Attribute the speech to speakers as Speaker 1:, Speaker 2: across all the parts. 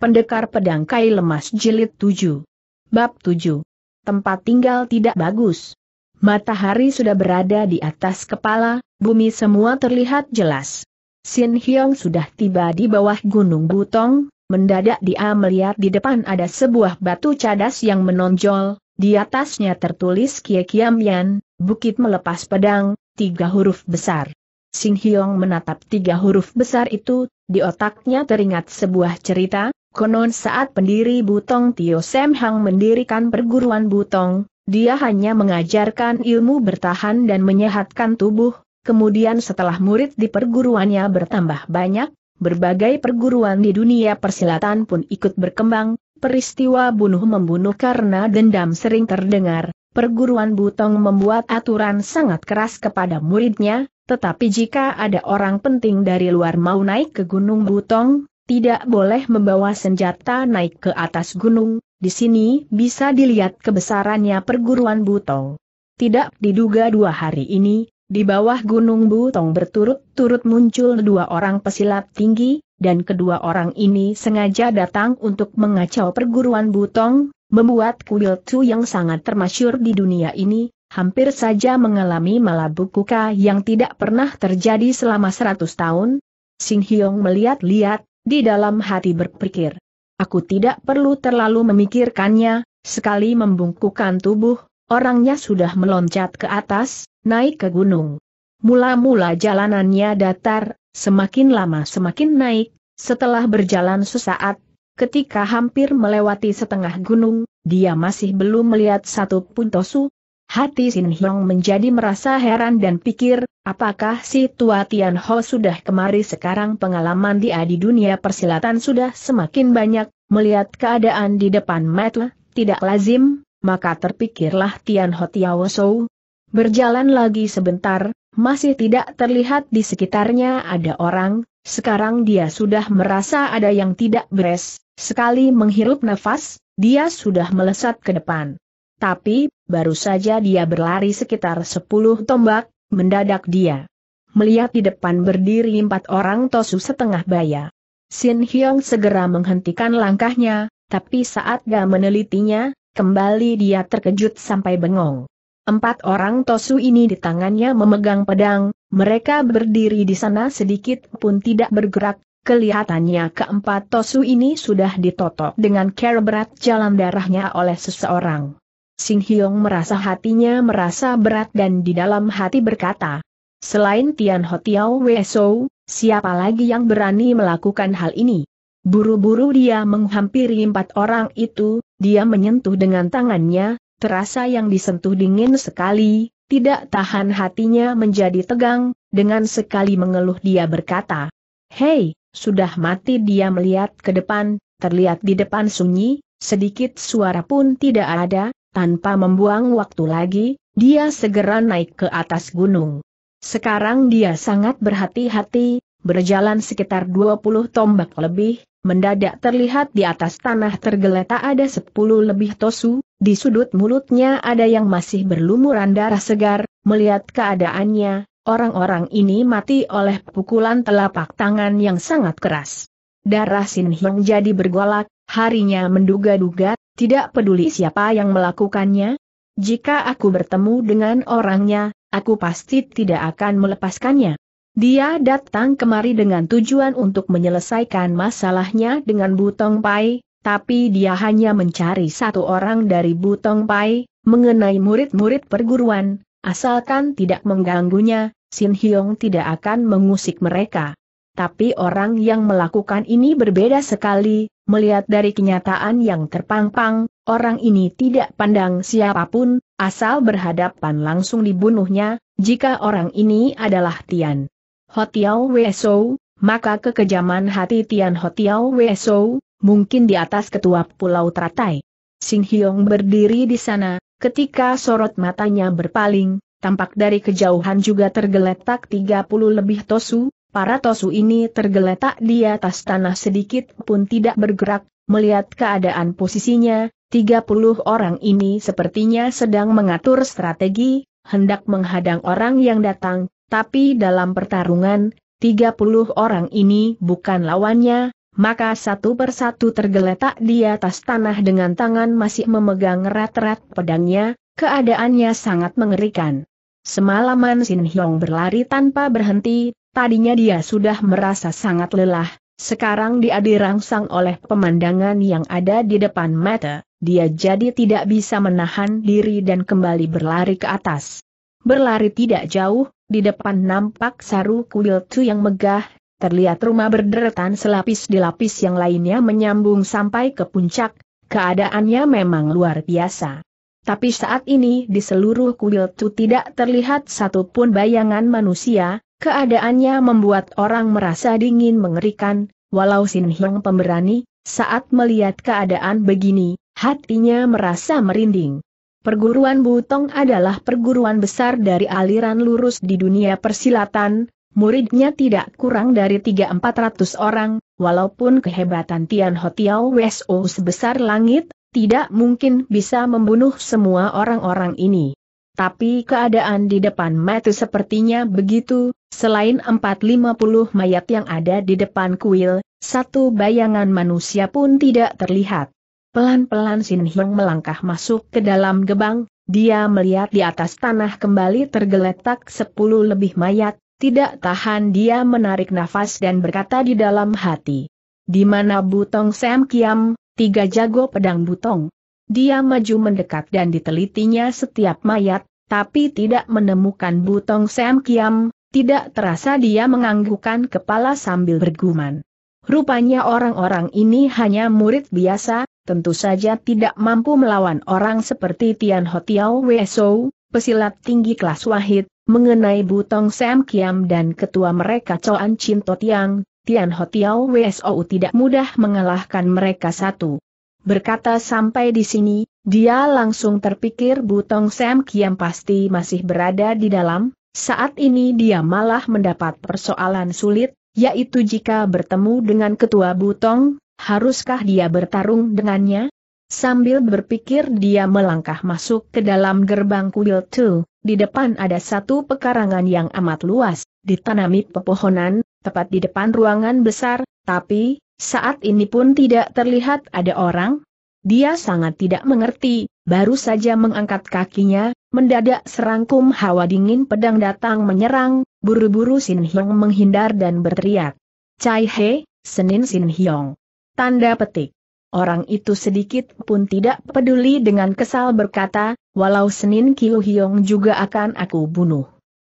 Speaker 1: Pendekar Pedang Kai Lemas Jilid 7. Bab 7. Tempat tinggal tidak bagus. Matahari sudah berada di atas kepala, bumi semua terlihat jelas. Sin Hyong sudah tiba di bawah Gunung Butong, mendadak dia melihat di depan ada sebuah batu cadas yang menonjol, di atasnya tertulis Kie Kiam Yan, Bukit Melepas Pedang, tiga huruf besar. Sin Hyong menatap tiga huruf besar itu, di otaknya teringat sebuah cerita, Konon saat pendiri Butong Tio Semhang Hang mendirikan perguruan Butong, dia hanya mengajarkan ilmu bertahan dan menyehatkan tubuh, kemudian setelah murid di perguruannya bertambah banyak, berbagai perguruan di dunia persilatan pun ikut berkembang, peristiwa bunuh-membunuh karena dendam sering terdengar, perguruan Butong membuat aturan sangat keras kepada muridnya, tetapi jika ada orang penting dari luar mau naik ke Gunung Butong, tidak boleh membawa senjata naik ke atas gunung, di sini bisa dilihat kebesarannya perguruan Butong. Tidak diduga dua hari ini, di bawah gunung Butong berturut-turut muncul dua orang pesilat tinggi, dan kedua orang ini sengaja datang untuk mengacau perguruan Butong, membuat kuil Tu yang sangat termasyur di dunia ini, hampir saja mengalami malabukuka yang tidak pernah terjadi selama seratus tahun. Sing Hyong melihat-lihat, di dalam hati berpikir. Aku tidak perlu terlalu memikirkannya, sekali membungkukkan tubuh, orangnya sudah meloncat ke atas, naik ke gunung. Mula-mula jalanannya datar, semakin lama semakin naik, setelah berjalan sesaat, ketika hampir melewati setengah gunung, dia masih belum melihat satu pun tosu, Hati Sin Hyong menjadi merasa heran dan pikir, apakah si Tua Tian Ho sudah kemari sekarang pengalaman di adi dunia persilatan sudah semakin banyak, melihat keadaan di depan mata, tidak lazim, maka terpikirlah Tian Ho Tiao shou. Berjalan lagi sebentar, masih tidak terlihat di sekitarnya ada orang, sekarang dia sudah merasa ada yang tidak beres, sekali menghirup nafas, dia sudah melesat ke depan. Tapi, baru saja dia berlari sekitar sepuluh tombak, mendadak dia melihat di depan berdiri empat orang tosu setengah baya. Sin Hyong segera menghentikan langkahnya, tapi saat dia menelitinya, kembali dia terkejut sampai bengong. Empat orang tosu ini di tangannya memegang pedang, mereka berdiri di sana sedikit pun tidak bergerak, kelihatannya keempat tosu ini sudah ditotok dengan care berat jalan darahnya oleh seseorang. Sing Hyong merasa hatinya merasa berat dan di dalam hati berkata, Selain Tian Hotiao Weso, siapa lagi yang berani melakukan hal ini? Buru-buru dia menghampiri empat orang itu, dia menyentuh dengan tangannya, terasa yang disentuh dingin sekali, tidak tahan hatinya menjadi tegang, dengan sekali mengeluh dia berkata, Hei, sudah mati dia melihat ke depan, terlihat di depan sunyi, sedikit suara pun tidak ada, tanpa membuang waktu lagi, dia segera naik ke atas gunung. Sekarang dia sangat berhati-hati, berjalan sekitar 20 tombak lebih, mendadak terlihat di atas tanah tergeletak ada 10 lebih tosu, di sudut mulutnya ada yang masih berlumuran darah segar, melihat keadaannya, orang-orang ini mati oleh pukulan telapak tangan yang sangat keras. Darah Sin Hyong jadi bergolak, harinya menduga-duga tidak peduli siapa yang melakukannya, jika aku bertemu dengan orangnya, aku pasti tidak akan melepaskannya. Dia datang kemari dengan tujuan untuk menyelesaikan masalahnya dengan Butong Pai, tapi dia hanya mencari satu orang dari Butong Pai, mengenai murid-murid perguruan, asalkan tidak mengganggunya, Sin Hyong tidak akan mengusik mereka. Tapi orang yang melakukan ini berbeda sekali, melihat dari kenyataan yang terpampang, orang ini tidak pandang siapapun, asal berhadapan langsung dibunuhnya, jika orang ini adalah Tian Hotiao Weso, maka kekejaman hati Tian Hotiao Weso, mungkin di atas ketua Pulau Teratai. Sing Hyong berdiri di sana, ketika sorot matanya berpaling, tampak dari kejauhan juga tergeletak 30 lebih tosu, Para tosu ini tergeletak di atas tanah sedikit pun tidak bergerak, melihat keadaan posisinya, 30 orang ini sepertinya sedang mengatur strategi, hendak menghadang orang yang datang, tapi dalam pertarungan, 30 orang ini bukan lawannya, maka satu persatu tergeletak di atas tanah dengan tangan masih memegang erat-erat pedangnya, keadaannya sangat mengerikan. Semalaman Sin Hyong berlari tanpa berhenti, Tadinya dia sudah merasa sangat lelah, sekarang dia dirangsang oleh pemandangan yang ada di depan mata, dia jadi tidak bisa menahan diri dan kembali berlari ke atas. Berlari tidak jauh, di depan nampak saru kuil tu yang megah, terlihat rumah berderetan selapis di lapis yang lainnya menyambung sampai ke puncak, keadaannya memang luar biasa. Tapi saat ini di seluruh kuil tu tidak terlihat satupun bayangan manusia, Keadaannya membuat orang merasa dingin mengerikan, walau Sin Hyang pemberani, saat melihat keadaan begini, hatinya merasa merinding. Perguruan Butong adalah perguruan besar dari aliran lurus di dunia persilatan, muridnya tidak kurang dari 3-400 orang, walaupun kehebatan Tian Hotiao Weso sebesar langit, tidak mungkin bisa membunuh semua orang-orang ini tapi keadaan di depan Matthew sepertinya begitu, selain 450 mayat yang ada di depan kuil, satu bayangan manusia pun tidak terlihat. Pelan-pelan Sin Hyung melangkah masuk ke dalam gebang, dia melihat di atas tanah kembali tergeletak sepuluh lebih mayat, tidak tahan dia menarik nafas dan berkata di dalam hati. Di mana Butong Sam Kiam, tiga jago pedang Butong? Dia maju mendekat dan ditelitinya setiap mayat, tapi tidak menemukan Butong Sam Kiam, tidak terasa dia menganggukkan kepala sambil bergumam. Rupanya orang-orang ini hanya murid biasa, tentu saja tidak mampu melawan orang seperti Tian Hotiao Weso, pesilat tinggi kelas wahid, mengenai Butong Sam Kiam dan ketua mereka Choan Chin Totiang, Tian Hotiao Wso tidak mudah mengalahkan mereka satu Berkata sampai di sini, dia langsung terpikir Butong Sam Kiam pasti masih berada di dalam, saat ini dia malah mendapat persoalan sulit, yaitu jika bertemu dengan ketua Butong, haruskah dia bertarung dengannya? Sambil berpikir dia melangkah masuk ke dalam gerbang kuil tu, di depan ada satu pekarangan yang amat luas, ditanami pepohonan, tepat di depan ruangan besar, tapi, saat ini pun tidak terlihat ada orang. Dia sangat tidak mengerti, baru saja mengangkat kakinya, mendadak serangkum hawa dingin pedang datang menyerang, buru-buru Sin Hyong menghindar dan berteriak. Cai He, Senin Sin Hyong. Tanda petik. Orang itu sedikit pun tidak peduli dengan kesal berkata, walau Senin Kiu Hyong juga akan aku bunuh.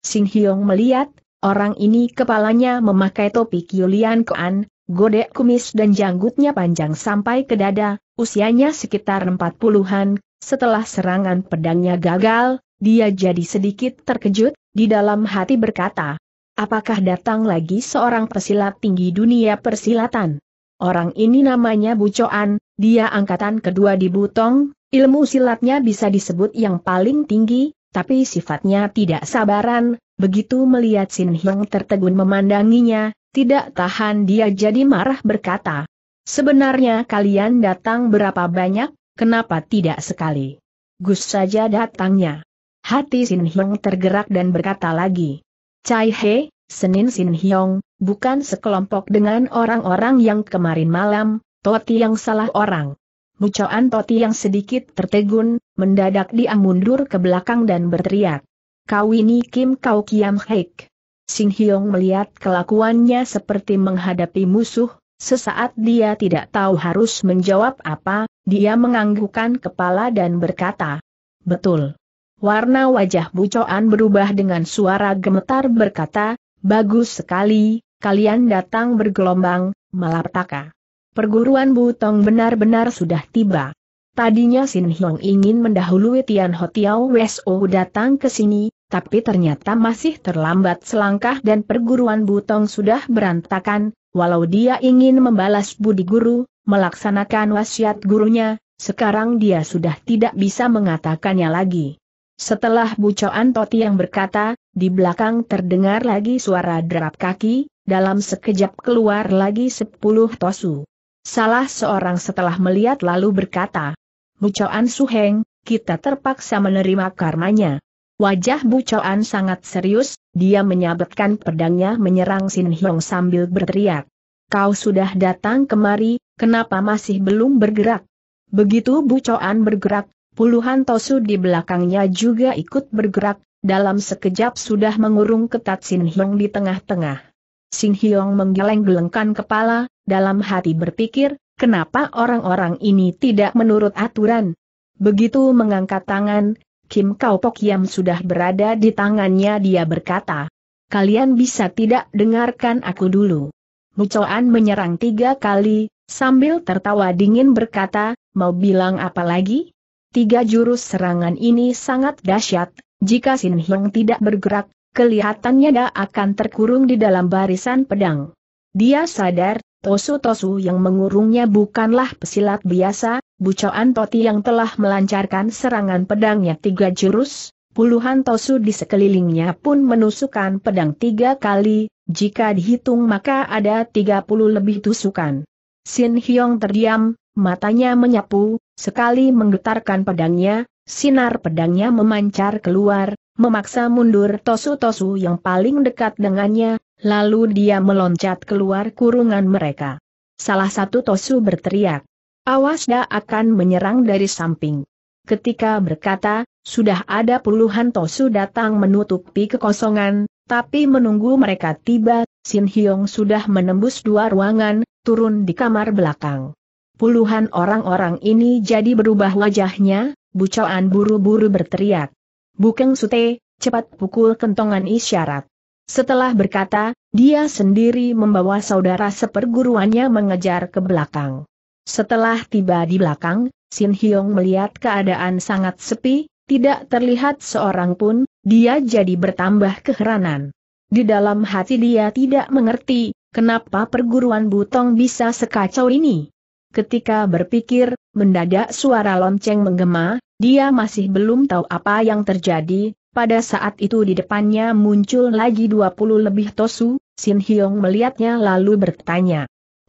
Speaker 1: Sin Hyong melihat, orang ini kepalanya memakai topi Lian Kuan, Godek kumis dan janggutnya panjang sampai ke dada, usianya sekitar empat puluhan. setelah serangan pedangnya gagal, dia jadi sedikit terkejut, di dalam hati berkata, apakah datang lagi seorang pesilat tinggi dunia persilatan? Orang ini namanya Bucoan, dia angkatan kedua di Butong, ilmu silatnya bisa disebut yang paling tinggi, tapi sifatnya tidak sabaran, begitu melihat Sin Hyang tertegun memandanginya, tidak tahan dia jadi marah berkata, Sebenarnya kalian datang berapa banyak, kenapa tidak sekali? Gus saja datangnya. Hati Sin Hyong tergerak dan berkata lagi. Cai He, Senin Sin Hyong, bukan sekelompok dengan orang-orang yang kemarin malam, Toti yang salah orang. Mucoan Toti yang sedikit tertegun, mendadak dia mundur ke belakang dan berteriak. Kau ini Kim Kau Kiam Hek. Sing Hyong melihat kelakuannya seperti menghadapi musuh, sesaat dia tidak tahu harus menjawab apa, dia menganggukkan kepala dan berkata, Betul. Warna wajah bucoan berubah dengan suara gemetar berkata, Bagus sekali, kalian datang bergelombang, malapetaka. Perguruan Butong benar-benar sudah tiba. Tadinya Sin Hyong ingin mendahului Tian Ho Tiao datang ke sini, tapi ternyata masih terlambat selangkah dan perguruan Butong sudah berantakan, walau dia ingin membalas budi guru, melaksanakan wasiat gurunya, sekarang dia sudah tidak bisa mengatakannya lagi. Setelah bucoan Toti yang berkata, di belakang terdengar lagi suara derap kaki, dalam sekejap keluar lagi sepuluh tosu. Salah seorang setelah melihat lalu berkata, Bucoan Suheng, kita terpaksa menerima karmanya. Wajah Bucoan sangat serius, dia menyabetkan pedangnya menyerang Sin Hyong sambil berteriak. Kau sudah datang kemari, kenapa masih belum bergerak? Begitu Bucoan bergerak, puluhan tosu di belakangnya juga ikut bergerak, dalam sekejap sudah mengurung ketat Sin Hyong di tengah-tengah. Sin Hyong menggeleng-gelengkan kepala, dalam hati berpikir, kenapa orang-orang ini tidak menurut aturan? Begitu mengangkat tangan, Kim Kau Pok Yam sudah berada di tangannya dia berkata. Kalian bisa tidak dengarkan aku dulu. Mucoan menyerang tiga kali, sambil tertawa dingin berkata, mau bilang apa lagi? Tiga jurus serangan ini sangat dahsyat, jika Sin Hyung tidak bergerak, kelihatannya dia akan terkurung di dalam barisan pedang. Dia sadar, Tosu-tosu yang mengurungnya bukanlah pesilat biasa, bucaan Toti yang telah melancarkan serangan pedangnya tiga jurus, puluhan tosu di sekelilingnya pun menusukkan pedang tiga kali, jika dihitung maka ada tiga puluh lebih tusukan. Sin Hyong terdiam, matanya menyapu, sekali menggetarkan pedangnya, sinar pedangnya memancar keluar, memaksa mundur tosu-tosu yang paling dekat dengannya, lalu dia meloncat keluar kurungan mereka. Salah satu tosu berteriak, Awas dia akan menyerang dari samping. Ketika berkata, sudah ada puluhan tosu datang menutupi kekosongan, tapi menunggu mereka tiba, Sin Hyong sudah menembus dua ruangan, turun di kamar belakang. Puluhan orang-orang ini jadi berubah wajahnya, bucoan buru-buru berteriak. Bukeng Sute, cepat pukul kentongan isyarat. Setelah berkata, dia sendiri membawa saudara seperguruannya mengejar ke belakang. Setelah tiba di belakang, Sin Hyong melihat keadaan sangat sepi, tidak terlihat seorang pun, dia jadi bertambah keheranan. Di dalam hati dia tidak mengerti, kenapa perguruan Butong bisa sekacau ini. Ketika berpikir, mendadak suara lonceng menggema, dia masih belum tahu apa yang terjadi, pada saat itu di depannya muncul lagi 20 lebih tosu, Sin Hyong melihatnya lalu bertanya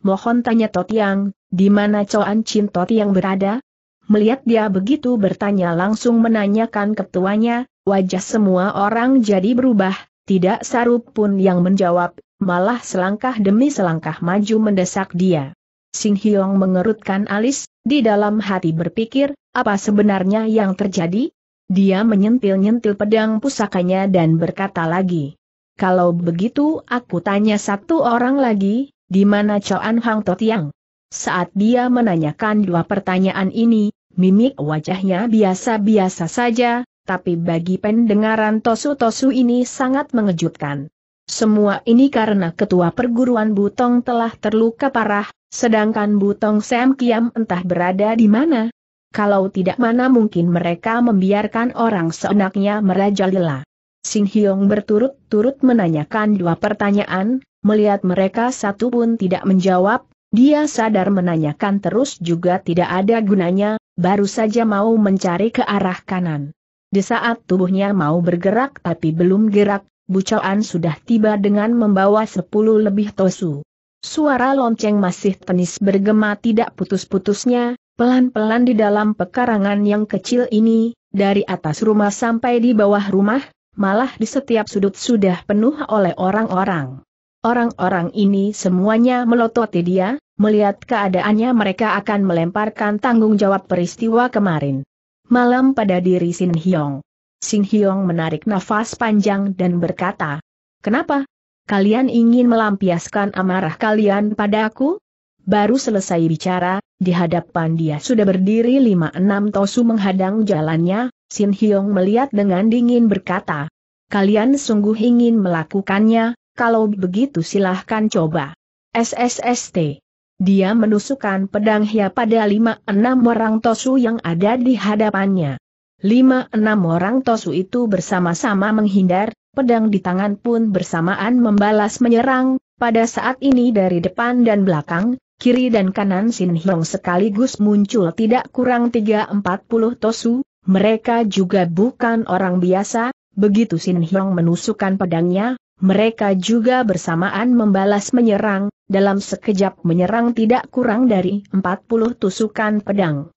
Speaker 1: mohon tanya Totiang, di mana Coan Chin Totiang berada? Melihat dia begitu bertanya langsung menanyakan ketuanya, wajah semua orang jadi berubah, tidak sarup pun yang menjawab, malah selangkah demi selangkah maju mendesak dia. Sing Hyong mengerutkan alis, di dalam hati berpikir, apa sebenarnya yang terjadi? Dia menyentil-nyentil pedang pusakanya dan berkata lagi. Kalau begitu aku tanya satu orang lagi, di mana Choan Hang Totiang? Saat dia menanyakan dua pertanyaan ini, mimik wajahnya biasa-biasa saja, tapi bagi pendengaran tosu-tosu ini sangat mengejutkan. Semua ini karena ketua perguruan Butong telah terluka parah, sedangkan Butong Sam Kiam entah berada di mana. Kalau tidak mana mungkin mereka membiarkan orang seenaknya merajalela. Sin Hyong berturut-turut menanyakan dua pertanyaan, melihat mereka satu pun tidak menjawab, dia sadar menanyakan terus juga tidak ada gunanya, baru saja mau mencari ke arah kanan. Di saat tubuhnya mau bergerak tapi belum gerak, Bucoan sudah tiba dengan membawa sepuluh lebih tosu. Suara lonceng masih tenis bergema tidak putus-putusnya, pelan-pelan di dalam pekarangan yang kecil ini, dari atas rumah sampai di bawah rumah, malah di setiap sudut sudah penuh oleh orang-orang. Orang-orang ini semuanya melototi dia, melihat keadaannya mereka akan melemparkan tanggung jawab peristiwa kemarin. Malam pada diri Sin Hyong. Sin Hyong menarik nafas panjang dan berkata, Kenapa? Kalian ingin melampiaskan amarah kalian pada aku? Baru selesai bicara, di hadapan dia sudah berdiri lima enam tosu menghadang jalannya, Sin Hyong melihat dengan dingin berkata, Kalian sungguh ingin melakukannya, kalau begitu silahkan coba. SSST. Dia menusukkan pedang hia pada lima enam orang tosu yang ada di hadapannya. Lima enam orang tosu itu bersama-sama menghindar, pedang di tangan pun bersamaan membalas menyerang, pada saat ini dari depan dan belakang, kiri dan kanan Sin Hiong sekaligus muncul tidak kurang tiga empat puluh tosu, mereka juga bukan orang biasa, begitu Sin Hiong menusukkan pedangnya, mereka juga bersamaan membalas menyerang, dalam sekejap menyerang tidak kurang dari 40 tusukan pedang.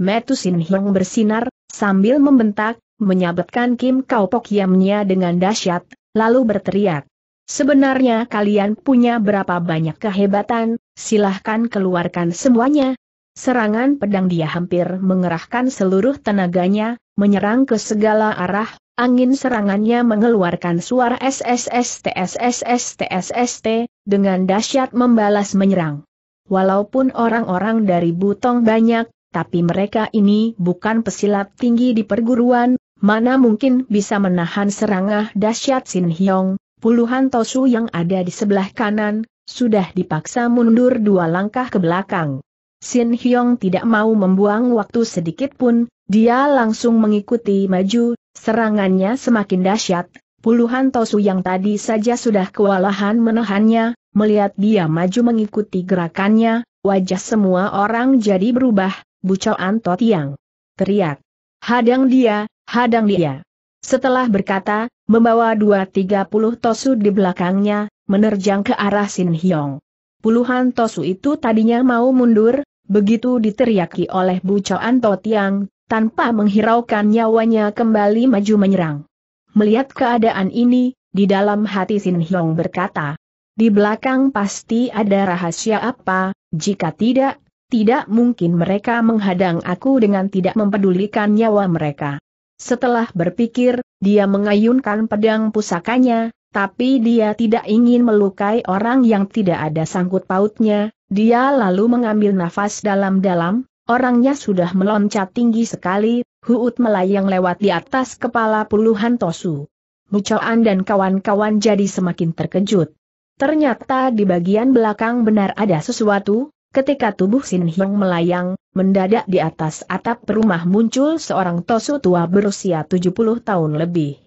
Speaker 1: Metusin Hyung bersinar, sambil membentak, menyabetkan Kim Kau Pok Yamnya dengan dahsyat, lalu berteriak. Sebenarnya kalian punya berapa banyak kehebatan, silahkan keluarkan semuanya. Serangan pedang dia hampir mengerahkan seluruh tenaganya, menyerang ke segala arah, Angin serangannya mengeluarkan suara SSSTSSSTSST, dengan dahsyat membalas menyerang. Walaupun orang-orang dari Butong banyak, tapi mereka ini bukan pesilat tinggi di perguruan, mana mungkin bisa menahan serangah dahsyat Sin Hyong, puluhan tosu yang ada di sebelah kanan, sudah dipaksa mundur dua langkah ke belakang. Sin Hyong tidak mau membuang waktu sedikit pun, dia langsung mengikuti maju, serangannya semakin dahsyat. Puluhan tosu yang tadi saja sudah kewalahan menahannya, melihat dia maju mengikuti gerakannya, wajah semua orang jadi berubah, bucoan Totiang. Teriak. Hadang dia, hadang dia. Setelah berkata, membawa dua tiga puluh tosu di belakangnya, menerjang ke arah Sin Hyong. Puluhan tosu itu tadinya mau mundur, Begitu diteriaki oleh Bu Choan To Tiang, tanpa menghiraukan nyawanya kembali maju menyerang. Melihat keadaan ini, di dalam hati Sin Hyong berkata, di belakang pasti ada rahasia apa, jika tidak, tidak mungkin mereka menghadang aku dengan tidak mempedulikan nyawa mereka. Setelah berpikir, dia mengayunkan pedang pusakanya, tapi dia tidak ingin melukai orang yang tidak ada sangkut pautnya, dia lalu mengambil nafas dalam-dalam, orangnya sudah meloncat tinggi sekali, huut melayang lewat di atas kepala puluhan tosu. Bucoan dan kawan-kawan jadi semakin terkejut. Ternyata di bagian belakang benar ada sesuatu, ketika tubuh Sin Hyung melayang, mendadak di atas atap rumah muncul seorang tosu tua berusia 70 tahun lebih.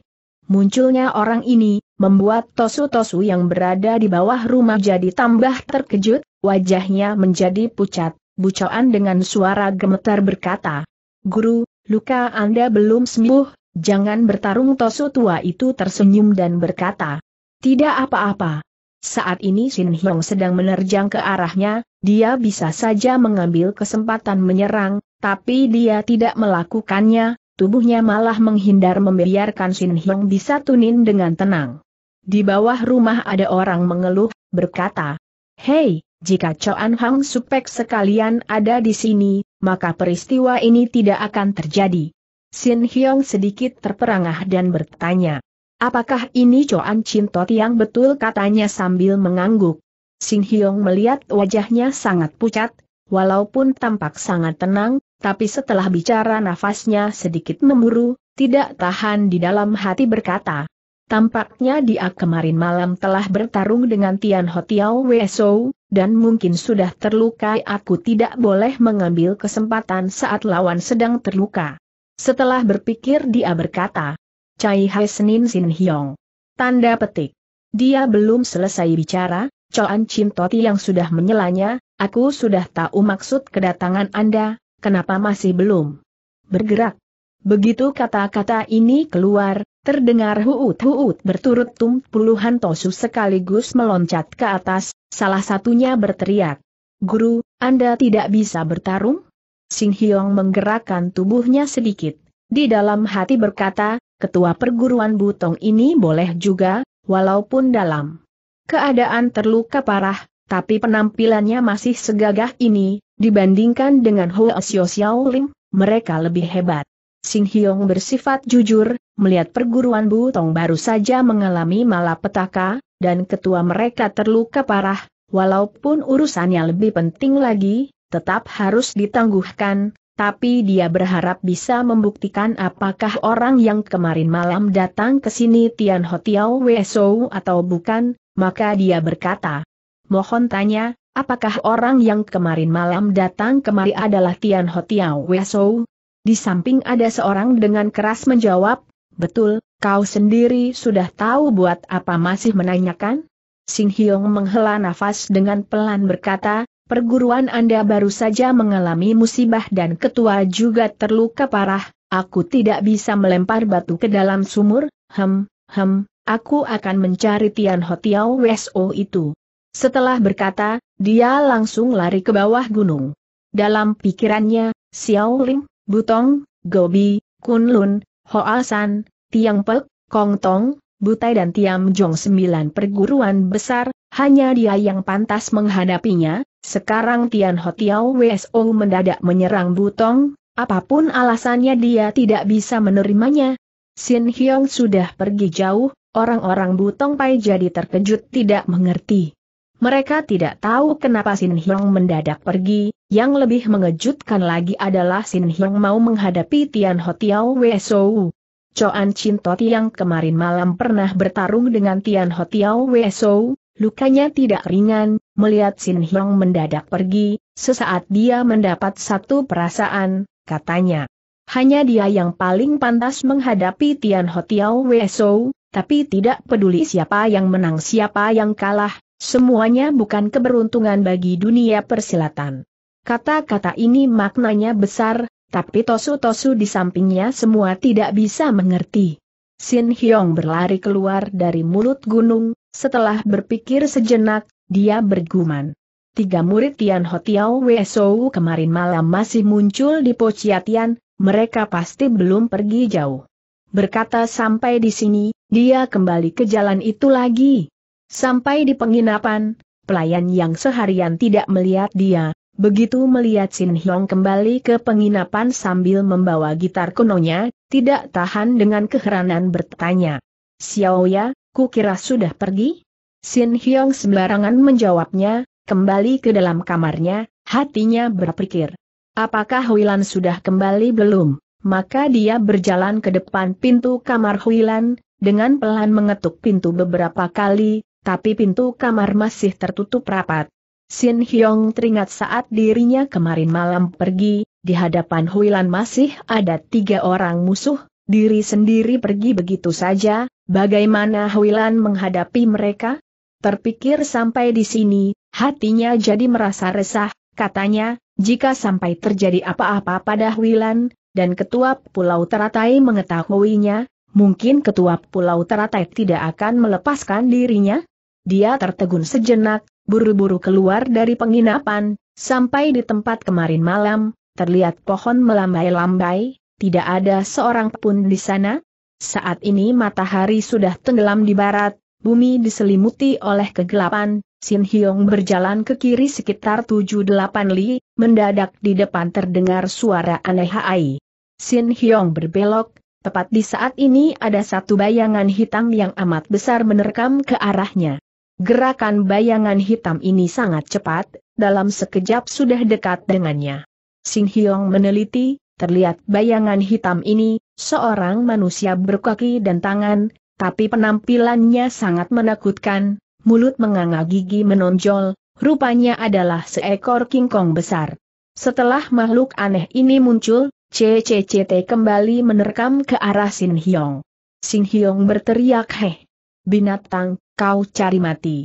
Speaker 1: Munculnya orang ini, membuat Tosu-Tosu yang berada di bawah rumah jadi tambah terkejut, wajahnya menjadi pucat. Bucoan dengan suara gemetar berkata, Guru, luka Anda belum sembuh, jangan bertarung Tosu tua itu tersenyum dan berkata, Tidak apa-apa. Saat ini Sin Hyong sedang menerjang ke arahnya, dia bisa saja mengambil kesempatan menyerang, tapi dia tidak melakukannya, tubuhnya malah menghindar membiarkan Sin Hyong bisa tunin dengan tenang. Di bawah rumah ada orang mengeluh, berkata, Hei, jika Choan Hang Supek sekalian ada di sini, maka peristiwa ini tidak akan terjadi. Sin Hyong sedikit terperangah dan bertanya, Apakah ini Choan Cintot yang betul katanya sambil mengangguk? Sin Hyong melihat wajahnya sangat pucat, walaupun tampak sangat tenang, tapi setelah bicara nafasnya sedikit memburu, tidak tahan di dalam hati berkata, Tampaknya dia kemarin malam telah bertarung dengan Tian Hotiao Weso, dan mungkin sudah terluka. aku tidak boleh mengambil kesempatan saat lawan sedang terluka. Setelah berpikir dia berkata, Cai Hai Senin Sin Hiong. Tanda petik. Dia belum selesai bicara, Coan Toti yang sudah menyelanya, aku sudah tahu maksud kedatangan Anda, kenapa masih belum bergerak. Begitu kata-kata ini keluar, Terdengar huut-huut berturut tum puluhan tosu sekaligus meloncat ke atas, salah satunya berteriak. Guru, Anda tidak bisa bertarung? Sing Hyong menggerakkan tubuhnya sedikit. Di dalam hati berkata, ketua perguruan Butong ini boleh juga, walaupun dalam keadaan terluka parah, tapi penampilannya masih segagah ini, dibandingkan dengan Hoa Xiao Xiao Lim, mereka lebih hebat. Sing Hyong bersifat jujur, melihat perguruan Butong baru saja mengalami malapetaka, dan ketua mereka terluka parah, walaupun urusannya lebih penting lagi, tetap harus ditangguhkan, tapi dia berharap bisa membuktikan apakah orang yang kemarin malam datang ke sini Tian Hotiao Weso atau bukan, maka dia berkata, mohon tanya, apakah orang yang kemarin malam datang kemari adalah Tian Hotiao Weso? Di samping ada seorang dengan keras menjawab, Betul, kau sendiri sudah tahu buat apa masih menanyakan? Sing Hyong menghela nafas dengan pelan berkata, perguruan Anda baru saja mengalami musibah dan ketua juga terluka parah, aku tidak bisa melempar batu ke dalam sumur, hem, hem, aku akan mencari Tian Hotiao Weso itu. Setelah berkata, dia langsung lari ke bawah gunung. Dalam pikirannya, Xiao Ling, Butong, Gobi, Kunlun, Hoa San, Tiang Pek, Kong Tong, Butai dan Tiam Jong sembilan perguruan besar, hanya dia yang pantas menghadapinya, sekarang Tian Ho Tiao WSO mendadak menyerang Butong, apapun alasannya dia tidak bisa menerimanya. Sin Hyong sudah pergi jauh, orang-orang Butong Pai jadi terkejut tidak mengerti. Mereka tidak tahu kenapa Sin Hyong mendadak pergi, yang lebih mengejutkan lagi adalah Sin Hyong mau menghadapi Tian Ho Tiao Wesou. Coan Toti yang kemarin malam pernah bertarung dengan Tian Ho Tiao Wesou, lukanya tidak ringan, melihat Sin Hyong mendadak pergi, sesaat dia mendapat satu perasaan, katanya. Hanya dia yang paling pantas menghadapi Tian Ho Tiao Wesou, tapi tidak peduli siapa yang menang siapa yang kalah, Semuanya bukan keberuntungan bagi dunia persilatan. Kata-kata ini maknanya besar, tapi tosu-tosu di sampingnya semua tidak bisa mengerti. Sin Hyong berlari keluar dari mulut gunung, setelah berpikir sejenak, dia bergumam. Tiga murid Tian Ho Tiao Wesou kemarin malam masih muncul di Pociatian, mereka pasti belum pergi jauh. Berkata sampai di sini, dia kembali ke jalan itu lagi. Sampai di penginapan, pelayan yang seharian tidak melihat dia, begitu melihat Sin Hyong kembali ke penginapan sambil membawa gitar kunonya, tidak tahan dengan keheranan bertanya. Xiao ya, ku kira sudah pergi? Sin Hyong sembarangan menjawabnya, kembali ke dalam kamarnya, hatinya berpikir. Apakah Huilan sudah kembali belum? Maka dia berjalan ke depan pintu kamar Huilan, dengan pelan mengetuk pintu beberapa kali, tapi pintu kamar masih tertutup rapat. Sin Hyong teringat saat dirinya kemarin malam pergi, di hadapan Huilan masih ada tiga orang musuh, diri sendiri pergi begitu saja, bagaimana Huilan menghadapi mereka? Terpikir sampai di sini, hatinya jadi merasa resah, katanya, jika sampai terjadi apa-apa pada Huilan, dan ketua Pulau Teratai mengetahuinya, mungkin ketua Pulau Teratai tidak akan melepaskan dirinya? Dia tertegun sejenak, buru-buru keluar dari penginapan, sampai di tempat kemarin malam, terlihat pohon melambai-lambai, tidak ada seorang pun di sana. Saat ini matahari sudah tenggelam di barat, bumi diselimuti oleh kegelapan, Sin Hyong berjalan ke kiri sekitar 7-8 li, mendadak di depan terdengar suara aneh hai. Sin Hyong berbelok, tepat di saat ini ada satu bayangan hitam yang amat besar menerkam ke arahnya. Gerakan bayangan hitam ini sangat cepat, dalam sekejap sudah dekat dengannya. Sin Hyong meneliti, terlihat bayangan hitam ini, seorang manusia berkaki dan tangan, tapi penampilannya sangat menakutkan, mulut menganga gigi menonjol, rupanya adalah seekor kingkong besar. Setelah makhluk aneh ini muncul, CCCT kembali menerkam ke arah Sin Hyong. Sin Hyong berteriak heh. Binatang, kau cari mati.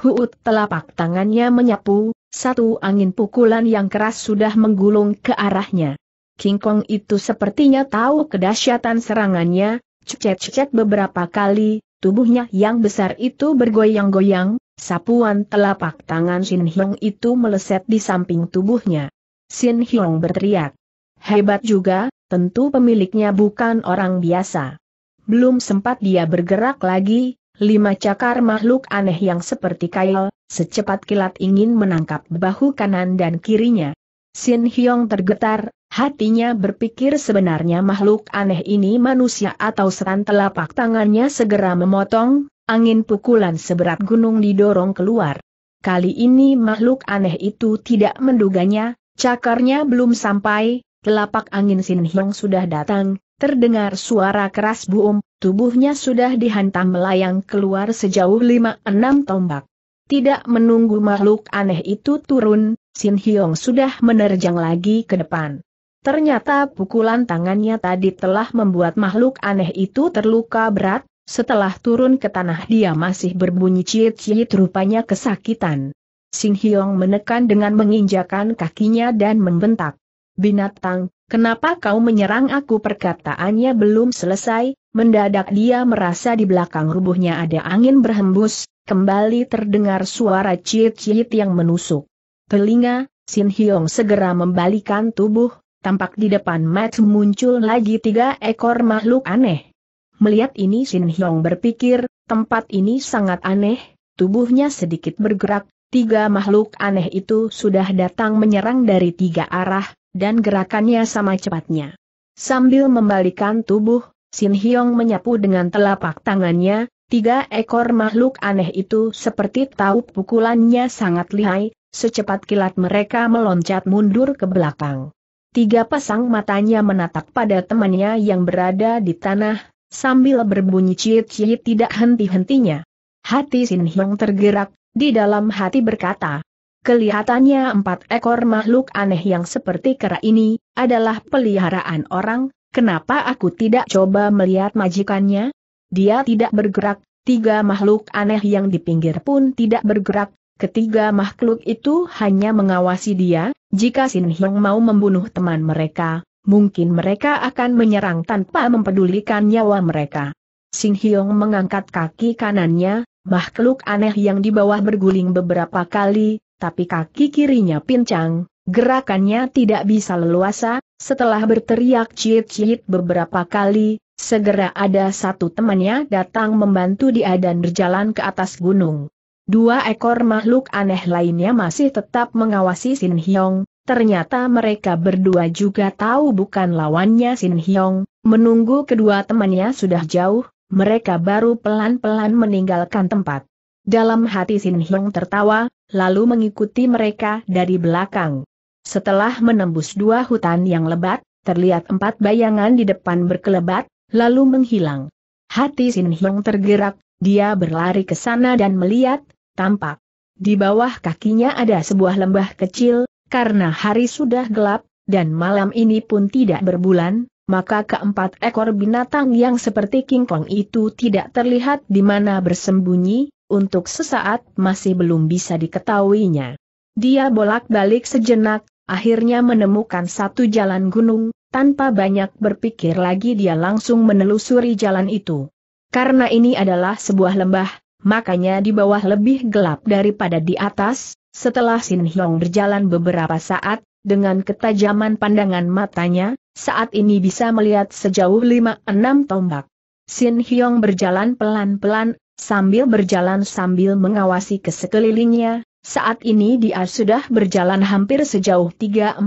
Speaker 1: Huut telapak tangannya menyapu, satu angin pukulan yang keras sudah menggulung ke arahnya. King Kong itu sepertinya tahu kedahsyatan serangannya, cecet-cecet beberapa kali, tubuhnya yang besar itu bergoyang-goyang, sapuan telapak tangan Shin Hyung itu meleset di samping tubuhnya. Shin Hyung berteriak. Hebat juga, tentu pemiliknya bukan orang biasa. Belum sempat dia bergerak lagi, Lima cakar makhluk aneh yang seperti kail, secepat kilat ingin menangkap bahu kanan dan kirinya. Sin Hyong tergetar, hatinya berpikir sebenarnya makhluk aneh ini manusia atau setan telapak tangannya segera memotong, angin pukulan seberat gunung didorong keluar. Kali ini makhluk aneh itu tidak menduganya, cakarnya belum sampai, telapak angin Sin Hyong sudah datang, Terdengar suara keras buum, tubuhnya sudah dihantam melayang keluar sejauh lima enam tombak. Tidak menunggu makhluk aneh itu turun, Sin Hyong sudah menerjang lagi ke depan. Ternyata pukulan tangannya tadi telah membuat makhluk aneh itu terluka berat, setelah turun ke tanah dia masih berbunyi ciit-ciit rupanya kesakitan. Sin Hyong menekan dengan menginjakan kakinya dan membentak. Binatang, kenapa kau menyerang aku perkataannya belum selesai, mendadak dia merasa di belakang rubuhnya ada angin berhembus, kembali terdengar suara cicit yang menusuk. Telinga, Sin Hyong segera membalikan tubuh, tampak di depan Matt muncul lagi tiga ekor makhluk aneh. Melihat ini Sin Hyong berpikir, tempat ini sangat aneh, tubuhnya sedikit bergerak, tiga makhluk aneh itu sudah datang menyerang dari tiga arah, dan gerakannya sama cepatnya. Sambil membalikan tubuh, Sin Hyong menyapu dengan telapak tangannya, tiga ekor makhluk aneh itu seperti tahu pukulannya sangat lihai, secepat kilat mereka meloncat mundur ke belakang. Tiga pasang matanya menatap pada temannya yang berada di tanah, sambil berbunyi ciit-ciit tidak henti-hentinya. Hati Sin Hyong tergerak, di dalam hati berkata, Kelihatannya empat ekor makhluk aneh yang seperti kera ini, adalah peliharaan orang, kenapa aku tidak coba melihat majikannya? Dia tidak bergerak, tiga makhluk aneh yang di pinggir pun tidak bergerak, ketiga makhluk itu hanya mengawasi dia, jika Sin Hyung mau membunuh teman mereka, mungkin mereka akan menyerang tanpa mempedulikan nyawa mereka. Sin Hyung mengangkat kaki kanannya, makhluk aneh yang di bawah berguling beberapa kali, tapi kaki kirinya pincang, gerakannya tidak bisa leluasa, setelah berteriak ciit-ciit beberapa kali, segera ada satu temannya datang membantu dia dan berjalan ke atas gunung. Dua ekor makhluk aneh lainnya masih tetap mengawasi Sin Hyong, ternyata mereka berdua juga tahu bukan lawannya Sin Hyong, menunggu kedua temannya sudah jauh, mereka baru pelan-pelan meninggalkan tempat. Dalam hati Sin Hyung tertawa, lalu mengikuti mereka dari belakang. Setelah menembus dua hutan yang lebat, terlihat empat bayangan di depan berkelebat, lalu menghilang. Hati Sin Hyung tergerak, dia berlari ke sana dan melihat, tampak. Di bawah kakinya ada sebuah lembah kecil, karena hari sudah gelap, dan malam ini pun tidak berbulan, maka keempat ekor binatang yang seperti King Kong itu tidak terlihat di mana bersembunyi, untuk sesaat masih belum bisa diketahuinya. Dia bolak-balik sejenak, akhirnya menemukan satu jalan gunung, tanpa banyak berpikir lagi dia langsung menelusuri jalan itu. Karena ini adalah sebuah lembah, makanya di bawah lebih gelap daripada di atas, setelah Sin Hyong berjalan beberapa saat, dengan ketajaman pandangan matanya, saat ini bisa melihat sejauh 5 enam tombak. Sin Hyong berjalan pelan-pelan, Sambil berjalan sambil mengawasi ke sekelilingnya, saat ini dia sudah berjalan hampir sejauh 340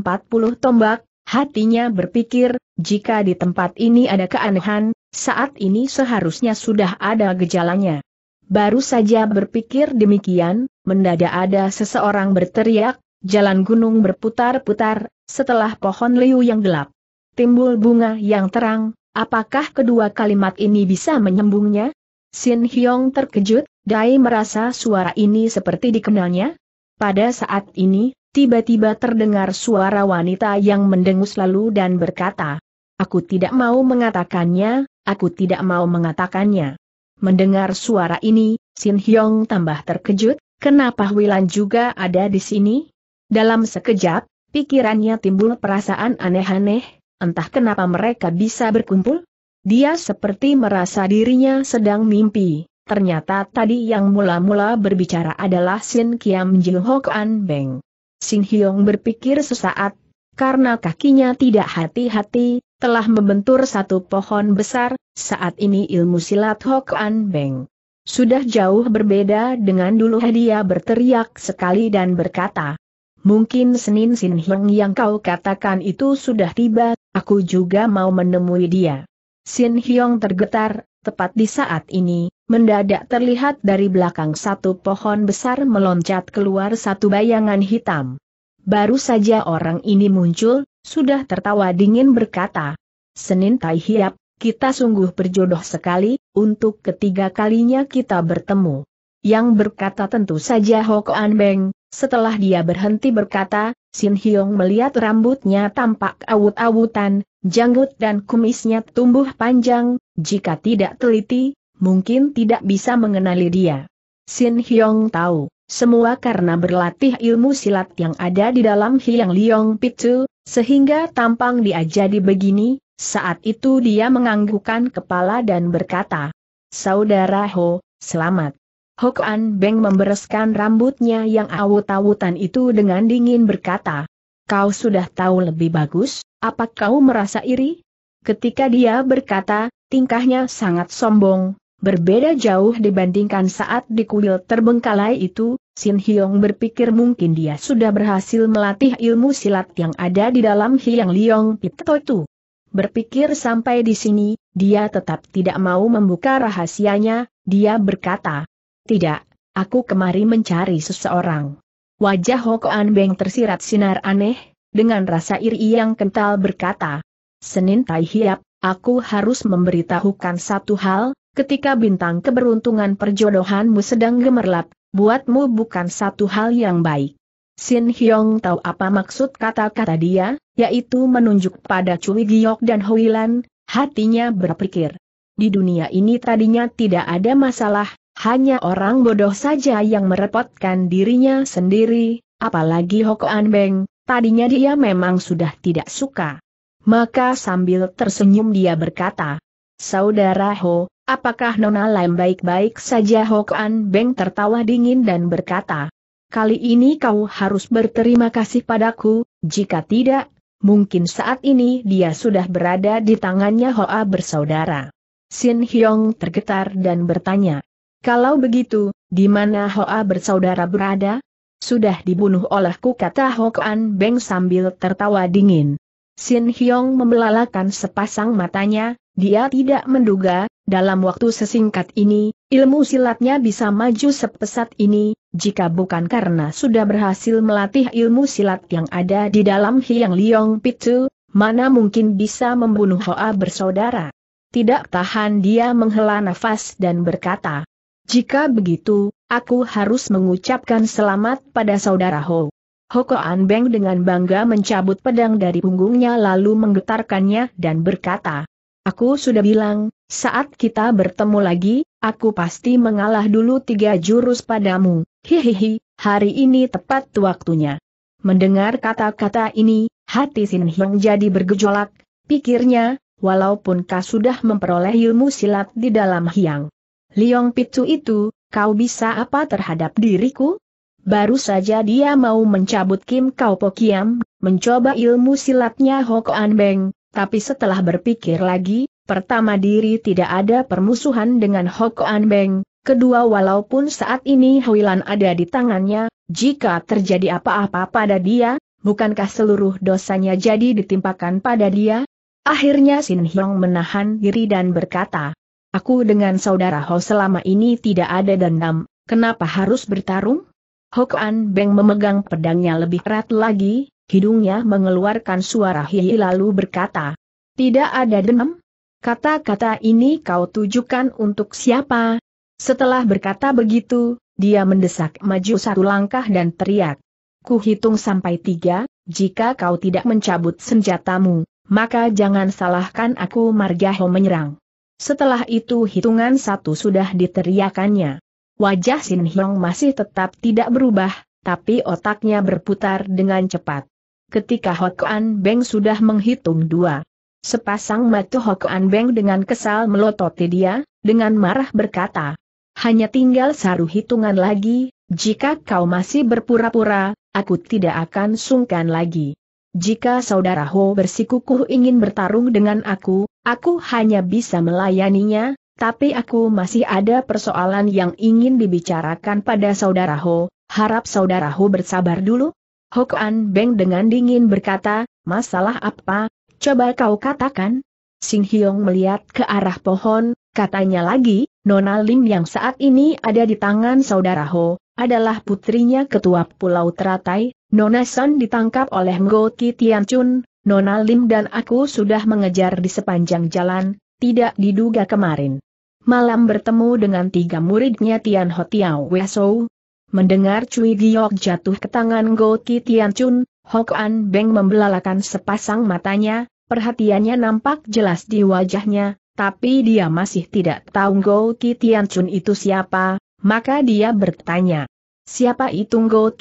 Speaker 1: tombak, hatinya berpikir, jika di tempat ini ada keanehan, saat ini seharusnya sudah ada gejalanya. Baru saja berpikir demikian, mendadak ada seseorang berteriak, jalan gunung berputar-putar, setelah pohon liu yang gelap. Timbul bunga yang terang, apakah kedua kalimat ini bisa menyembungnya? Sin Hyong terkejut, Dai merasa suara ini seperti dikenalnya. Pada saat ini, tiba-tiba terdengar suara wanita yang mendengus lalu dan berkata, Aku tidak mau mengatakannya, aku tidak mau mengatakannya. Mendengar suara ini, Sin Hyong tambah terkejut, kenapa Wilan juga ada di sini? Dalam sekejap, pikirannya timbul perasaan aneh-aneh, entah kenapa mereka bisa berkumpul? Dia seperti merasa dirinya sedang mimpi. Ternyata tadi yang mula-mula berbicara adalah Sin Kiam Jin Hok An Beng. Sin Hyong berpikir sesaat, karena kakinya tidak hati-hati, telah membentur satu pohon besar, saat ini ilmu silat Hok An Beng. Sudah jauh berbeda dengan dulu dia berteriak sekali dan berkata, Mungkin Senin Sin Hyong yang kau katakan itu sudah tiba, aku juga mau menemui dia. Sin Hyong tergetar, tepat di saat ini, mendadak terlihat dari belakang satu pohon besar meloncat keluar satu bayangan hitam. Baru saja orang ini muncul, sudah tertawa dingin berkata, Senin Tai Hiap, kita sungguh berjodoh sekali, untuk ketiga kalinya kita bertemu. Yang berkata tentu saja An Beng, setelah dia berhenti berkata, Sin Hyong melihat rambutnya tampak awut-awutan, janggut dan kumisnya tumbuh panjang, jika tidak teliti, mungkin tidak bisa mengenali dia. Sin Hyong tahu, semua karena berlatih ilmu silat yang ada di dalam Hyang Liong Pitu, sehingga tampang dia jadi begini, saat itu dia menganggukkan kepala dan berkata, Saudara Ho, selamat. An Beng membereskan rambutnya yang awut-awutan itu dengan dingin berkata, Kau sudah tahu lebih bagus, apa kau merasa iri? Ketika dia berkata, tingkahnya sangat sombong, berbeda jauh dibandingkan saat di kuil terbengkalai itu, Sin Hyong berpikir mungkin dia sudah berhasil melatih ilmu silat yang ada di dalam Hyang Liong Pito itu. Berpikir sampai di sini, dia tetap tidak mau membuka rahasianya, dia berkata, tidak, aku kemari mencari seseorang. Wajah Hokoan Beng tersirat sinar aneh, dengan rasa iri yang kental berkata. Senin Tai Hiap, aku harus memberitahukan satu hal, ketika bintang keberuntungan perjodohanmu sedang gemerlap, buatmu bukan satu hal yang baik. Sin Hyong tahu apa maksud kata-kata dia, yaitu menunjuk pada Cui Giok dan Hoilan, hatinya berpikir. Di dunia ini tadinya tidak ada masalah, hanya orang bodoh saja yang merepotkan dirinya sendiri, apalagi Hokoan Beng, tadinya dia memang sudah tidak suka. Maka sambil tersenyum dia berkata, Saudara Ho, apakah Nona Lem baik-baik saja Hokoan Beng tertawa dingin dan berkata, Kali ini kau harus berterima kasih padaku, jika tidak, mungkin saat ini dia sudah berada di tangannya Hoa bersaudara. Sin Hyong tergetar dan bertanya, kalau begitu, di mana Hoa bersaudara berada? Sudah dibunuh olehku kata Hokan Beng sambil tertawa dingin. Sin Hyong membelalakan sepasang matanya, dia tidak menduga, dalam waktu sesingkat ini, ilmu silatnya bisa maju sepesat ini, jika bukan karena sudah berhasil melatih ilmu silat yang ada di dalam Hyang Liong Pitu, mana mungkin bisa membunuh Hoa bersaudara. Tidak tahan dia menghela nafas dan berkata, jika begitu, aku harus mengucapkan selamat pada saudara Ho. Hokoan Beng dengan bangga mencabut pedang dari punggungnya lalu menggetarkannya dan berkata, Aku sudah bilang, saat kita bertemu lagi, aku pasti mengalah dulu tiga jurus padamu, hihihi, hari ini tepat waktunya. Mendengar kata-kata ini, hati Sin Hyang jadi bergejolak, pikirnya, walaupun kau sudah memperoleh ilmu silat di dalam Hyang Liong Pitu itu, kau bisa apa terhadap diriku? Baru saja dia mau mencabut Kim Kau Pokiam, mencoba ilmu silatnya Hokoan Beng, tapi setelah berpikir lagi, pertama diri tidak ada permusuhan dengan Hokoan Beng, kedua walaupun saat ini Huilan ada di tangannya, jika terjadi apa-apa pada dia, bukankah seluruh dosanya jadi ditimpakan pada dia? Akhirnya Sin Hyong menahan diri dan berkata, Aku dengan saudara Ho selama ini tidak ada dendam, kenapa harus bertarung? Ho Kuan Beng memegang pedangnya lebih erat lagi, hidungnya mengeluarkan suara hihi lalu berkata, Tidak ada dendam? Kata-kata ini kau tujukan untuk siapa? Setelah berkata begitu, dia mendesak maju satu langkah dan teriak. "Ku hitung sampai tiga, jika kau tidak mencabut senjatamu, maka jangan salahkan aku Margaho menyerang. Setelah itu hitungan satu sudah diteriakannya. Wajah Sin Hyong masih tetap tidak berubah, tapi otaknya berputar dengan cepat. Ketika Hokoan Beng sudah menghitung dua. Sepasang mata Hokoan Beng dengan kesal melototi dia, dengan marah berkata. Hanya tinggal saru hitungan lagi, jika kau masih berpura-pura, aku tidak akan sungkan lagi. Jika saudara Ho bersikukuh ingin bertarung dengan aku, aku hanya bisa melayaninya, tapi aku masih ada persoalan yang ingin dibicarakan pada saudara Ho, harap saudara Ho bersabar dulu. Kuan Beng dengan dingin berkata, masalah apa, coba kau katakan. Sing Hyong melihat ke arah pohon, katanya lagi, Nona Lim yang saat ini ada di tangan saudara Ho, adalah putrinya ketua Pulau Teratai, Nona san ditangkap oleh Ngo chun Nona Lim dan aku sudah mengejar di sepanjang jalan, tidak diduga kemarin. Malam bertemu dengan tiga muridnya Tian Ho Tiao Wesou. Mendengar Cui Giok jatuh ke tangan Ngo chun Hok An Beng membelalakan sepasang matanya, perhatiannya nampak jelas di wajahnya, tapi dia masih tidak tahu Ngo chun itu siapa, maka dia bertanya. Siapa itu Ngo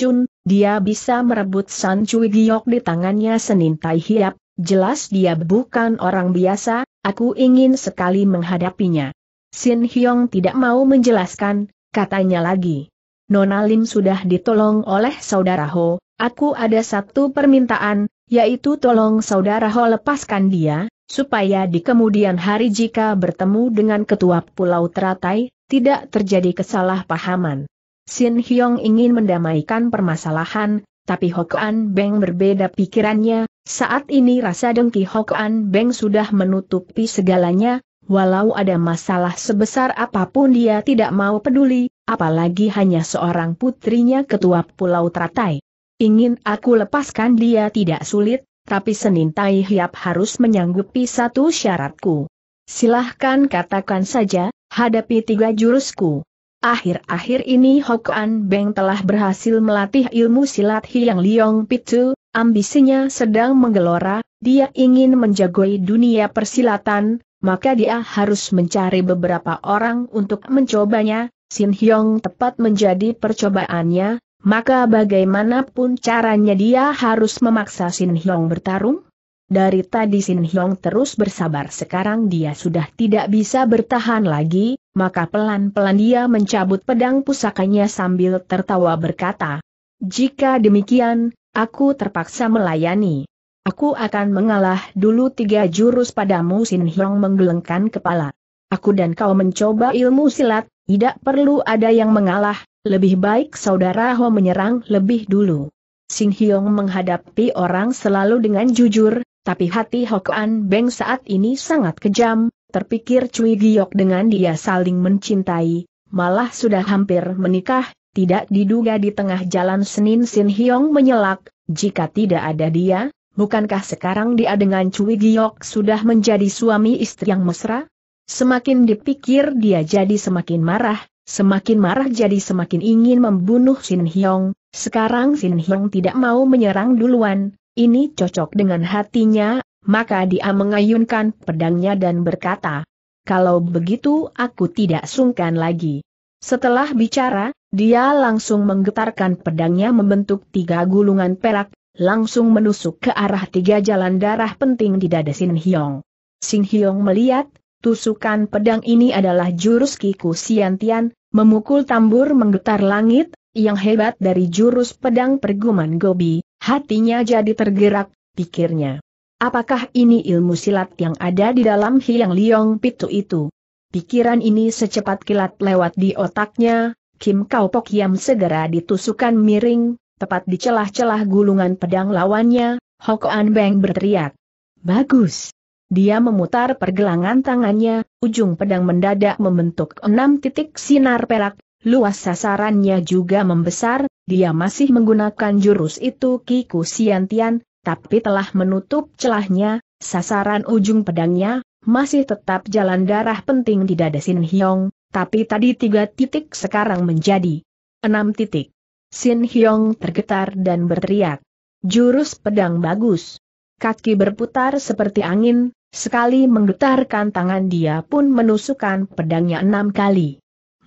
Speaker 1: Chun? dia bisa merebut San Cui Giok di tangannya Senin Tai Hiap, jelas dia bukan orang biasa, aku ingin sekali menghadapinya. Sin Hyong tidak mau menjelaskan, katanya lagi. Nona Lim sudah ditolong oleh saudara Ho, aku ada satu permintaan, yaitu tolong saudara Ho lepaskan dia, supaya di kemudian hari jika bertemu dengan ketua Pulau Teratai, tidak terjadi kesalahpahaman. Sin Hyong ingin mendamaikan permasalahan, tapi Hokan Beng berbeda pikirannya, saat ini rasa dengki Hokan Beng sudah menutupi segalanya, walau ada masalah sebesar apapun dia tidak mau peduli, apalagi hanya seorang putrinya ketua Pulau Teratai. Ingin aku lepaskan dia tidak sulit, tapi Senin Tai Hiap harus menyanggupi satu syaratku. Silahkan katakan saja, hadapi tiga jurusku. Akhir-akhir ini Hokan Beng telah berhasil melatih ilmu silat Hiang Liong Pitu, ambisinya sedang menggelora, dia ingin menjagoi dunia persilatan, maka dia harus mencari beberapa orang untuk mencobanya, Sin Hyong tepat menjadi percobaannya, maka bagaimanapun caranya dia harus memaksa Sin Hyong bertarung? Dari tadi Sin Hyong terus bersabar sekarang dia sudah tidak bisa bertahan lagi, maka pelan-pelan dia mencabut pedang pusakanya sambil tertawa berkata, Jika demikian, aku terpaksa melayani. Aku akan mengalah dulu tiga jurus padamu Sin Hyong menggelengkan kepala. Aku dan kau mencoba ilmu silat, tidak perlu ada yang mengalah, lebih baik saudara Ho menyerang lebih dulu. Sin Hyong menghadapi orang selalu dengan jujur, tapi hati Hokuan Beng saat ini sangat kejam, terpikir Cui Giok dengan dia saling mencintai, malah sudah hampir menikah, tidak diduga di tengah jalan Senin Sin Hyong menyelak, jika tidak ada dia, bukankah sekarang dia dengan Cui Giok sudah menjadi suami istri yang mesra? Semakin dipikir dia jadi semakin marah, semakin marah jadi semakin ingin membunuh Sin Hyong, sekarang Sin Hyong tidak mau menyerang duluan, ini cocok dengan hatinya, maka dia mengayunkan pedangnya dan berkata, kalau begitu aku tidak sungkan lagi. Setelah bicara, dia langsung menggetarkan pedangnya membentuk tiga gulungan perak, langsung menusuk ke arah tiga jalan darah penting di dada Sin Hyong. Sin Hyong melihat, tusukan pedang ini adalah jurus Kiku Siantian, memukul tambur menggetar langit, yang hebat dari jurus pedang perguman Gobi, hatinya jadi tergerak, pikirnya. Apakah ini ilmu silat yang ada di dalam Hiang Liong Pitu itu? Pikiran ini secepat kilat lewat di otaknya, Kim Kau Pok Yam segera ditusukan miring, tepat di celah-celah gulungan pedang lawannya, Hok An Beng berteriak. Bagus! Dia memutar pergelangan tangannya, ujung pedang mendadak membentuk enam titik sinar perak, Luas sasarannya juga membesar, dia masih menggunakan jurus itu Kiku Siantian, tapi telah menutup celahnya, sasaran ujung pedangnya, masih tetap jalan darah penting di dada Sin Hyong, tapi tadi tiga titik sekarang menjadi enam titik. Sin Hyong tergetar dan berteriak. Jurus pedang bagus. Kaki berputar seperti angin, sekali menggetarkan tangan dia pun menusukkan pedangnya enam kali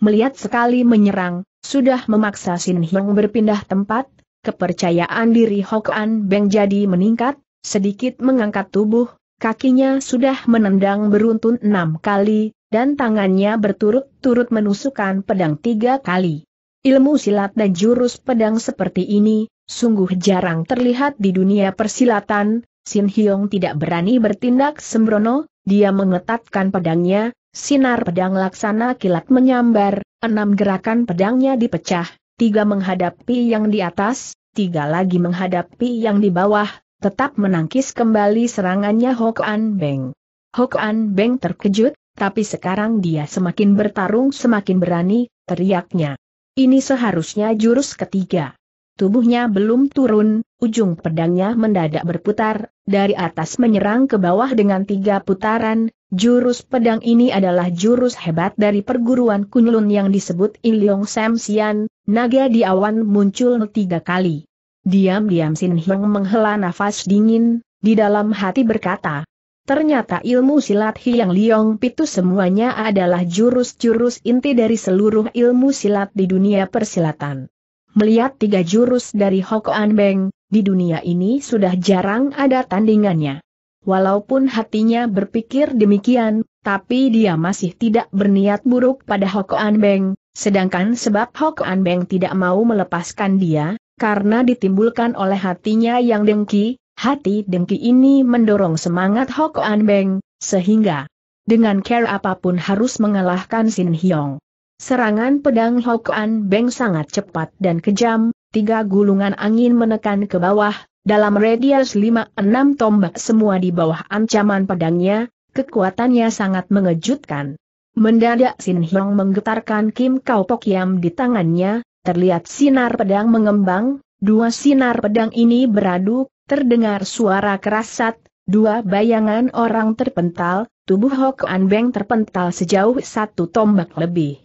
Speaker 1: melihat sekali menyerang, sudah memaksa Sin Hyong berpindah tempat, kepercayaan diri An Beng jadi meningkat, sedikit mengangkat tubuh, kakinya sudah menendang beruntun enam kali, dan tangannya berturut-turut menusukkan pedang tiga kali. Ilmu silat dan jurus pedang seperti ini, sungguh jarang terlihat di dunia persilatan, Sin Hyong tidak berani bertindak sembrono, dia mengetatkan pedangnya, Sinar pedang laksana kilat menyambar, enam gerakan pedangnya dipecah, tiga menghadapi yang di atas, tiga lagi menghadapi yang di bawah, tetap menangkis kembali serangannya Hokan Beng. Hokan Beng terkejut, tapi sekarang dia semakin bertarung semakin berani, teriaknya. Ini seharusnya jurus ketiga. Tubuhnya belum turun, ujung pedangnya mendadak berputar, dari atas menyerang ke bawah dengan tiga putaran, jurus pedang ini adalah jurus hebat dari perguruan Kunlun yang disebut Sam Samsian, naga di awan muncul tiga kali. Diam-diam Sin Hyong menghela nafas dingin, di dalam hati berkata, Ternyata ilmu silat Hyang Liong Pitu semuanya adalah jurus-jurus inti dari seluruh ilmu silat di dunia persilatan. Melihat tiga jurus dari Hokoan Beng, di dunia ini sudah jarang ada tandingannya. Walaupun hatinya berpikir demikian, tapi dia masih tidak berniat buruk pada Hokoan Beng, sedangkan sebab Hokoan Beng tidak mau melepaskan dia, karena ditimbulkan oleh hatinya yang dengki, hati dengki ini mendorong semangat Hokoan Beng, sehingga dengan care apapun harus mengalahkan Sin Hyong. Serangan pedang Hokan Beng sangat cepat dan kejam, tiga gulungan angin menekan ke bawah, dalam radius 5-6 tombak semua di bawah ancaman pedangnya, kekuatannya sangat mengejutkan. Mendadak Sin Hyong menggetarkan Kim Kau Pok Yam di tangannya, terlihat sinar pedang mengembang, dua sinar pedang ini beradu, terdengar suara kerasat, dua bayangan orang terpental, tubuh Hokan Beng terpental sejauh satu tombak lebih.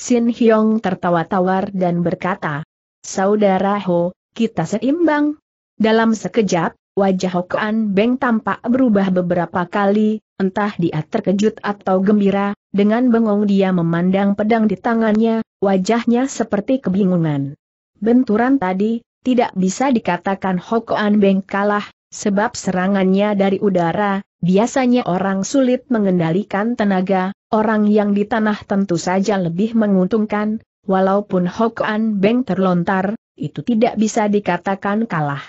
Speaker 1: Sin Hyong tertawa tawar dan berkata, Saudara Ho, kita seimbang. Dalam sekejap, wajah Ho Kuan Beng tampak berubah beberapa kali, entah dia terkejut atau gembira, dengan bengong dia memandang pedang di tangannya, wajahnya seperti kebingungan. Benturan tadi, tidak bisa dikatakan Ho Kuan Beng kalah, sebab serangannya dari udara, Biasanya orang sulit mengendalikan tenaga, orang yang di tanah tentu saja lebih menguntungkan, walaupun Hokan Beng terlontar, itu tidak bisa dikatakan kalah.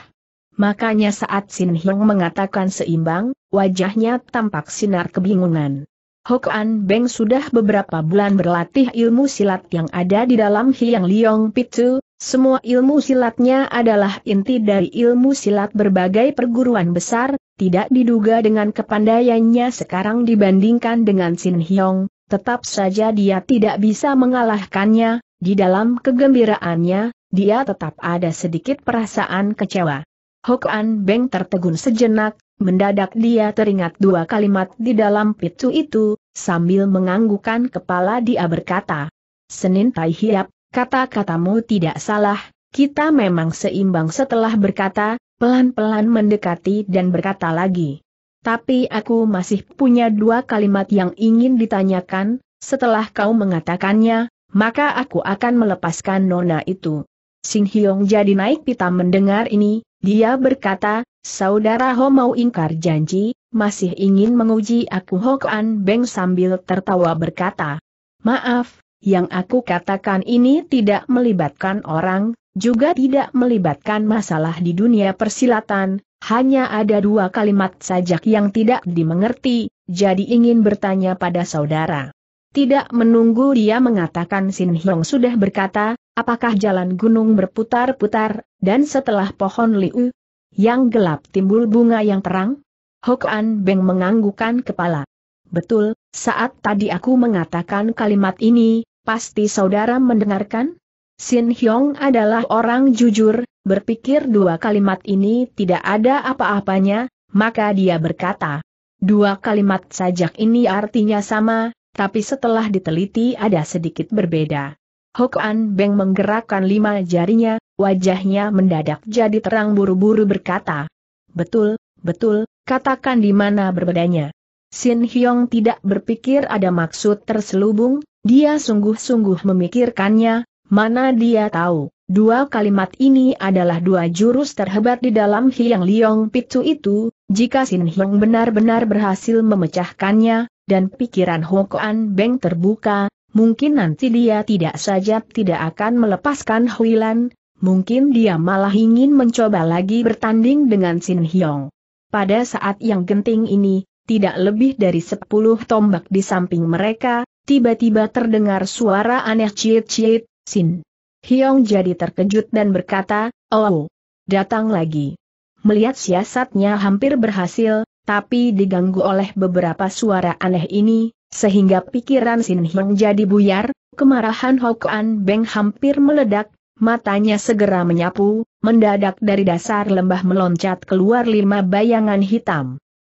Speaker 1: Makanya saat Sin Hyung mengatakan seimbang, wajahnya tampak sinar kebingungan. Hokan Beng sudah beberapa bulan berlatih ilmu silat yang ada di dalam Hyang Liong Pitu, semua ilmu silatnya adalah inti dari ilmu silat berbagai perguruan besar, tidak diduga dengan kepandaiannya sekarang dibandingkan dengan Sin Hyong, tetap saja dia tidak bisa mengalahkannya, di dalam kegembiraannya, dia tetap ada sedikit perasaan kecewa. Hokan Beng tertegun sejenak, mendadak dia teringat dua kalimat di dalam pitu itu, sambil menganggukan kepala dia berkata, Senin Tai Hiap, kata-katamu tidak salah, kita memang seimbang setelah berkata, pelan-pelan mendekati dan berkata lagi. Tapi aku masih punya dua kalimat yang ingin ditanyakan, setelah kau mengatakannya, maka aku akan melepaskan nona itu. Sing Hyong jadi naik pita mendengar ini, dia berkata, saudara Ho mau ingkar janji, masih ingin menguji aku Ho An Beng sambil tertawa berkata, maaf, yang aku katakan ini tidak melibatkan orang, juga tidak melibatkan masalah di dunia persilatan, hanya ada dua kalimat sajak yang tidak dimengerti, jadi ingin bertanya pada saudara. Tidak menunggu dia mengatakan Sin Hyong sudah berkata, apakah jalan gunung berputar-putar, dan setelah pohon liu yang gelap timbul bunga yang terang? Hok An Beng menganggukan kepala. Betul, saat tadi aku mengatakan kalimat ini, pasti saudara mendengarkan? Sin Hyong adalah orang jujur, berpikir dua kalimat ini tidak ada apa-apanya, maka dia berkata. Dua kalimat sajak ini artinya sama, tapi setelah diteliti ada sedikit berbeda. Hokan Beng menggerakkan lima jarinya, wajahnya mendadak jadi terang buru-buru berkata. Betul, betul, katakan di mana berbedanya. Sin Hyong tidak berpikir ada maksud terselubung, dia sungguh-sungguh memikirkannya, Mana dia tahu, dua kalimat ini adalah dua jurus terhebat di dalam Hiang Liong Pitu itu, jika Sin Hiong benar-benar berhasil memecahkannya, dan pikiran Hokoan Beng terbuka, mungkin nanti dia tidak saja tidak akan melepaskan Huilan, mungkin dia malah ingin mencoba lagi bertanding dengan Sin Hiong. Pada saat yang genting ini, tidak lebih dari sepuluh tombak di samping mereka, tiba-tiba terdengar suara aneh ciet-ciet, Sin. Hyong jadi terkejut dan berkata, oh, datang lagi. Melihat siasatnya hampir berhasil, tapi diganggu oleh beberapa suara aneh ini, sehingga pikiran Sin Hyong jadi buyar, kemarahan Hokan Beng hampir meledak, matanya segera menyapu, mendadak dari dasar lembah meloncat keluar lima bayangan hitam.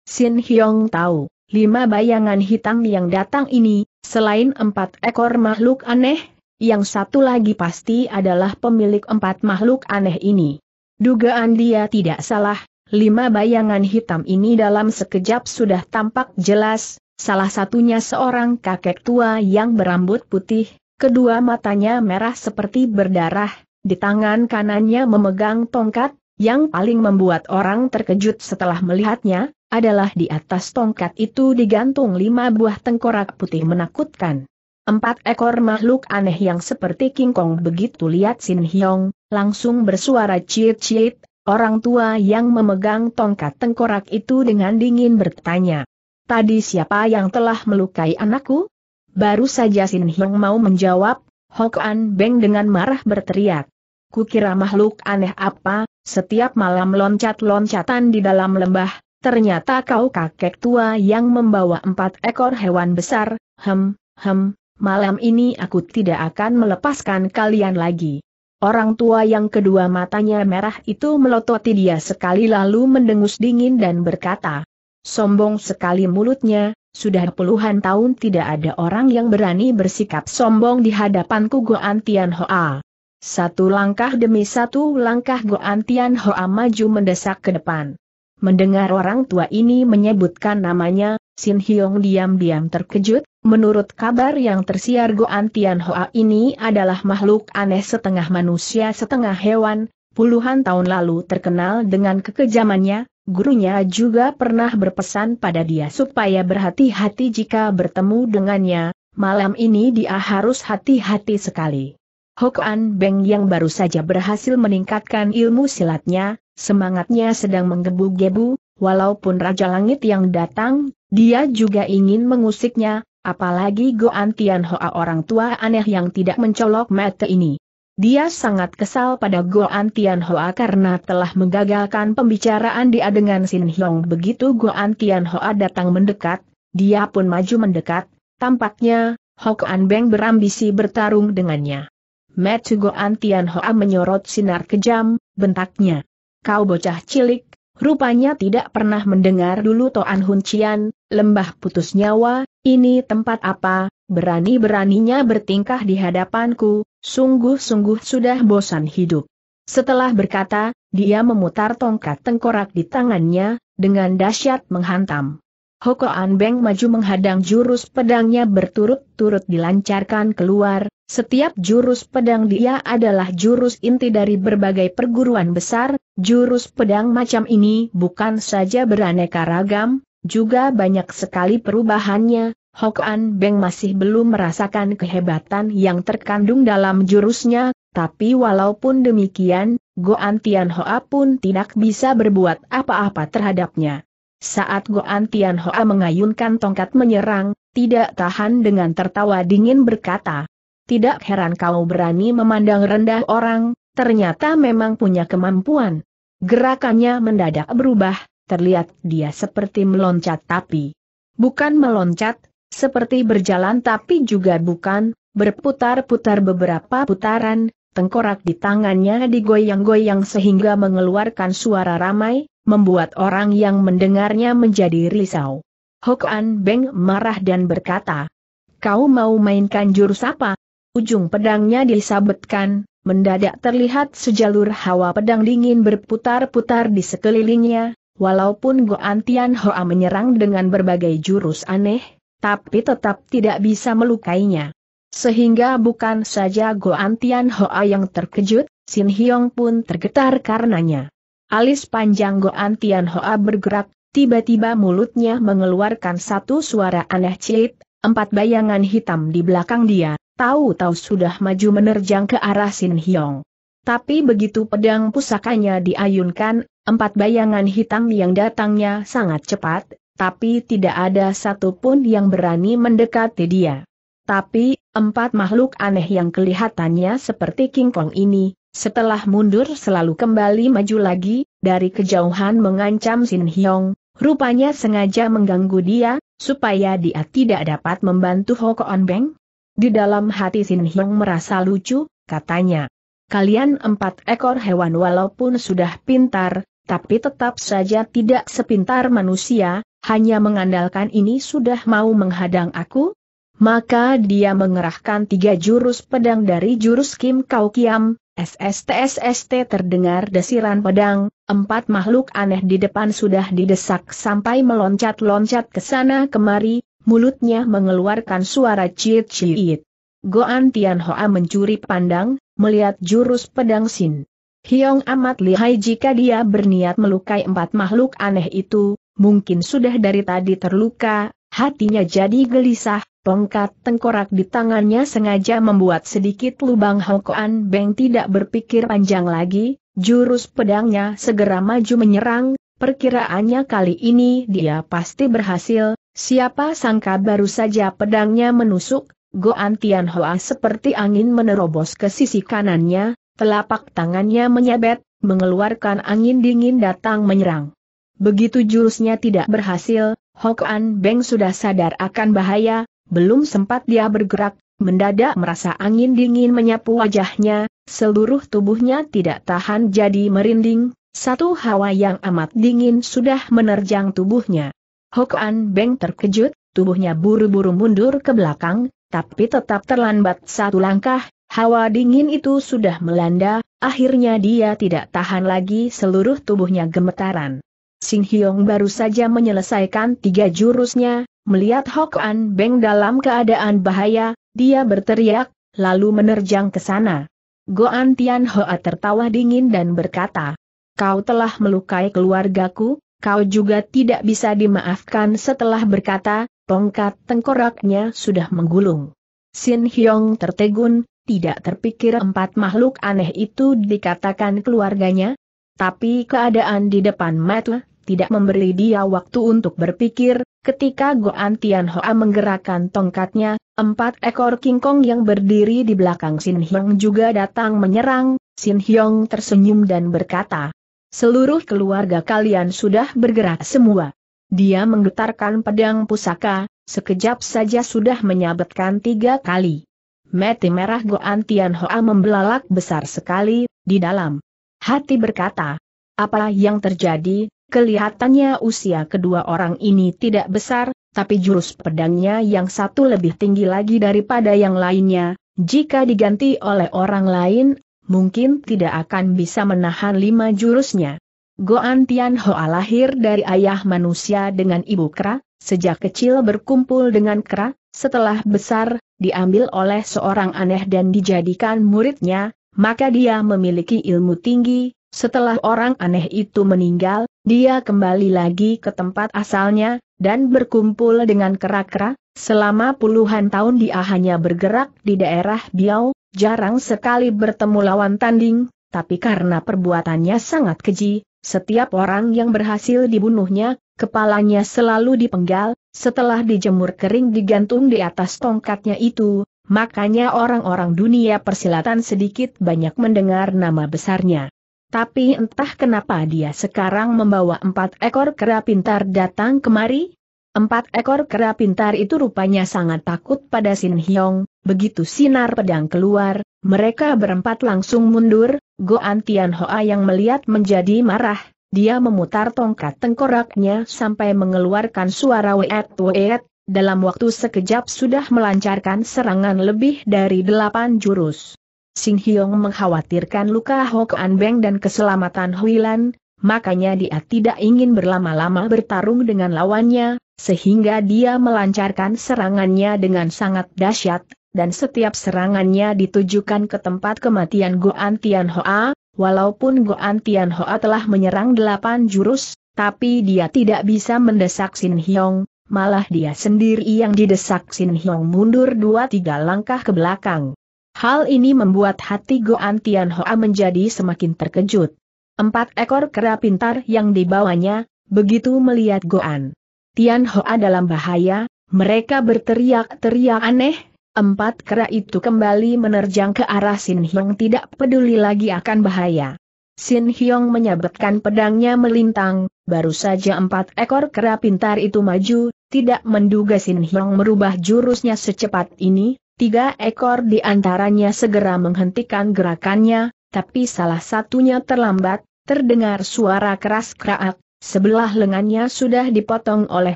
Speaker 1: Sin Hyong tahu, lima bayangan hitam yang datang ini, selain empat ekor makhluk aneh, yang satu lagi pasti adalah pemilik empat makhluk aneh ini. Dugaan dia tidak salah, lima bayangan hitam ini dalam sekejap sudah tampak jelas, salah satunya seorang kakek tua yang berambut putih, kedua matanya merah seperti berdarah, di tangan kanannya memegang tongkat, yang paling membuat orang terkejut setelah melihatnya, adalah di atas tongkat itu digantung lima buah tengkorak putih menakutkan. Empat ekor makhluk aneh yang seperti King Kong begitu lihat Sin Hyong, langsung bersuara cheat cit orang tua yang memegang tongkat tengkorak itu dengan dingin bertanya. Tadi siapa yang telah melukai anakku? Baru saja Sin Hyong mau menjawab, Hok An Beng dengan marah berteriak. Kukira makhluk aneh apa, setiap malam loncat-loncatan di dalam lembah, ternyata kau kakek tua yang membawa empat ekor hewan besar, hem, hem, malam ini aku tidak akan melepaskan kalian lagi. Orang tua yang kedua matanya merah itu melototi dia sekali lalu mendengus dingin dan berkata, sombong sekali mulutnya, sudah puluhan tahun tidak ada orang yang berani bersikap sombong di hadapanku Goan Tian Hoa. Satu langkah demi satu langkah Goan Tian Hoa maju mendesak ke depan. Mendengar orang tua ini menyebutkan namanya, Sin Hyong diam-diam terkejut, Menurut kabar yang tersiar Goan Tian ini adalah makhluk aneh setengah manusia setengah hewan, puluhan tahun lalu terkenal dengan kekejamannya, gurunya juga pernah berpesan pada dia supaya berhati-hati jika bertemu dengannya, malam ini dia harus hati-hati sekali. Hokan Beng yang baru saja berhasil meningkatkan ilmu silatnya, semangatnya sedang menggebu-gebu, walaupun Raja Langit yang datang, dia juga ingin mengusiknya, Apalagi Goan Tian orang tua aneh yang tidak mencolok mata ini. Dia sangat kesal pada Goan Tian karena telah menggagalkan pembicaraan dia dengan Sin Hyong. Begitu Goan Tian datang mendekat, dia pun maju mendekat, tampaknya, An Beng berambisi bertarung dengannya. Matsu Goan Tian menyorot sinar kejam, bentaknya. Kau bocah cilik, Rupanya tidak pernah mendengar dulu Toan Hun Cian, lembah putus nyawa, ini tempat apa, berani-beraninya bertingkah di hadapanku, sungguh-sungguh sudah bosan hidup. Setelah berkata, dia memutar tongkat tengkorak di tangannya, dengan dahsyat menghantam. Hoko Beng maju menghadang jurus pedangnya berturut-turut dilancarkan keluar, setiap jurus pedang dia adalah jurus inti dari berbagai perguruan besar, jurus pedang macam ini bukan saja beraneka ragam, juga banyak sekali perubahannya, Hok An Beng masih belum merasakan kehebatan yang terkandung dalam jurusnya, tapi walaupun demikian, Goan Tian Hoa pun tidak bisa berbuat apa-apa terhadapnya. Saat Goan Tian Hoa mengayunkan tongkat menyerang, tidak tahan dengan tertawa dingin berkata, tidak heran kau berani memandang rendah orang, ternyata memang punya kemampuan. Gerakannya mendadak berubah, terlihat dia seperti meloncat tapi bukan meloncat, seperti berjalan tapi juga bukan, berputar-putar beberapa putaran, tengkorak di tangannya digoyang-goyang sehingga mengeluarkan suara ramai, membuat orang yang mendengarnya menjadi risau. Hokan Beng marah dan berkata, Kau mau mainkan jurus apa? Ujung pedangnya disabetkan, mendadak terlihat sejalur hawa pedang dingin berputar-putar di sekelilingnya, walaupun Goan Tian Hoa menyerang dengan berbagai jurus aneh, tapi tetap tidak bisa melukainya. Sehingga bukan saja Goan Tian Hoa yang terkejut, Sin Hiong pun tergetar karenanya. Alis panjang Goan Tian Hoa bergerak, tiba-tiba mulutnya mengeluarkan satu suara aneh cilit, empat bayangan hitam di belakang dia, tahu-tahu sudah maju menerjang ke arah Sin Hyong. Tapi begitu pedang pusakanya diayunkan, empat bayangan hitam yang datangnya sangat cepat, tapi tidak ada satupun yang berani mendekati dia. Tapi, empat makhluk aneh yang kelihatannya seperti King Kong ini, setelah mundur selalu kembali maju lagi, dari kejauhan mengancam Sin Hyong, rupanya sengaja mengganggu dia, supaya dia tidak dapat membantu Hokoan Beng. Di dalam hati Sin Hyong merasa lucu, katanya. Kalian empat ekor hewan walaupun sudah pintar, tapi tetap saja tidak sepintar manusia, hanya mengandalkan ini sudah mau menghadang aku, maka dia mengerahkan tiga jurus pedang dari jurus Kim Kau Kiam, SSTSST terdengar desiran pedang, empat makhluk aneh di depan sudah didesak sampai meloncat-loncat ke sana kemari, mulutnya mengeluarkan suara ciit-ciit. Goan Tian Hoa mencuri pandang, melihat jurus pedang Sin. Hiong amat lihai jika dia berniat melukai empat makhluk aneh itu, mungkin sudah dari tadi terluka, hatinya jadi gelisah, Tongkat tengkorak di tangannya sengaja membuat sedikit lubang Hokoan Beng tidak berpikir panjang lagi, jurus pedangnya segera maju menyerang, perkiraannya kali ini dia pasti berhasil, siapa sangka baru saja pedangnya menusuk, Goan Tian seperti angin menerobos ke sisi kanannya, telapak tangannya menyabet, mengeluarkan angin dingin datang menyerang. Begitu jurusnya tidak berhasil, Hokan Beng sudah sadar akan bahaya, belum sempat dia bergerak, mendadak merasa angin dingin menyapu wajahnya, seluruh tubuhnya tidak tahan jadi merinding, satu hawa yang amat dingin sudah menerjang tubuhnya. Hokan Beng terkejut, tubuhnya buru-buru mundur ke belakang, tapi tetap terlambat satu langkah, hawa dingin itu sudah melanda, akhirnya dia tidak tahan lagi seluruh tubuhnya gemetaran. Sing Hyong baru saja menyelesaikan tiga jurusnya, Melihat Hok An Beng dalam keadaan bahaya, dia berteriak, lalu menerjang ke sana. Goan Tian Hoa tertawa dingin dan berkata, Kau telah melukai keluargaku, kau juga tidak bisa dimaafkan setelah berkata, tongkat tengkoraknya sudah menggulung. Sin Hyong tertegun, tidak terpikir empat makhluk aneh itu dikatakan keluarganya, tapi keadaan di depan mata tidak memberi dia waktu untuk berpikir, ketika Goan Tian menggerakkan tongkatnya, empat ekor kingkong yang berdiri di belakang Sin Hyong juga datang menyerang, Sin Hyong tersenyum dan berkata, Seluruh keluarga kalian sudah bergerak semua. Dia menggetarkan pedang pusaka, sekejap saja sudah menyabetkan tiga kali. Mati merah Goan Tian membelalak besar sekali, di dalam. Hati berkata, apa yang terjadi, Kelihatannya usia kedua orang ini tidak besar, tapi jurus pedangnya yang satu lebih tinggi lagi daripada yang lainnya, jika diganti oleh orang lain, mungkin tidak akan bisa menahan lima jurusnya. Goan Tianhoa lahir dari ayah manusia dengan ibu kera, sejak kecil berkumpul dengan kera, setelah besar, diambil oleh seorang aneh dan dijadikan muridnya, maka dia memiliki ilmu tinggi, setelah orang aneh itu meninggal, dia kembali lagi ke tempat asalnya, dan berkumpul dengan kera-kera, selama puluhan tahun dia hanya bergerak di daerah Biau, jarang sekali bertemu lawan tanding, tapi karena perbuatannya sangat keji, setiap orang yang berhasil dibunuhnya, kepalanya selalu dipenggal, setelah dijemur kering digantung di atas tongkatnya itu, makanya orang-orang dunia persilatan sedikit banyak mendengar nama besarnya. Tapi entah kenapa dia sekarang membawa empat ekor kera pintar datang kemari. Empat ekor kera pintar itu rupanya sangat takut pada Sin Hyong, begitu sinar pedang keluar, mereka berempat langsung mundur, Go Antian Hoa yang melihat menjadi marah, dia memutar tongkat tengkoraknya sampai mengeluarkan suara weet weet, dalam waktu sekejap sudah melancarkan serangan lebih dari delapan jurus. Sing Hyong mengkhawatirkan luka Hok An Beng dan keselamatan Huilan, makanya dia tidak ingin berlama-lama bertarung dengan lawannya, sehingga dia melancarkan serangannya dengan sangat dahsyat, dan setiap serangannya ditujukan ke tempat kematian Goan Tian Hoa, walaupun Goan Tian Hoa telah menyerang delapan jurus, tapi dia tidak bisa mendesak Sin Hyong, malah dia sendiri yang didesak Sin Hyong mundur dua tiga langkah ke belakang. Hal ini membuat hati Goan Tian menjadi semakin terkejut. Empat ekor kera pintar yang dibawanya, begitu melihat Goan. Tian dalam bahaya, mereka berteriak-teriak aneh, empat kera itu kembali menerjang ke arah Sin Hyong tidak peduli lagi akan bahaya. Sin Hyong menyabetkan pedangnya melintang, baru saja empat ekor kera pintar itu maju, tidak menduga Sin Hyong merubah jurusnya secepat ini, Tiga ekor di antaranya segera menghentikan gerakannya, tapi salah satunya terlambat, terdengar suara keras kraak, sebelah lengannya sudah dipotong oleh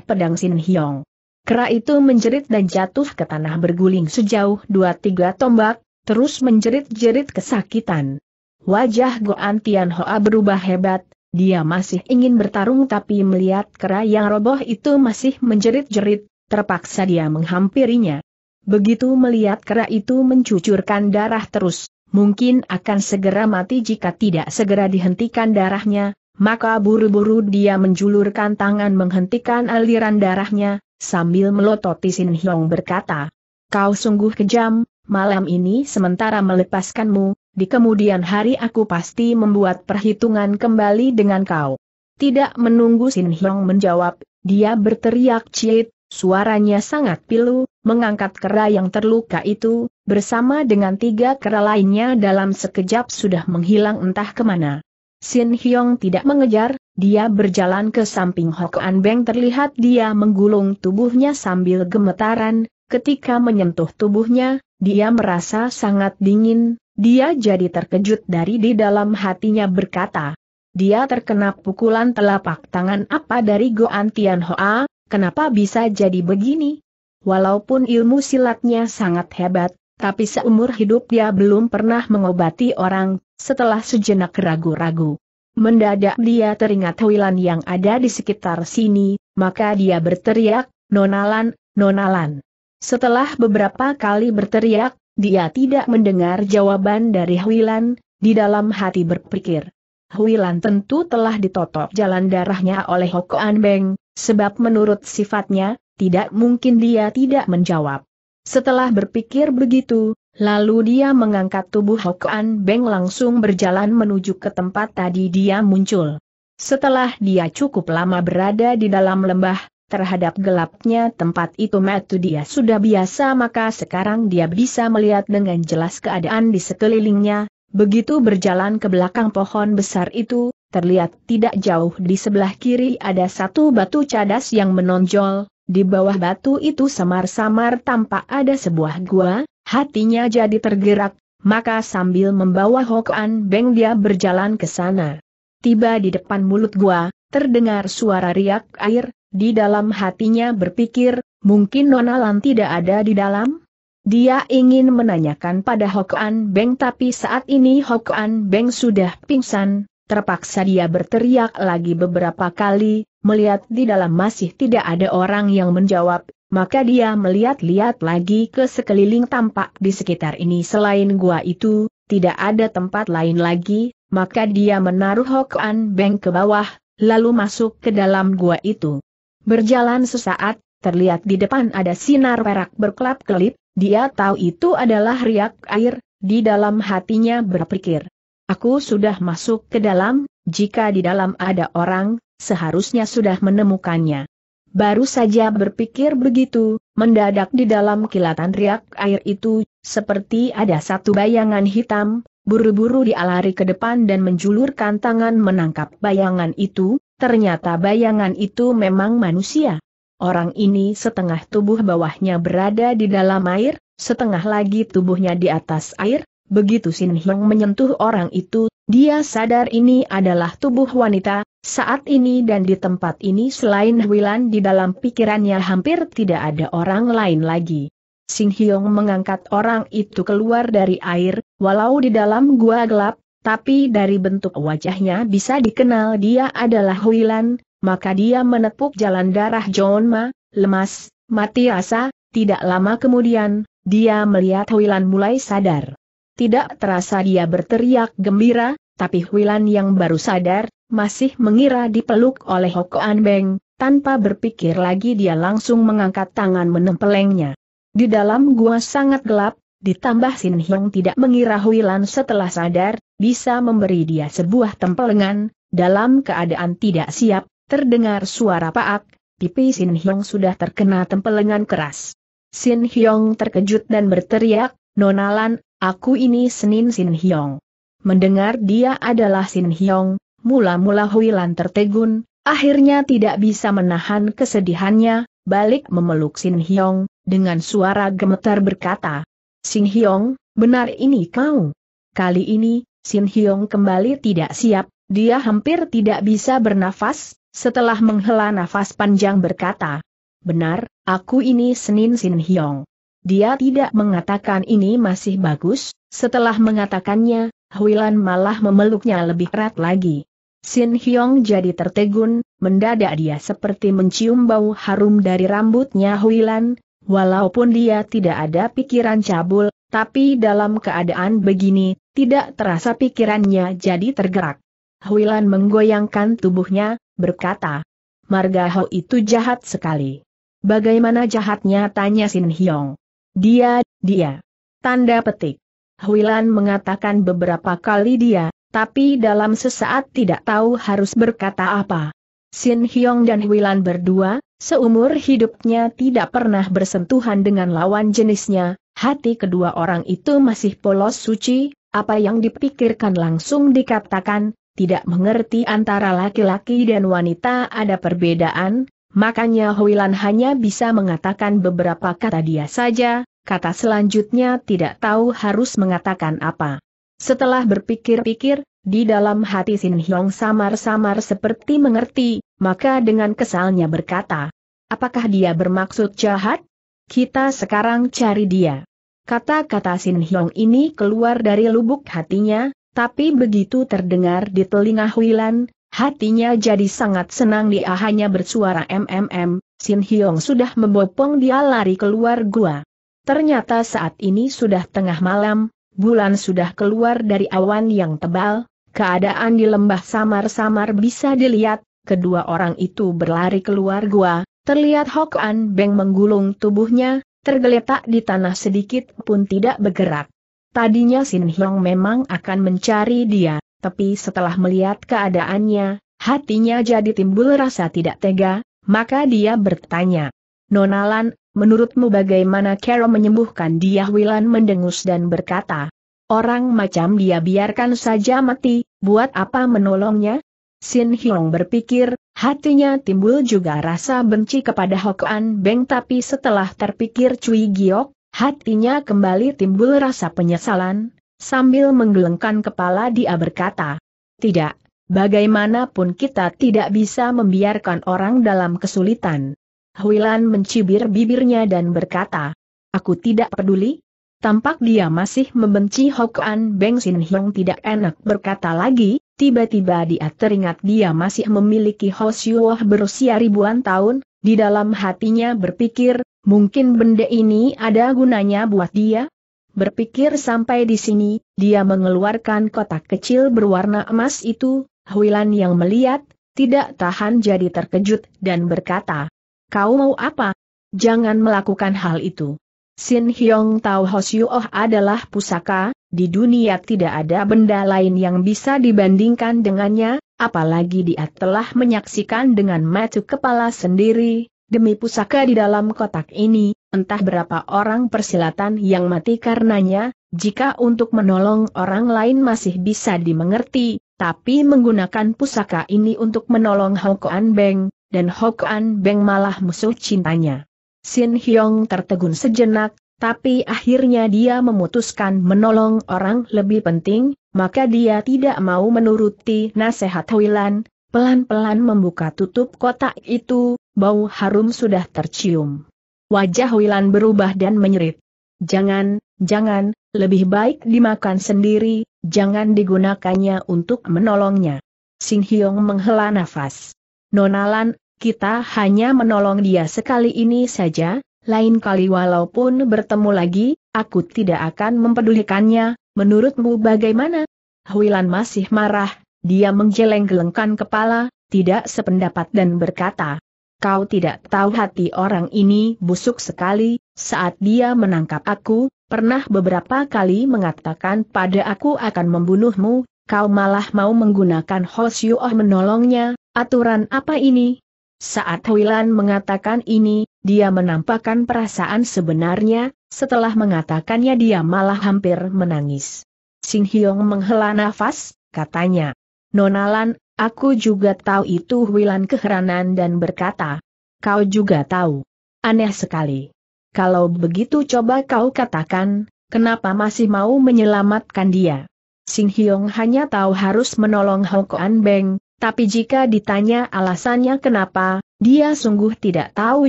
Speaker 1: pedang Sin Hyong. Kera itu menjerit dan jatuh ke tanah berguling sejauh dua tiga tombak, terus menjerit-jerit kesakitan. Wajah Goan Tian Hoa berubah hebat, dia masih ingin bertarung tapi melihat kera yang roboh itu masih menjerit-jerit, terpaksa dia menghampirinya. Begitu melihat kera itu mencucurkan darah terus, mungkin akan segera mati jika tidak segera dihentikan darahnya, maka buru-buru dia menjulurkan tangan menghentikan aliran darahnya, sambil melototi Sin Hyong berkata, Kau sungguh kejam, malam ini sementara melepaskanmu, di kemudian hari aku pasti membuat perhitungan kembali dengan kau. Tidak menunggu Sin Hyong menjawab, dia berteriak cit, suaranya sangat pilu, mengangkat kera yang terluka itu, bersama dengan tiga kera lainnya dalam sekejap sudah menghilang entah kemana. Sin Hyong tidak mengejar, dia berjalan ke samping Hok An Beng terlihat dia menggulung tubuhnya sambil gemetaran, ketika menyentuh tubuhnya, dia merasa sangat dingin, dia jadi terkejut dari di dalam hatinya berkata. Dia terkena pukulan telapak tangan apa dari Goan Tian Hoa, kenapa bisa jadi begini? Walaupun ilmu silatnya sangat hebat, tapi seumur hidup dia belum pernah mengobati orang, setelah sejenak ragu-ragu. Mendadak dia teringat Wilan yang ada di sekitar sini, maka dia berteriak, Nonalan, Nonalan. Setelah beberapa kali berteriak, dia tidak mendengar jawaban dari Wilan, di dalam hati berpikir. Huilan tentu telah ditotok jalan darahnya oleh Hokoan Beng, sebab menurut sifatnya, tidak mungkin dia tidak menjawab. Setelah berpikir begitu, lalu dia mengangkat tubuh Hokan Beng langsung berjalan menuju ke tempat tadi dia muncul. Setelah dia cukup lama berada di dalam lembah, terhadap gelapnya tempat itu metu dia sudah biasa maka sekarang dia bisa melihat dengan jelas keadaan di sekelilingnya, Begitu berjalan ke belakang pohon besar itu, terlihat tidak jauh di sebelah kiri ada satu batu cadas yang menonjol, di bawah batu itu samar-samar tampak ada sebuah gua, hatinya jadi tergerak, maka sambil membawa Hokan Beng dia berjalan ke sana. Tiba di depan mulut gua, terdengar suara riak air, di dalam hatinya berpikir, mungkin Nona Lan tidak ada di dalam? Dia ingin menanyakan pada Hokan Beng tapi saat ini Hokan Beng sudah pingsan, Terpaksa dia berteriak lagi beberapa kali, melihat di dalam masih tidak ada orang yang menjawab, maka dia melihat-lihat lagi ke sekeliling tampak di sekitar ini selain gua itu, tidak ada tempat lain lagi, maka dia menaruh Hokan Beng ke bawah, lalu masuk ke dalam gua itu. Berjalan sesaat, terlihat di depan ada sinar perak berkelap-kelip, dia tahu itu adalah riak air, di dalam hatinya berpikir. Aku sudah masuk ke dalam, jika di dalam ada orang, seharusnya sudah menemukannya. Baru saja berpikir begitu, mendadak di dalam kilatan riak air itu, seperti ada satu bayangan hitam, buru-buru dialari ke depan dan menjulurkan tangan menangkap bayangan itu, ternyata bayangan itu memang manusia. Orang ini setengah tubuh bawahnya berada di dalam air, setengah lagi tubuhnya di atas air, Begitu Sin Hyong menyentuh orang itu, dia sadar ini adalah tubuh wanita, saat ini dan di tempat ini selain Huilan di dalam pikirannya hampir tidak ada orang lain lagi. Sin Hyong mengangkat orang itu keluar dari air, walau di dalam gua gelap, tapi dari bentuk wajahnya bisa dikenal dia adalah Huilan. maka dia menepuk jalan darah John Ma, lemas, mati rasa, tidak lama kemudian, dia melihat Huilan mulai sadar. Tidak terasa dia berteriak gembira, tapi Huilan yang baru sadar, masih mengira dipeluk oleh Hoko Beng, tanpa berpikir lagi dia langsung mengangkat tangan menempelengnya. Di dalam gua sangat gelap, ditambah Sin Hyong tidak mengira Huilan setelah sadar, bisa memberi dia sebuah tempelengan, dalam keadaan tidak siap, terdengar suara paak, pipi Sin Hyong sudah terkena tempelengan keras. Sin Hyong terkejut dan berteriak, Nonalan, Aku ini Senin Sin Hyong. Mendengar dia adalah Sin Hyong, mula-mula Huilan tertegun, akhirnya tidak bisa menahan kesedihannya, balik memeluk Sin Hyong, dengan suara gemetar berkata, Sin Hyong, benar ini kau. Kali ini, Sin Hyong kembali tidak siap, dia hampir tidak bisa bernafas, setelah menghela nafas panjang berkata, Benar, aku ini Senin Sin Hyong. Dia tidak mengatakan ini masih bagus, setelah mengatakannya, Huilan malah memeluknya lebih erat lagi. Sin Hyong jadi tertegun, mendadak dia seperti mencium bau harum dari rambutnya Huilan, walaupun dia tidak ada pikiran cabul, tapi dalam keadaan begini, tidak terasa pikirannya jadi tergerak. Huilan menggoyangkan tubuhnya, berkata, Margaho itu jahat sekali. Bagaimana jahatnya tanya Sin Hyong. Dia, dia. Tanda petik. Huilan mengatakan beberapa kali dia, tapi dalam sesaat tidak tahu harus berkata apa. Sin Hyong dan Huilan berdua, seumur hidupnya tidak pernah bersentuhan dengan lawan jenisnya, hati kedua orang itu masih polos suci, apa yang dipikirkan langsung dikatakan, tidak mengerti antara laki-laki dan wanita ada perbedaan, Makanya Huilan hanya bisa mengatakan beberapa kata dia saja, kata selanjutnya tidak tahu harus mengatakan apa. Setelah berpikir-pikir, di dalam hati Sin Hyong samar-samar seperti mengerti, maka dengan kesalnya berkata, Apakah dia bermaksud jahat? Kita sekarang cari dia. Kata-kata Sin Hyong ini keluar dari lubuk hatinya, tapi begitu terdengar di telinga Huilan, Hatinya jadi sangat senang dia hanya bersuara MMM, Sin Hyong sudah membopong dia lari keluar gua. Ternyata saat ini sudah tengah malam, bulan sudah keluar dari awan yang tebal, keadaan di lembah samar-samar bisa dilihat, kedua orang itu berlari keluar gua, terlihat Hok An Beng menggulung tubuhnya, tergeletak di tanah sedikit pun tidak bergerak. Tadinya Sin Hyong memang akan mencari dia, tapi setelah melihat keadaannya, hatinya jadi timbul rasa tidak tega, maka dia bertanya. Nonalan, menurutmu bagaimana Carol menyembuhkan dia? Wilan mendengus dan berkata, Orang macam dia biarkan saja mati, buat apa menolongnya? Sin Hiong berpikir, hatinya timbul juga rasa benci kepada Hokuan Beng tapi setelah terpikir Cui Giok, hatinya kembali timbul rasa penyesalan, Sambil menggelengkan kepala dia berkata, Tidak, bagaimanapun kita tidak bisa membiarkan orang dalam kesulitan. Huilan mencibir bibirnya dan berkata, Aku tidak peduli. Tampak dia masih membenci Hokan Beng Sin Hyung tidak enak berkata lagi, tiba-tiba dia teringat dia masih memiliki Hosyuoh berusia ribuan tahun, di dalam hatinya berpikir, mungkin benda ini ada gunanya buat dia, Berpikir sampai di sini, dia mengeluarkan kotak kecil berwarna emas itu, Huilan yang melihat, tidak tahan jadi terkejut dan berkata, Kau mau apa? Jangan melakukan hal itu. Sin Hyong Tao Oh adalah pusaka, di dunia tidak ada benda lain yang bisa dibandingkan dengannya, apalagi dia telah menyaksikan dengan matuk kepala sendiri, Demi pusaka di dalam kotak ini, entah berapa orang persilatan yang mati karenanya, jika untuk menolong orang lain masih bisa dimengerti, tapi menggunakan pusaka ini untuk menolong Hokoan Beng, dan Hokoan Beng malah musuh cintanya. Sin Hyong tertegun sejenak, tapi akhirnya dia memutuskan menolong orang lebih penting, maka dia tidak mau menuruti nasihat Huilan, pelan-pelan membuka tutup kotak itu, bau harum sudah tercium. Wajah Wilan berubah dan menyerit. Jangan, jangan, lebih baik dimakan sendiri, jangan digunakannya untuk menolongnya. Sing Hyong menghela nafas. Nonalan, kita hanya menolong dia sekali ini saja, lain kali walaupun bertemu lagi, aku tidak akan mempedulikannya, menurutmu bagaimana? Huilan masih marah, dia menggeleng-gelengkan kepala, tidak sependapat dan berkata, Kau tidak tahu hati orang ini busuk sekali, saat dia menangkap aku, pernah beberapa kali mengatakan pada aku akan membunuhmu, kau malah mau menggunakan Hosyuoh menolongnya, aturan apa ini? Saat Huilan mengatakan ini, dia menampakkan perasaan sebenarnya, setelah mengatakannya dia malah hampir menangis. Sin Hyong menghela nafas, katanya, Nonalan, aku juga tahu itu Huilan keheranan dan berkata. Kau juga tahu. Aneh sekali. Kalau begitu coba kau katakan, kenapa masih mau menyelamatkan dia? Sing Hyong hanya tahu harus menolong Hokoan Beng, tapi jika ditanya alasannya kenapa, dia sungguh tidak tahu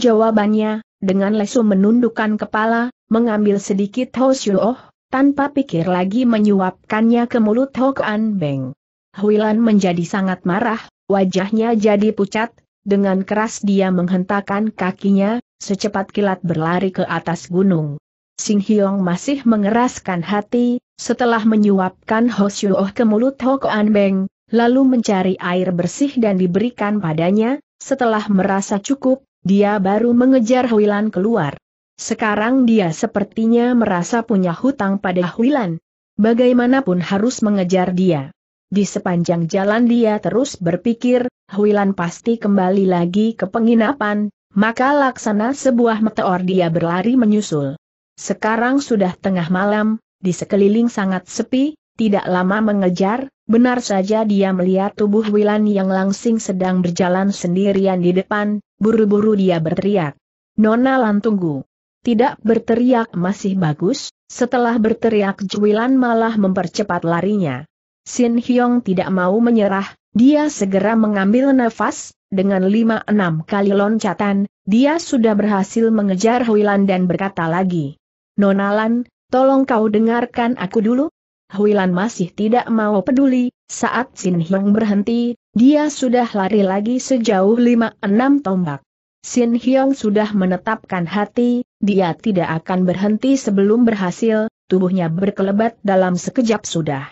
Speaker 1: jawabannya, dengan lesu menundukkan kepala, mengambil sedikit Ho tanpa pikir lagi menyuapkannya ke mulut Hokoan Beng. Huilan menjadi sangat marah, wajahnya jadi pucat, dengan keras dia menghentakkan kakinya, secepat kilat berlari ke atas gunung. Sing Hyong masih mengeraskan hati, setelah menyuapkan Shuo ke mulut Koan Beng, lalu mencari air bersih dan diberikan padanya, setelah merasa cukup, dia baru mengejar Huilan keluar. Sekarang dia sepertinya merasa punya hutang pada Huilan. Bagaimanapun harus mengejar dia. Di sepanjang jalan dia terus berpikir, Huilan pasti kembali lagi ke penginapan, maka laksana sebuah meteor dia berlari menyusul. Sekarang sudah tengah malam, di sekeliling sangat sepi, tidak lama mengejar, benar saja dia melihat tubuh Huilan yang langsing sedang berjalan sendirian di depan, buru-buru dia berteriak. Nona Lan tunggu. Tidak berteriak masih bagus, setelah berteriak Juwilan malah mempercepat larinya. Sin Hyong tidak mau menyerah, dia segera mengambil nafas, dengan lima enam kali loncatan, dia sudah berhasil mengejar Huilan dan berkata lagi. Nonalan, tolong kau dengarkan aku dulu. Huilan masih tidak mau peduli, saat Sin Hyong berhenti, dia sudah lari lagi sejauh lima enam tombak. Sin Hyong sudah menetapkan hati, dia tidak akan berhenti sebelum berhasil, tubuhnya berkelebat dalam sekejap sudah.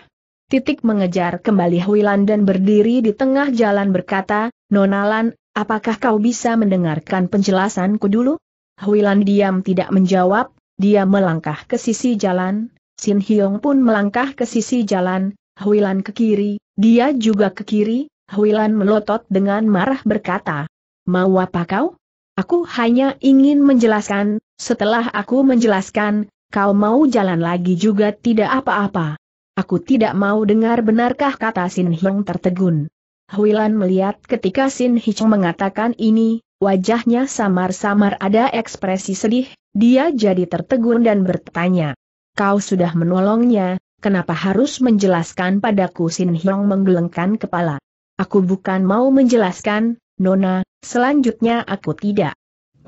Speaker 1: Titik mengejar kembali Huilan dan berdiri di tengah jalan berkata, Nonalan, apakah kau bisa mendengarkan penjelasanku dulu? Huilan diam tidak menjawab, dia melangkah ke sisi jalan, Sin Hyong pun melangkah ke sisi jalan, Huilan ke kiri, dia juga ke kiri, Huilan melotot dengan marah berkata, Mau apa kau? Aku hanya ingin menjelaskan, setelah aku menjelaskan, kau mau jalan lagi juga tidak apa-apa. Aku tidak mau dengar benarkah kata Sin Hiong tertegun. Huilan melihat ketika Sin Hiong mengatakan ini, wajahnya samar-samar ada ekspresi sedih, dia jadi tertegun dan bertanya. Kau sudah menolongnya, kenapa harus menjelaskan padaku Sin Hiong menggelengkan kepala. Aku bukan mau menjelaskan, Nona, selanjutnya aku tidak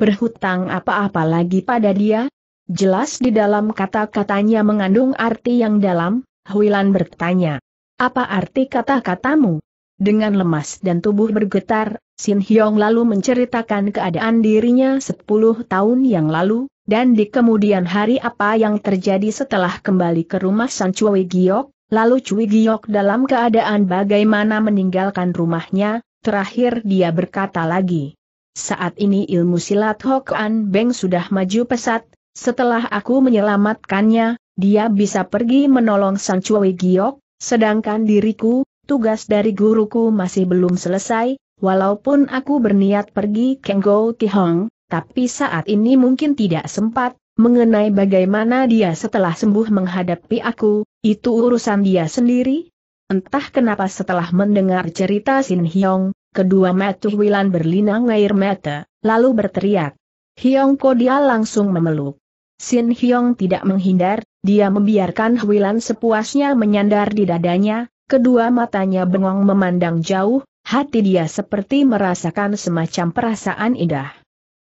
Speaker 1: berhutang apa-apa lagi pada dia. Jelas di dalam kata-katanya mengandung arti yang dalam, Huilan bertanya. Apa arti kata-katamu? Dengan lemas dan tubuh bergetar, Sin Hyong lalu menceritakan keadaan dirinya 10 tahun yang lalu, dan di kemudian hari apa yang terjadi setelah kembali ke rumah San Chui Giok, lalu Chui Giok dalam keadaan bagaimana meninggalkan rumahnya, terakhir dia berkata lagi. Saat ini ilmu silat Hokan Beng sudah maju pesat, setelah aku menyelamatkannya, dia bisa pergi menolong Sang Cui Giok, sedangkan diriku, tugas dari guruku masih belum selesai, walaupun aku berniat pergi ti Tihong, tapi saat ini mungkin tidak sempat, Mengenai bagaimana dia setelah sembuh menghadapi aku, itu urusan dia sendiri? Entah kenapa setelah mendengar cerita Sin Hyong, kedua mata Wilan berlinang air mata, lalu berteriak. Hyong Ko dia langsung memeluk. Sin Hyong tidak menghindar, dia membiarkan Huilan sepuasnya menyandar di dadanya, kedua matanya bengong memandang jauh, hati dia seperti merasakan semacam perasaan indah.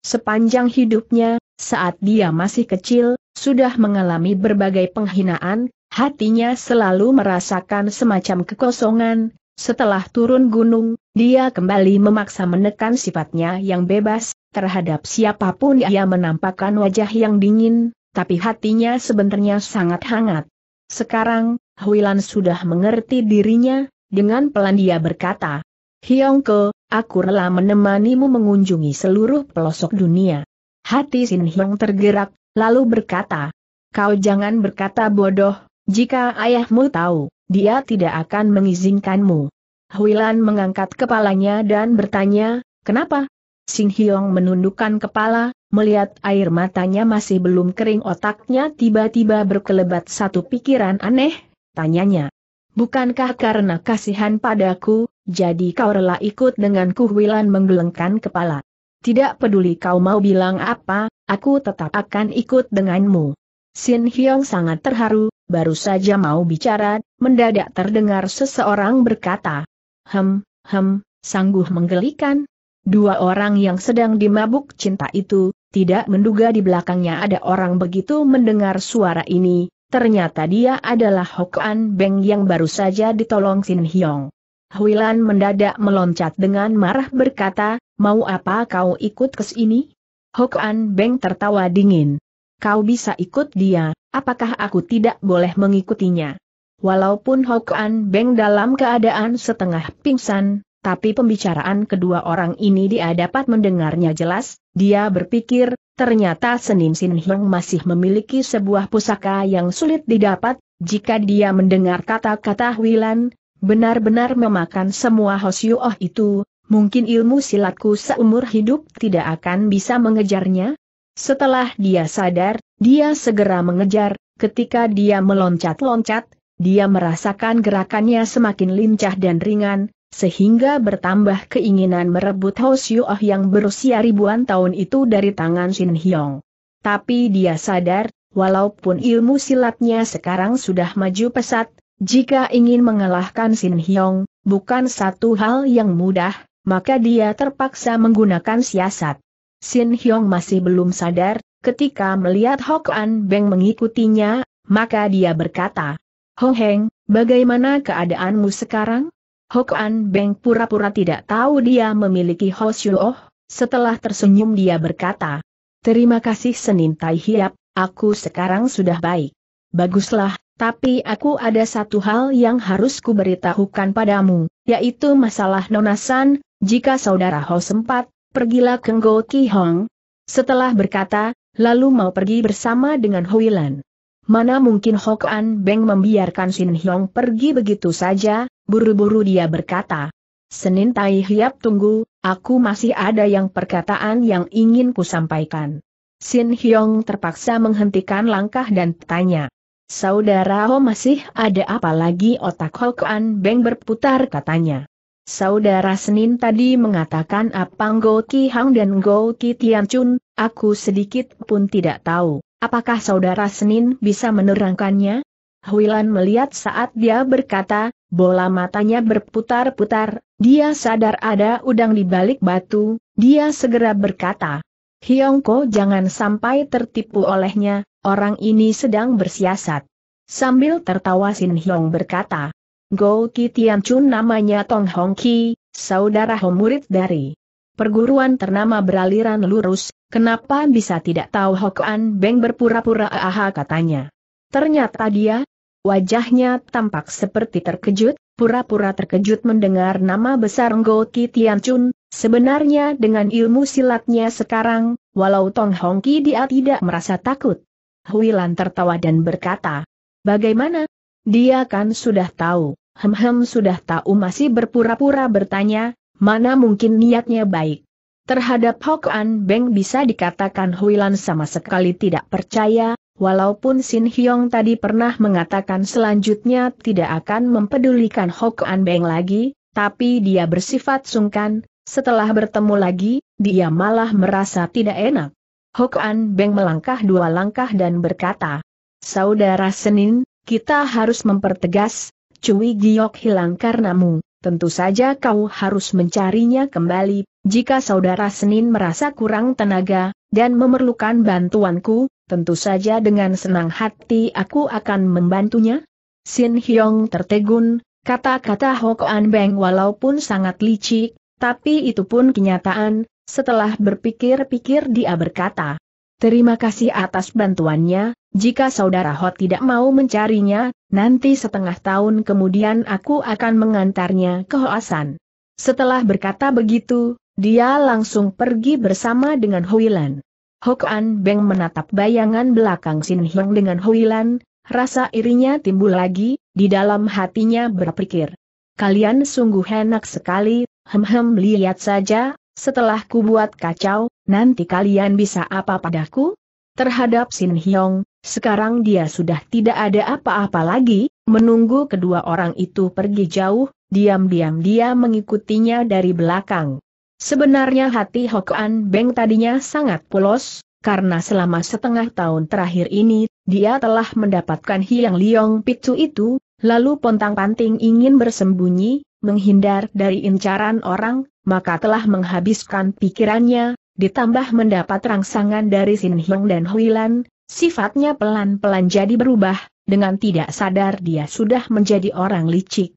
Speaker 1: Sepanjang hidupnya, saat dia masih kecil, sudah mengalami berbagai penghinaan, hatinya selalu merasakan semacam kekosongan, setelah turun gunung, dia kembali memaksa menekan sifatnya yang bebas, terhadap siapapun ia menampakkan wajah yang dingin, tapi hatinya sebenarnya sangat hangat. Sekarang, Huilan sudah mengerti dirinya, dengan pelan dia berkata, Hyongke, aku rela menemanimu mengunjungi seluruh pelosok dunia. Hati Sin Hyong tergerak, lalu berkata, Kau jangan berkata bodoh, jika ayahmu tahu, dia tidak akan mengizinkanmu. Huilan mengangkat kepalanya dan bertanya, kenapa? Sin Hyong menundukkan kepala, melihat air matanya masih belum kering otaknya tiba-tiba berkelebat satu pikiran aneh, tanyanya. Bukankah karena kasihan padaku, jadi kau rela ikut denganku Wilan menggelengkan kepala. Tidak peduli kau mau bilang apa, aku tetap akan ikut denganmu. Sin Hyong sangat terharu, baru saja mau bicara, mendadak terdengar seseorang berkata. Hem, hem, sangguh menggelikan. Dua orang yang sedang dimabuk cinta itu, tidak menduga di belakangnya ada orang begitu mendengar suara ini, ternyata dia adalah Hokan Beng yang baru saja ditolong Sin Hyong. Huilan mendadak meloncat dengan marah berkata, mau apa kau ikut ke sini? Hokan Beng tertawa dingin. Kau bisa ikut dia, apakah aku tidak boleh mengikutinya? Walaupun Hokan Beng dalam keadaan setengah pingsan, tapi pembicaraan kedua orang ini dia dapat mendengarnya jelas, dia berpikir, ternyata Senin Sin masih memiliki sebuah pusaka yang sulit didapat, jika dia mendengar kata-kata Wilan, benar-benar memakan semua Oh itu, mungkin ilmu silatku seumur hidup tidak akan bisa mengejarnya? Setelah dia sadar, dia segera mengejar, ketika dia meloncat-loncat, dia merasakan gerakannya semakin lincah dan ringan, sehingga bertambah keinginan merebut Ho Ah yang berusia ribuan tahun itu dari tangan Shin Hyong. Tapi dia sadar, walaupun ilmu silatnya sekarang sudah maju pesat, jika ingin mengalahkan Shin Hyong, bukan satu hal yang mudah, maka dia terpaksa menggunakan siasat. Shin Hyong masih belum sadar, ketika melihat Hok An Beng mengikutinya, maka dia berkata, Ho Heng, bagaimana keadaanmu sekarang? Hokan Beng pura-pura tidak tahu dia memiliki Hoshio. Oh. Setelah tersenyum dia berkata, Terima kasih Senin Tai Hiap, aku sekarang sudah baik. Baguslah, tapi aku ada satu hal yang harus kuberitahukan padamu, yaitu masalah nonasan, jika saudara Ho sempat, pergilah ke Ngo Ki Hong. Setelah berkata, lalu mau pergi bersama dengan Huilan. Mana mungkin Hokan Beng membiarkan Sin Hyong pergi begitu saja, Buru-buru dia berkata, Senin Tai Hiap tunggu, aku masih ada yang perkataan yang ingin ku sampaikan. Sin Hyong terpaksa menghentikan langkah dan tanya. Saudara Ho masih ada apa lagi otak Kuan Beng berputar katanya. Saudara Senin tadi mengatakan apa Panggoki Ki Hang dan Ngo Ki Tian Chun, aku sedikit pun tidak tahu, apakah saudara Senin bisa menerangkannya? Huilan melihat saat dia berkata, bola matanya berputar-putar, dia sadar ada udang di balik batu, dia segera berkata, Hyongko jangan sampai tertipu olehnya, orang ini sedang bersiasat. Sambil tertawa Sin Hyong berkata, Go Ki Tian Chun namanya Tong Hong Ki, saudara homurid dari perguruan ternama beraliran lurus, kenapa bisa tidak tahu Hokan Beng berpura-pura aha katanya. Ternyata dia, Wajahnya tampak seperti terkejut, pura-pura terkejut mendengar nama besar Ngo Tian Chun, sebenarnya dengan ilmu silatnya sekarang, walau Tong Hong Ki dia tidak merasa takut. Huilan tertawa dan berkata, Bagaimana? Dia kan sudah tahu, hem-hem sudah tahu masih berpura-pura bertanya, mana mungkin niatnya baik. Terhadap Hok An Beng bisa dikatakan Huilan sama sekali tidak percaya, Walaupun Sin Hyong tadi pernah mengatakan selanjutnya tidak akan mempedulikan Hok An Beng lagi, tapi dia bersifat sungkan, setelah bertemu lagi, dia malah merasa tidak enak. Hok An Beng melangkah dua langkah dan berkata, Saudara Senin, kita harus mempertegas, Cui Giok hilang karenamu, tentu saja kau harus mencarinya kembali, jika saudara Senin merasa kurang tenaga, dan memerlukan bantuanku, tentu saja dengan senang hati aku akan membantunya. Sin Hyong tertegun, kata-kata An Beng walaupun sangat licik, tapi itu pun kenyataan, setelah berpikir-pikir dia berkata, Terima kasih atas bantuannya, jika saudara Ho tidak mau mencarinya, nanti setengah tahun kemudian aku akan mengantarnya ke Hoasan. Setelah berkata begitu, dia langsung pergi bersama dengan Huilan. Hok An Beng menatap bayangan belakang Sin Hiong dengan Huilan, rasa irinya timbul lagi, di dalam hatinya berpikir. Kalian sungguh enak sekali, hem-hem lihat saja, setelah ku buat kacau, nanti kalian bisa apa padaku? Terhadap Sin Hyong, sekarang dia sudah tidak ada apa-apa lagi, menunggu kedua orang itu pergi jauh, diam-diam dia mengikutinya dari belakang. Sebenarnya hati Hokan Beng tadinya sangat polos, karena selama setengah tahun terakhir ini, dia telah mendapatkan Hiang Liong Pitu itu, lalu pontang-panting ingin bersembunyi, menghindar dari incaran orang, maka telah menghabiskan pikirannya, ditambah mendapat rangsangan dari Sin Hiong dan Huilan, sifatnya pelan-pelan jadi berubah, dengan tidak sadar dia sudah menjadi orang licik.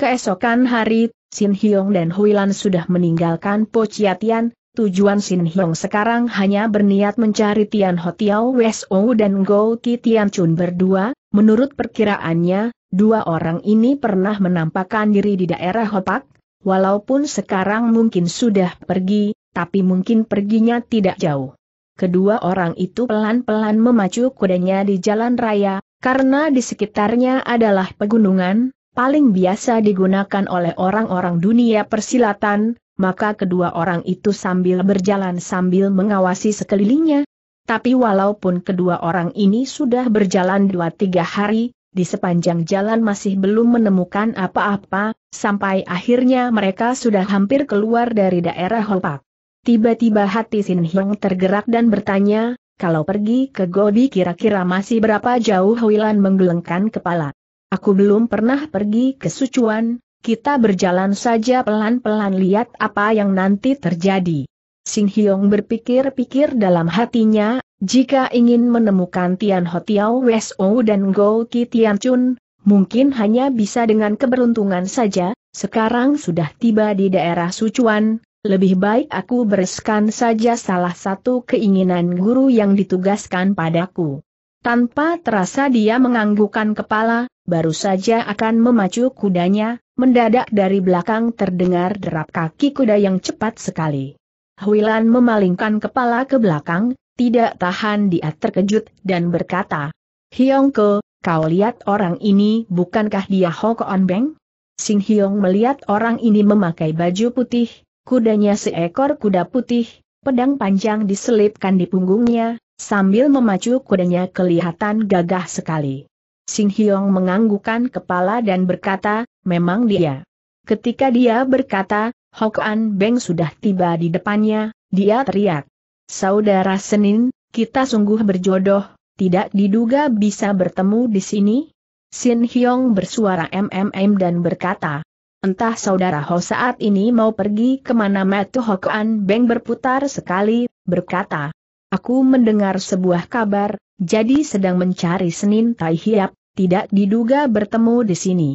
Speaker 1: Keesokan hari, Sin Hyong dan Huilan sudah meninggalkan Tian, tujuan Sin Hyong sekarang hanya berniat mencari Tian Ho Tiao Weso dan Go Ki Tian Chun berdua, menurut perkiraannya, dua orang ini pernah menampakkan diri di daerah Hopak, walaupun sekarang mungkin sudah pergi, tapi mungkin perginya tidak jauh. Kedua orang itu pelan-pelan memacu kudanya di jalan raya, karena di sekitarnya adalah pegunungan, paling biasa digunakan oleh orang-orang dunia persilatan, maka kedua orang itu sambil berjalan sambil mengawasi sekelilingnya. Tapi walaupun kedua orang ini sudah berjalan dua tiga hari, di sepanjang jalan masih belum menemukan apa-apa, sampai akhirnya mereka sudah hampir keluar dari daerah Hopak. Tiba-tiba hati Sin Hyong tergerak dan bertanya, kalau pergi ke Gobi kira-kira masih berapa jauh Huilan menggelengkan kepala. Aku belum pernah pergi ke Sucuan, kita berjalan saja pelan-pelan lihat apa yang nanti terjadi. Sing Hyong berpikir-pikir dalam hatinya, jika ingin menemukan Tian Ho Tiao Wso dan Go Ki Tian Chun, mungkin hanya bisa dengan keberuntungan saja, sekarang sudah tiba di daerah Sucuan, lebih baik aku bereskan saja salah satu keinginan guru yang ditugaskan padaku. Tanpa terasa dia menganggukkan kepala, baru saja akan memacu kudanya, mendadak dari belakang terdengar derap kaki kuda yang cepat sekali. Huilan memalingkan kepala ke belakang, tidak tahan dia terkejut dan berkata, Hyongko, kau lihat orang ini bukankah dia Hokoan Beng? Sing Hyong melihat orang ini memakai baju putih, kudanya seekor kuda putih, pedang panjang diselipkan di punggungnya, sambil memacu kudanya kelihatan gagah sekali. Sing Hyong menganggukan kepala dan berkata, memang dia. Ketika dia berkata, An Beng sudah tiba di depannya, dia teriak. Saudara Senin, kita sungguh berjodoh, tidak diduga bisa bertemu di sini? Sin Hyong bersuara MMM dan berkata, Entah saudara Ho saat ini mau pergi kemana Metu Hok An Beng berputar sekali, berkata, Aku mendengar sebuah kabar, jadi sedang mencari Senin Tai Hiap, tidak diduga bertemu di sini.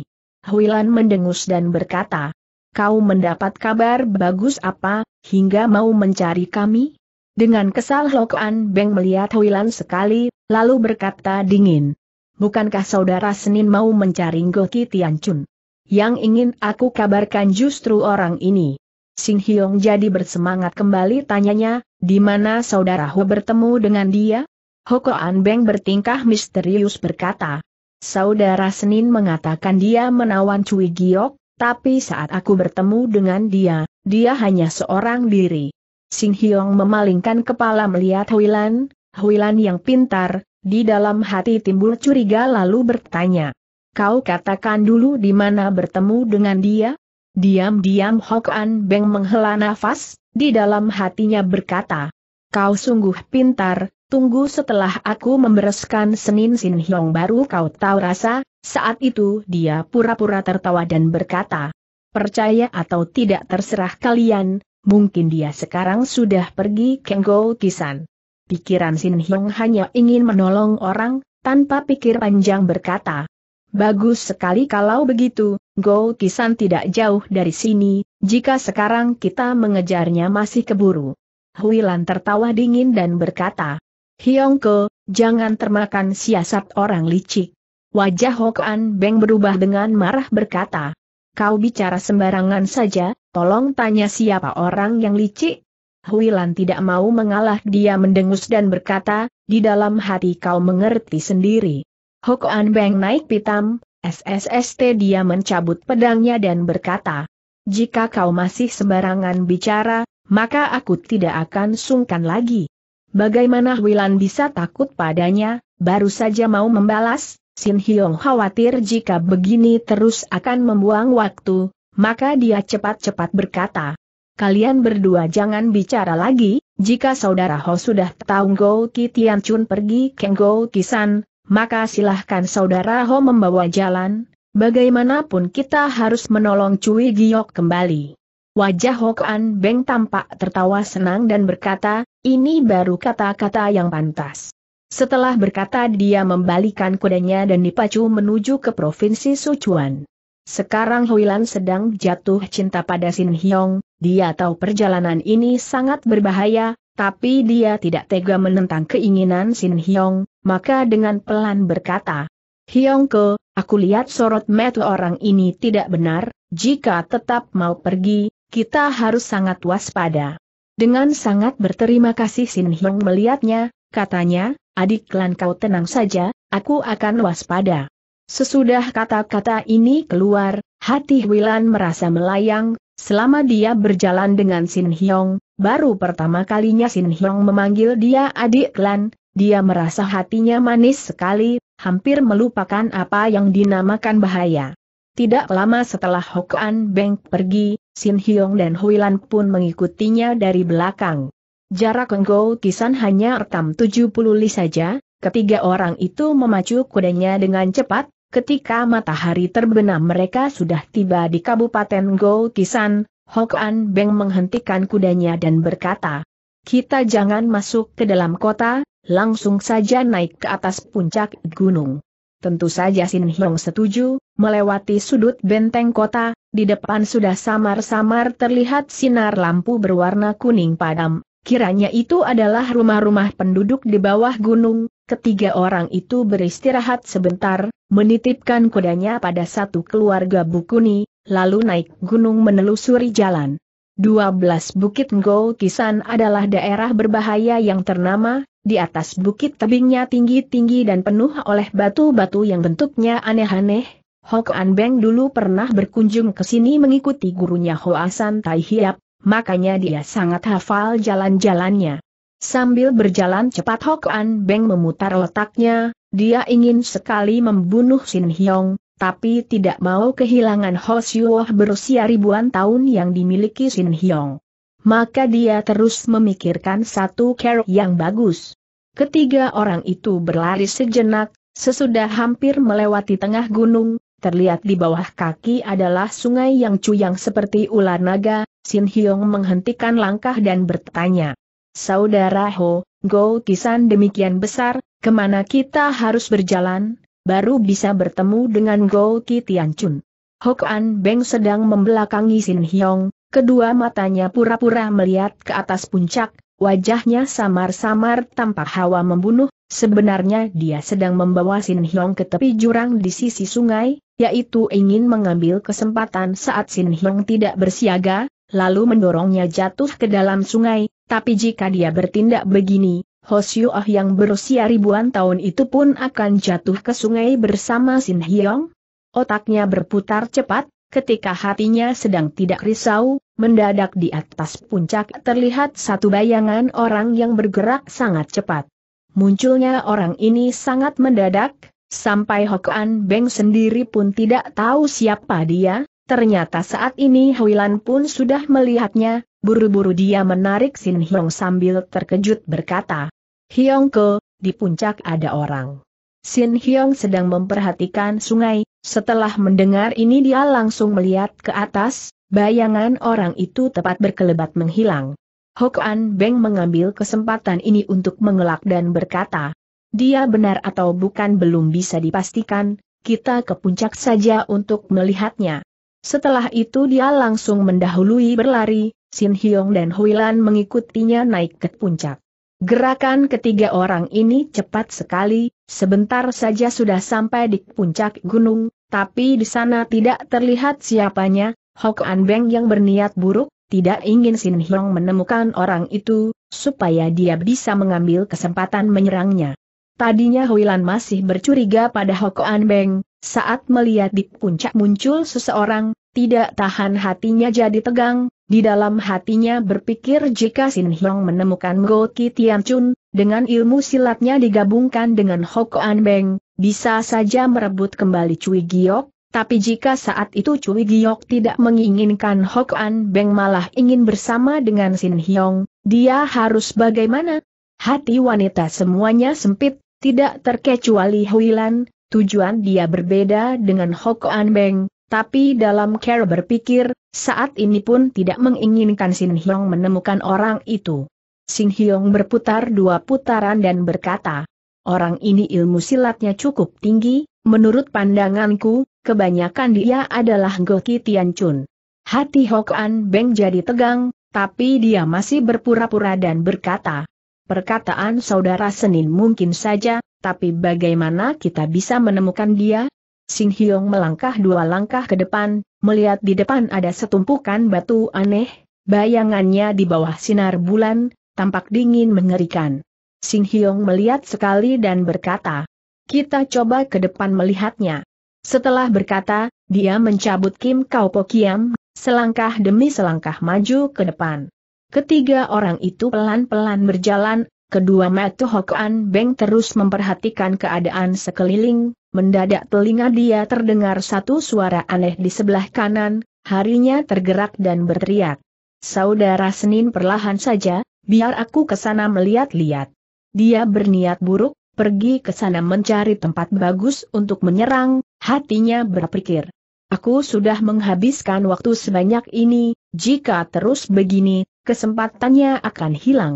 Speaker 1: Huilan mendengus dan berkata, Kau mendapat kabar bagus apa, hingga mau mencari kami? Dengan kesal Hokuan Beng melihat Huilan sekali, lalu berkata dingin. Bukankah saudara Senin mau mencari Ngoki Tianchun? Yang ingin aku kabarkan justru orang ini. Sing Hyong jadi bersemangat kembali tanyanya, di mana saudara Ho bertemu dengan dia? Hoko An Beng bertingkah misterius berkata, Saudara Senin mengatakan dia menawan Cui Giok, tapi saat aku bertemu dengan dia, dia hanya seorang diri. Sing Hyong memalingkan kepala melihat Huilan, Huilan yang pintar, di dalam hati timbul curiga lalu bertanya. Kau katakan dulu di mana bertemu dengan dia? Diam-diam Hok An Beng menghela nafas, di dalam hatinya berkata, Kau sungguh pintar, tunggu setelah aku membereskan Senin Sin Hiong baru kau tahu rasa, saat itu dia pura-pura tertawa dan berkata, Percaya atau tidak terserah kalian, mungkin dia sekarang sudah pergi Kenggo Kisan. Pikiran Sin Hiong hanya ingin menolong orang, tanpa pikir panjang berkata, Bagus sekali kalau begitu, Go Kisan tidak jauh dari sini, jika sekarang kita mengejarnya masih keburu. Huilan tertawa dingin dan berkata, Hyongko, jangan termakan siasat orang licik. Wajah Hokan Beng berubah dengan marah berkata, Kau bicara sembarangan saja, tolong tanya siapa orang yang licik? Huilan tidak mau mengalah dia mendengus dan berkata, di dalam hati kau mengerti sendiri. Hokan Beng naik pitam, SSST dia mencabut pedangnya dan berkata, jika kau masih sembarangan bicara, maka aku tidak akan sungkan lagi. Bagaimana Wilan bisa takut padanya, baru saja mau membalas, Sin Hyong khawatir jika begini terus akan membuang waktu, maka dia cepat-cepat berkata, Kalian berdua jangan bicara lagi, jika saudara Ho sudah tahu Go Tian Chun pergi ke Go Kisan, maka silahkan saudara Ho membawa jalan, bagaimanapun kita harus menolong Cui Giok kembali. Wajah Hokan Beng tampak tertawa senang dan berkata, ini baru kata-kata yang pantas. Setelah berkata dia membalikan kudanya dan dipacu menuju ke Provinsi Sichuan. Sekarang Huilan sedang jatuh cinta pada Sin Hyong, dia tahu perjalanan ini sangat berbahaya, tapi dia tidak tega menentang keinginan Sin Hyong, maka dengan pelan berkata, Ke, aku lihat sorot mata orang ini tidak benar, jika tetap mau pergi, kita harus sangat waspada. Dengan sangat berterima kasih Sin Hyong melihatnya, katanya, adik klan kau tenang saja, aku akan waspada. Sesudah kata-kata ini keluar, hati Wilan merasa melayang, selama dia berjalan dengan Sin Hyong, baru pertama kalinya Sin Hyong memanggil dia adik klan, dia merasa hatinya manis sekali, hampir melupakan apa yang dinamakan bahaya. Tidak lama setelah Hokan Beng pergi, Sin Hyong dan Huilan pun mengikutinya dari belakang. Jarak Enggo Kisan hanya retam 70 li saja, ketiga orang itu memacu kudanya dengan cepat, ketika matahari terbenam mereka sudah tiba di Kabupaten Go Kisan, Hokan Beng menghentikan kudanya dan berkata, kita jangan masuk ke dalam kota, langsung saja naik ke atas puncak gunung. Tentu saja Sin Hyong setuju, melewati sudut benteng kota, di depan sudah samar-samar terlihat sinar lampu berwarna kuning padam. Kiranya itu adalah rumah-rumah penduduk di bawah gunung, ketiga orang itu beristirahat sebentar, menitipkan kudanya pada satu keluarga Bukuni, lalu naik gunung menelusuri jalan. 12 Bukit Ngol Kisan adalah daerah berbahaya yang ternama, di atas bukit tebingnya tinggi-tinggi dan penuh oleh batu-batu yang bentuknya aneh-aneh. Hok An Beng dulu pernah berkunjung ke sini mengikuti gurunya Hoasan Tai Hiap, makanya dia sangat hafal jalan-jalannya. Sambil berjalan cepat Hok An Beng memutar otaknya, dia ingin sekali membunuh Sin Hyong, tapi tidak mau kehilangan Ho Siuoh berusia ribuan tahun yang dimiliki Sin Hyong. Maka dia terus memikirkan satu cara yang bagus. Ketiga orang itu berlari sejenak, sesudah hampir melewati tengah gunung, terlihat di bawah kaki adalah sungai yang cuyang seperti ular naga, Sin Hyong menghentikan langkah dan bertanya. Saudara Ho, Go Kisan demikian besar, kemana kita harus berjalan? baru bisa bertemu dengan Go Ki Chun. Hok An Beng sedang membelakangi Sin Hyong, kedua matanya pura-pura melihat ke atas puncak, wajahnya samar-samar tampak hawa membunuh, sebenarnya dia sedang membawa Sin Hyong ke tepi jurang di sisi sungai, yaitu ingin mengambil kesempatan saat Sin Hyong tidak bersiaga, lalu mendorongnya jatuh ke dalam sungai, tapi jika dia bertindak begini, ah yang berusia ribuan tahun itu pun akan jatuh ke sungai bersama Sin Hyong? Otaknya berputar cepat, ketika hatinya sedang tidak risau, mendadak di atas puncak terlihat satu bayangan orang yang bergerak sangat cepat. Munculnya orang ini sangat mendadak, sampai Hokan Beng sendiri pun tidak tahu siapa dia, ternyata saat ini Huilan pun sudah melihatnya, buru-buru dia menarik Sin Hyong sambil terkejut berkata, Hiong ke, di puncak ada orang. Sin Hiong sedang memperhatikan sungai, setelah mendengar ini dia langsung melihat ke atas, bayangan orang itu tepat berkelebat menghilang. Hok An Beng mengambil kesempatan ini untuk mengelak dan berkata, dia benar atau bukan belum bisa dipastikan, kita ke puncak saja untuk melihatnya. Setelah itu dia langsung mendahului berlari, Sin Hiong dan Huilan mengikutinya naik ke puncak. Gerakan ketiga orang ini cepat sekali, sebentar saja sudah sampai di puncak gunung, tapi di sana tidak terlihat siapanya, Hok An Beng yang berniat buruk, tidak ingin Sin Hiong menemukan orang itu, supaya dia bisa mengambil kesempatan menyerangnya. Tadinya Huilan masih bercuriga pada Hok An Beng, saat melihat di puncak muncul seseorang, tidak tahan hatinya jadi tegang, di dalam hatinya berpikir jika Sin Hyong menemukan Go Ki Tian Chun, dengan ilmu silatnya digabungkan dengan Hoko An Beng, bisa saja merebut kembali Cui Giok, tapi jika saat itu Cui Giok tidak menginginkan Hok An Beng malah ingin bersama dengan Sin Hyong, dia harus bagaimana? Hati wanita semuanya sempit, tidak terkecuali Huilan, tujuan dia berbeda dengan Hok An Beng, tapi dalam Care berpikir, saat ini pun tidak menginginkan Sin Hyong menemukan orang itu. Sin Hyong berputar dua putaran dan berkata, orang ini ilmu silatnya cukup tinggi, menurut pandanganku, kebanyakan dia adalah Goki Tian Chun. Hati Hok An Beng jadi tegang, tapi dia masih berpura-pura dan berkata, perkataan saudara Senin mungkin saja, tapi bagaimana kita bisa menemukan dia? Sing Hyong melangkah dua langkah ke depan, melihat di depan ada setumpukan batu aneh, bayangannya di bawah sinar bulan, tampak dingin mengerikan. Sing Hyong melihat sekali dan berkata, kita coba ke depan melihatnya. Setelah berkata, dia mencabut Kim Kau Po Kiam, selangkah demi selangkah maju ke depan. Ketiga orang itu pelan-pelan berjalan Kedua mata Hokan Beng terus memperhatikan keadaan sekeliling, mendadak telinga dia terdengar satu suara aneh di sebelah kanan, harinya tergerak dan berteriak. Saudara Senin perlahan saja, biar aku ke sana melihat-lihat. Dia berniat buruk, pergi ke sana mencari tempat bagus untuk menyerang, hatinya berpikir. Aku sudah menghabiskan waktu sebanyak ini, jika terus begini, kesempatannya akan hilang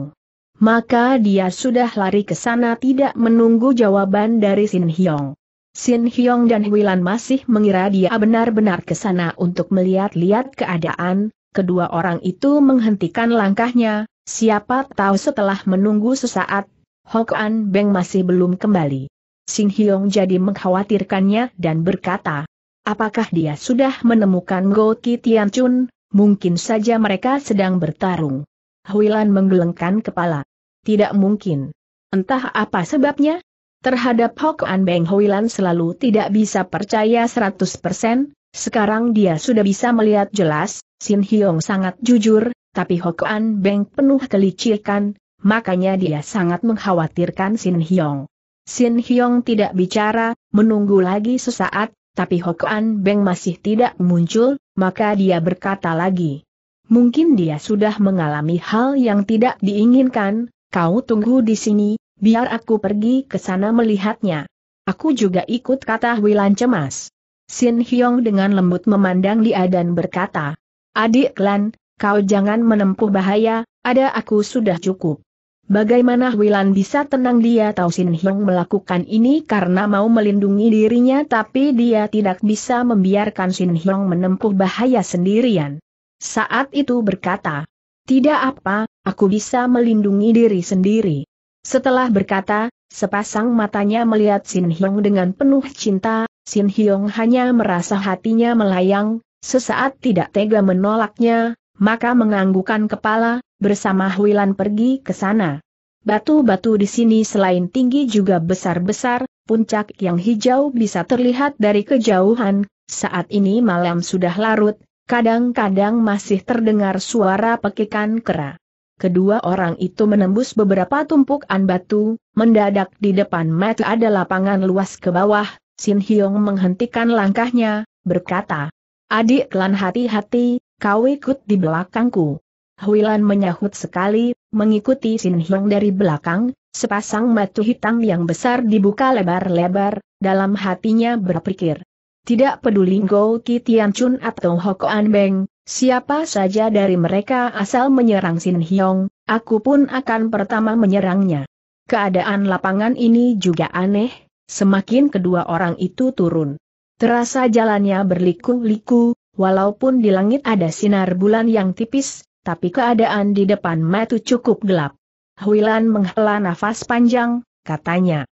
Speaker 1: maka dia sudah lari ke sana tidak menunggu jawaban dari Sin Hyong. Sin Hyong dan Huilan masih mengira dia benar-benar ke sana untuk melihat-lihat keadaan, kedua orang itu menghentikan langkahnya, siapa tahu setelah menunggu sesaat, Hokan Beng masih belum kembali. Sin Hyong jadi mengkhawatirkannya dan berkata, apakah dia sudah menemukan Go Ki Tian Chun, mungkin saja mereka sedang bertarung. Huilan menggelengkan kepala. Tidak mungkin. Entah apa sebabnya, terhadap An Beng Hoilan selalu tidak bisa percaya 100%, sekarang dia sudah bisa melihat jelas, Sin Hyong sangat jujur, tapi An Beng penuh kelicikan, makanya dia sangat mengkhawatirkan Sin Hyong. Sin Hyong tidak bicara, menunggu lagi sesaat, tapi An Beng masih tidak muncul, maka dia berkata lagi. Mungkin dia sudah mengalami hal yang tidak diinginkan, Kau tunggu di sini, biar aku pergi ke sana melihatnya. Aku juga ikut kata Wilan cemas. Sin Hyong dengan lembut memandang dia dan berkata, Adik Lan, kau jangan menempuh bahaya, ada aku sudah cukup. Bagaimana Wilan bisa tenang dia tahu Sin Hyong melakukan ini karena mau melindungi dirinya tapi dia tidak bisa membiarkan Sin Hyong menempuh bahaya sendirian. Saat itu berkata, tidak apa, aku bisa melindungi diri sendiri. Setelah berkata, sepasang matanya melihat Sin Hyong dengan penuh cinta, Sin Hyong hanya merasa hatinya melayang, sesaat tidak tega menolaknya, maka menganggukan kepala, bersama Huilan pergi ke sana. Batu-batu di sini selain tinggi juga besar-besar, puncak yang hijau bisa terlihat dari kejauhan, saat ini malam sudah larut, Kadang-kadang masih terdengar suara pekikan kera. Kedua orang itu menembus beberapa tumpukan batu, mendadak di depan Mat ada lapangan luas ke bawah, Sin Hyong menghentikan langkahnya, berkata, Adik Lan hati-hati, kau ikut di belakangku. Huilan menyahut sekali, mengikuti Sin Hyong dari belakang, sepasang mata hitam yang besar dibuka lebar-lebar, dalam hatinya berpikir. Tidak peduli Go Ki Tianchun atau An Beng, siapa saja dari mereka asal menyerang Sin Hyong, aku pun akan pertama menyerangnya. Keadaan lapangan ini juga aneh, semakin kedua orang itu turun. Terasa jalannya berliku-liku, walaupun di langit ada sinar bulan yang tipis, tapi keadaan di depan matu cukup gelap. Huilan menghela nafas panjang, katanya.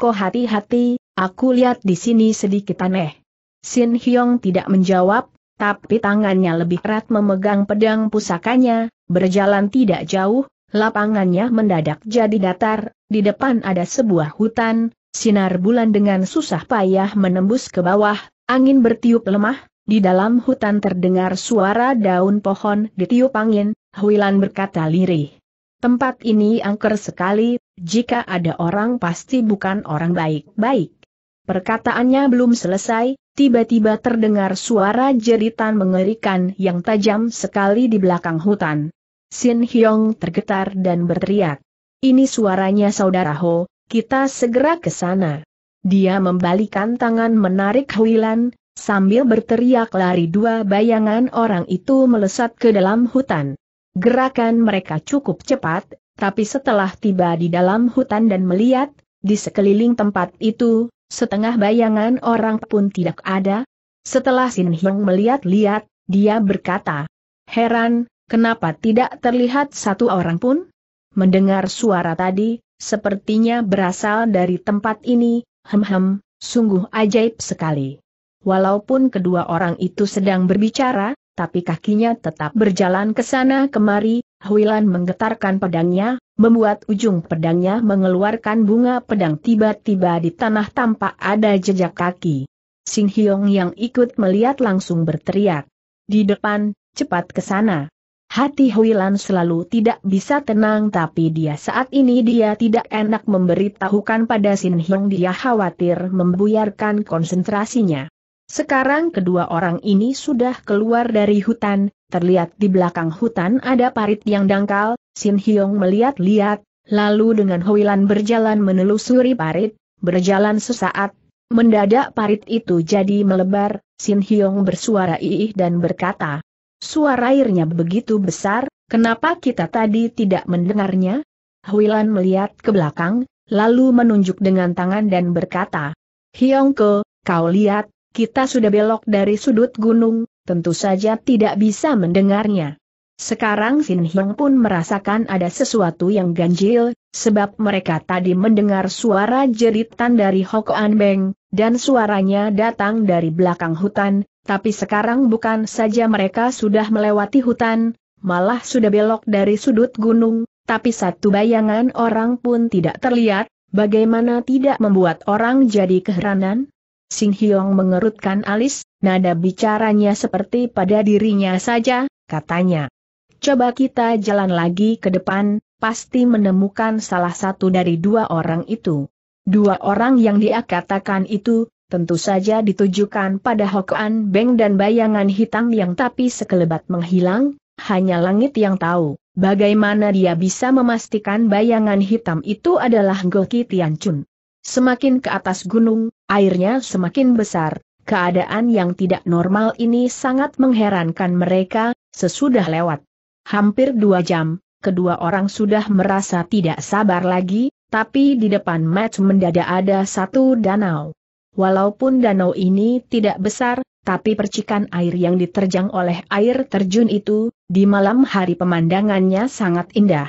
Speaker 1: ko hati-hati, Aku lihat di sini sedikit aneh. Sin Hyong tidak menjawab, tapi tangannya lebih erat memegang pedang pusakanya, berjalan tidak jauh, lapangannya mendadak jadi datar, di depan ada sebuah hutan, sinar bulan dengan susah payah menembus ke bawah, angin bertiup lemah, di dalam hutan terdengar suara daun pohon ditiup angin, Huilan berkata lirih. Tempat ini angker sekali, jika ada orang pasti bukan orang baik-baik. Perkataannya belum selesai, tiba-tiba terdengar suara jeritan mengerikan yang tajam sekali di belakang hutan. Sin Hyong tergetar dan berteriak. Ini suaranya saudara Ho, kita segera ke sana. Dia membalikan tangan menarik Huilan, sambil berteriak lari dua bayangan orang itu melesat ke dalam hutan. Gerakan mereka cukup cepat, tapi setelah tiba di dalam hutan dan melihat, di sekeliling tempat itu, setengah bayangan orang pun tidak ada. Setelah Sin Hyung melihat-lihat, dia berkata, Heran, kenapa tidak terlihat satu orang pun? Mendengar suara tadi, sepertinya berasal dari tempat ini, hem-hem, sungguh ajaib sekali. Walaupun kedua orang itu sedang berbicara, tapi kakinya tetap berjalan ke sana kemari, Huilan menggetarkan pedangnya, membuat ujung pedangnya mengeluarkan bunga pedang tiba-tiba di tanah tanpa ada jejak kaki. Sing Hyong yang ikut melihat langsung berteriak. Di depan, cepat ke sana. Hati Huilan selalu tidak bisa tenang tapi dia saat ini dia tidak enak memberitahukan pada Sin Hyong dia khawatir membuyarkan konsentrasinya. Sekarang kedua orang ini sudah keluar dari hutan, Terlihat di belakang hutan ada parit yang dangkal, Sin Hyong melihat-lihat, lalu dengan Hoilan berjalan menelusuri parit, berjalan sesaat, mendadak parit itu jadi melebar, Sin Hyong bersuara iih dan berkata, Suara airnya begitu besar, kenapa kita tadi tidak mendengarnya? Huilan melihat ke belakang, lalu menunjuk dengan tangan dan berkata, Hyongko, kau lihat, kita sudah belok dari sudut gunung, tentu saja tidak bisa mendengarnya. Sekarang Sin Hyung pun merasakan ada sesuatu yang ganjil, sebab mereka tadi mendengar suara jeritan dari Hokoan Beng, dan suaranya datang dari belakang hutan, tapi sekarang bukan saja mereka sudah melewati hutan, malah sudah belok dari sudut gunung, tapi satu bayangan orang pun tidak terlihat, bagaimana tidak membuat orang jadi keheranan? Sing Hyong mengerutkan alis, nada bicaranya seperti pada dirinya saja, katanya. Coba kita jalan lagi ke depan, pasti menemukan salah satu dari dua orang itu. Dua orang yang dia katakan itu, tentu saja ditujukan pada Hokan Beng dan bayangan hitam yang tapi sekelebat menghilang, hanya langit yang tahu. Bagaimana dia bisa memastikan bayangan hitam itu adalah Goki Tianchun? Semakin ke atas gunung, airnya semakin besar. Keadaan yang tidak normal ini sangat mengherankan mereka, sesudah lewat. Hampir dua jam, kedua orang sudah merasa tidak sabar lagi, tapi di depan match mendadak ada satu danau. Walaupun danau ini tidak besar, tapi percikan air yang diterjang oleh air terjun itu, di malam hari pemandangannya sangat indah.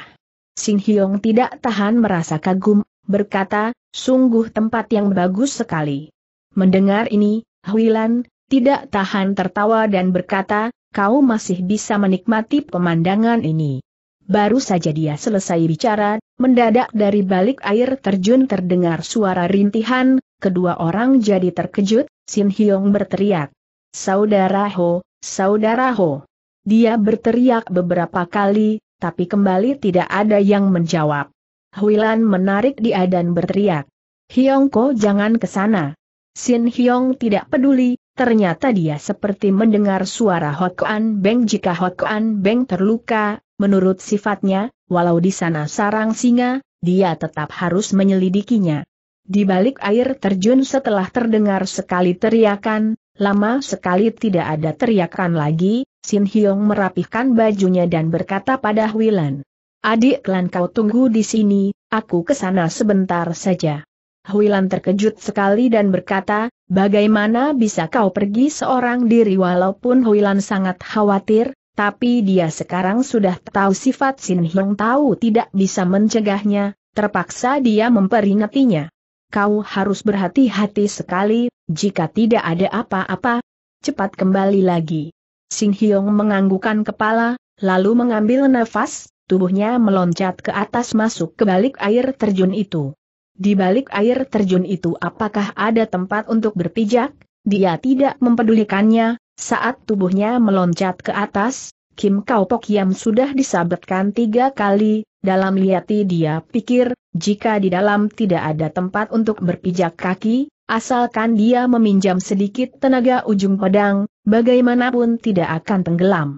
Speaker 1: Sing Hyong tidak tahan merasa kagum, berkata, sungguh tempat yang bagus sekali. Mendengar ini, Huilan, tidak tahan tertawa dan berkata, kau masih bisa menikmati pemandangan ini. Baru saja dia selesai bicara, mendadak dari balik air terjun terdengar suara rintihan, kedua orang jadi terkejut, Sin Hyong berteriak. Saudara Ho, Saudara Ho. Dia berteriak beberapa kali, tapi kembali tidak ada yang menjawab. Huilan menarik dia dan berteriak. Hyongko jangan ke sana. Sin Hyong tidak peduli, ternyata dia seperti mendengar suara Hokuan Beng jika Hokuan Beng terluka, menurut sifatnya, walau di sana sarang singa, dia tetap harus menyelidikinya. Di balik air terjun setelah terdengar sekali teriakan, lama sekali tidak ada teriakan lagi, Sin Hyong merapihkan bajunya dan berkata pada Huilan. Adik klan kau tunggu di sini, aku ke sana sebentar saja. Huilan terkejut sekali dan berkata, bagaimana bisa kau pergi seorang diri walaupun Huilan sangat khawatir, tapi dia sekarang sudah tahu sifat Sin Hyong tahu tidak bisa mencegahnya, terpaksa dia memperingatinya. Kau harus berhati-hati sekali, jika tidak ada apa-apa, cepat kembali lagi. Sin Hyong menganggukan kepala, lalu mengambil nafas, tubuhnya meloncat ke atas masuk ke balik air terjun itu. Di balik air terjun itu apakah ada tempat untuk berpijak? Dia tidak mempedulikannya, saat tubuhnya meloncat ke atas, Kim Kau Pok Yam sudah disabetkan tiga kali, dalam liati dia pikir, jika di dalam tidak ada tempat untuk berpijak kaki, asalkan dia meminjam sedikit tenaga ujung pedang, bagaimanapun tidak akan tenggelam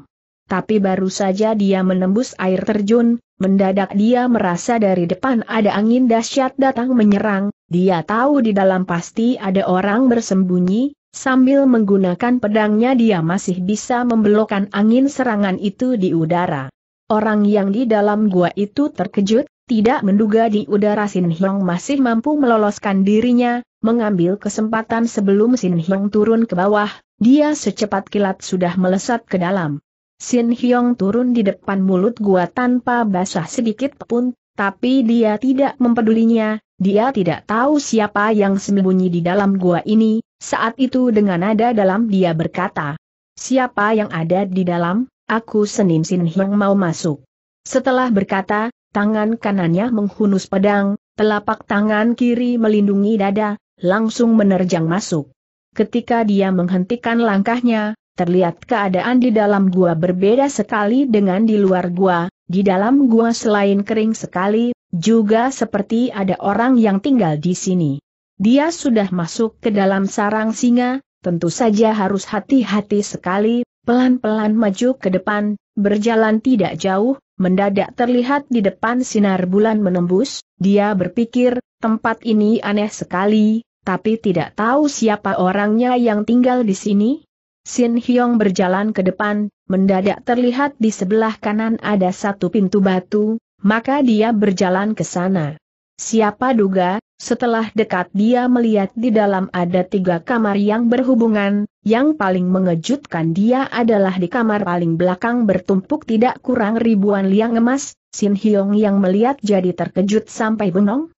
Speaker 1: tapi baru saja dia menembus air terjun, mendadak dia merasa dari depan ada angin dahsyat datang menyerang, dia tahu di dalam pasti ada orang bersembunyi, sambil menggunakan pedangnya dia masih bisa membelokkan angin serangan itu di udara. Orang yang di dalam gua itu terkejut, tidak menduga di udara Sin Hyong masih mampu meloloskan dirinya, mengambil kesempatan sebelum Sin Hyong turun ke bawah, dia secepat kilat sudah melesat ke dalam. Sin Hyong turun di depan mulut gua tanpa basah sedikit pun, tapi dia tidak mempedulinya, dia tidak tahu siapa yang sembunyi di dalam gua ini, saat itu dengan nada dalam dia berkata. Siapa yang ada di dalam, aku Senin Sin Hyong mau masuk. Setelah berkata, tangan kanannya menghunus pedang, telapak tangan kiri melindungi dada, langsung menerjang masuk. Ketika dia menghentikan langkahnya, terlihat keadaan di dalam gua berbeda sekali dengan di luar gua, di dalam gua selain kering sekali, juga seperti ada orang yang tinggal di sini. Dia sudah masuk ke dalam sarang singa, tentu saja harus hati-hati sekali, pelan-pelan maju ke depan, berjalan tidak jauh, mendadak terlihat di depan sinar bulan menembus, dia berpikir, tempat ini aneh sekali, tapi tidak tahu siapa orangnya yang tinggal di sini, Sin Hyong berjalan ke depan, mendadak terlihat di sebelah kanan ada satu pintu batu, maka dia berjalan ke sana. Siapa duga, setelah dekat dia melihat di dalam ada tiga kamar yang berhubungan, yang paling mengejutkan dia adalah di kamar paling belakang bertumpuk tidak kurang ribuan liang emas, Sin Hyong yang melihat jadi terkejut sampai bengong.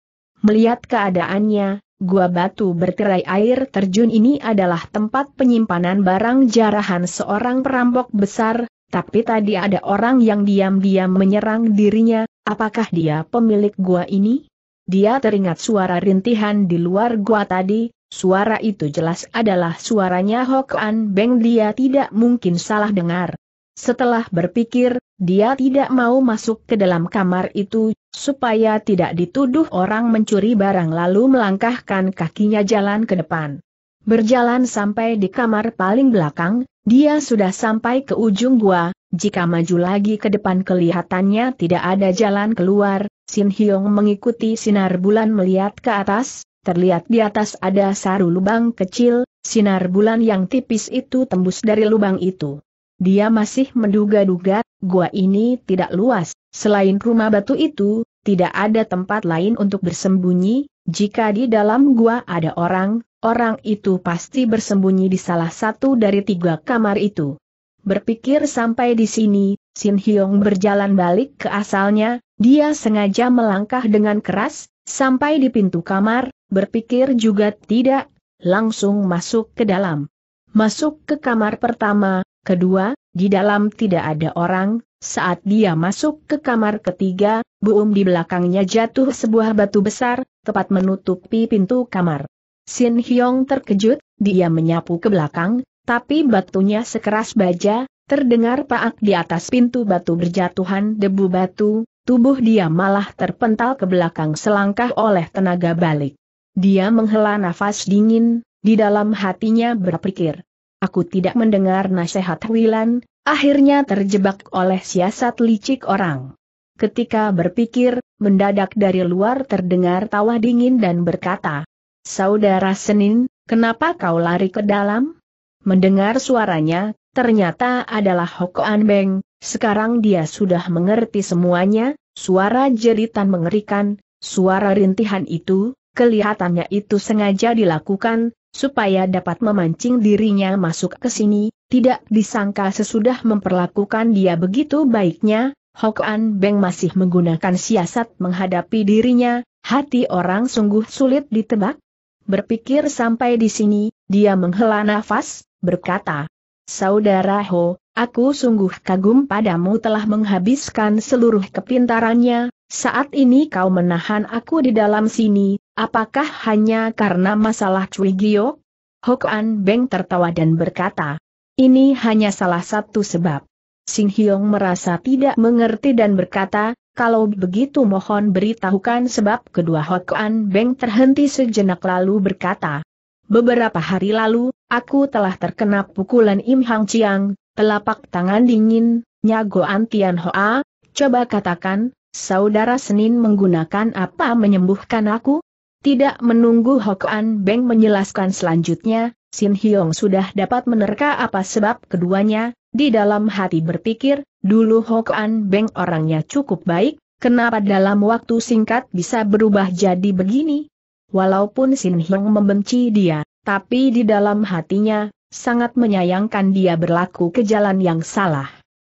Speaker 1: Melihat keadaannya, Gua batu bertirai air terjun ini adalah tempat penyimpanan barang jarahan seorang perampok besar, tapi tadi ada orang yang diam-diam menyerang dirinya, apakah dia pemilik gua ini? Dia teringat suara rintihan di luar gua tadi, suara itu jelas adalah suaranya Hokan Beng dia tidak mungkin salah dengar. Setelah berpikir, dia tidak mau masuk ke dalam kamar itu, supaya tidak dituduh orang mencuri barang lalu melangkahkan kakinya jalan ke depan. Berjalan sampai di kamar paling belakang, dia sudah sampai ke ujung gua, jika maju lagi ke depan kelihatannya tidak ada jalan keluar, Sin Hyong mengikuti sinar bulan melihat ke atas, terlihat di atas ada saru lubang kecil, sinar bulan yang tipis itu tembus dari lubang itu. Dia masih menduga-duga, gua ini tidak luas, selain rumah batu itu, tidak ada tempat lain untuk bersembunyi, jika di dalam gua ada orang, orang itu pasti bersembunyi di salah satu dari tiga kamar itu. Berpikir sampai di sini, Sin Hyong berjalan balik ke asalnya, dia sengaja melangkah dengan keras, sampai di pintu kamar, berpikir juga tidak, langsung masuk ke dalam. Masuk ke kamar pertama, kedua, di dalam tidak ada orang, saat dia masuk ke kamar ketiga, buum di belakangnya jatuh sebuah batu besar, tepat menutupi pintu kamar. Sin Hyong terkejut, dia menyapu ke belakang, tapi batunya sekeras baja, terdengar paak di atas pintu batu berjatuhan debu batu, tubuh dia malah terpental ke belakang selangkah oleh tenaga balik. Dia menghela nafas dingin, di dalam hatinya berpikir, Aku tidak mendengar nasihat Wilan, akhirnya terjebak oleh siasat licik orang. Ketika berpikir, mendadak dari luar terdengar tawa dingin dan berkata, Saudara Senin, kenapa kau lari ke dalam? Mendengar suaranya, ternyata adalah Hoko Anbeng, sekarang dia sudah mengerti semuanya, suara jeritan mengerikan, suara rintihan itu, kelihatannya itu sengaja dilakukan, supaya dapat memancing dirinya masuk ke sini, tidak disangka sesudah memperlakukan dia begitu baiknya, An Beng masih menggunakan siasat menghadapi dirinya, hati orang sungguh sulit ditebak. Berpikir sampai di sini, dia menghela nafas, berkata, Saudara Ho, aku sungguh kagum padamu telah menghabiskan seluruh kepintarannya, saat ini kau menahan aku di dalam sini, Apakah hanya karena masalah Cui Gio? Hokuan Beng tertawa dan berkata, ini hanya salah satu sebab. Sing Hyong merasa tidak mengerti dan berkata, kalau begitu mohon beritahukan sebab kedua Hokuan Beng terhenti sejenak lalu berkata, beberapa hari lalu, aku telah terkena pukulan Im Hang Chiang, telapak tangan dingin, nyago Antian Hoa, coba katakan, saudara Senin menggunakan apa menyembuhkan aku? Tidak menunggu Hokan Beng menjelaskan selanjutnya, Sin Hyong sudah dapat menerka apa sebab keduanya, di dalam hati berpikir, dulu Hokan Beng orangnya cukup baik, kenapa dalam waktu singkat bisa berubah jadi begini? Walaupun Sin Hyong membenci dia, tapi di dalam hatinya, sangat menyayangkan dia berlaku ke jalan yang salah.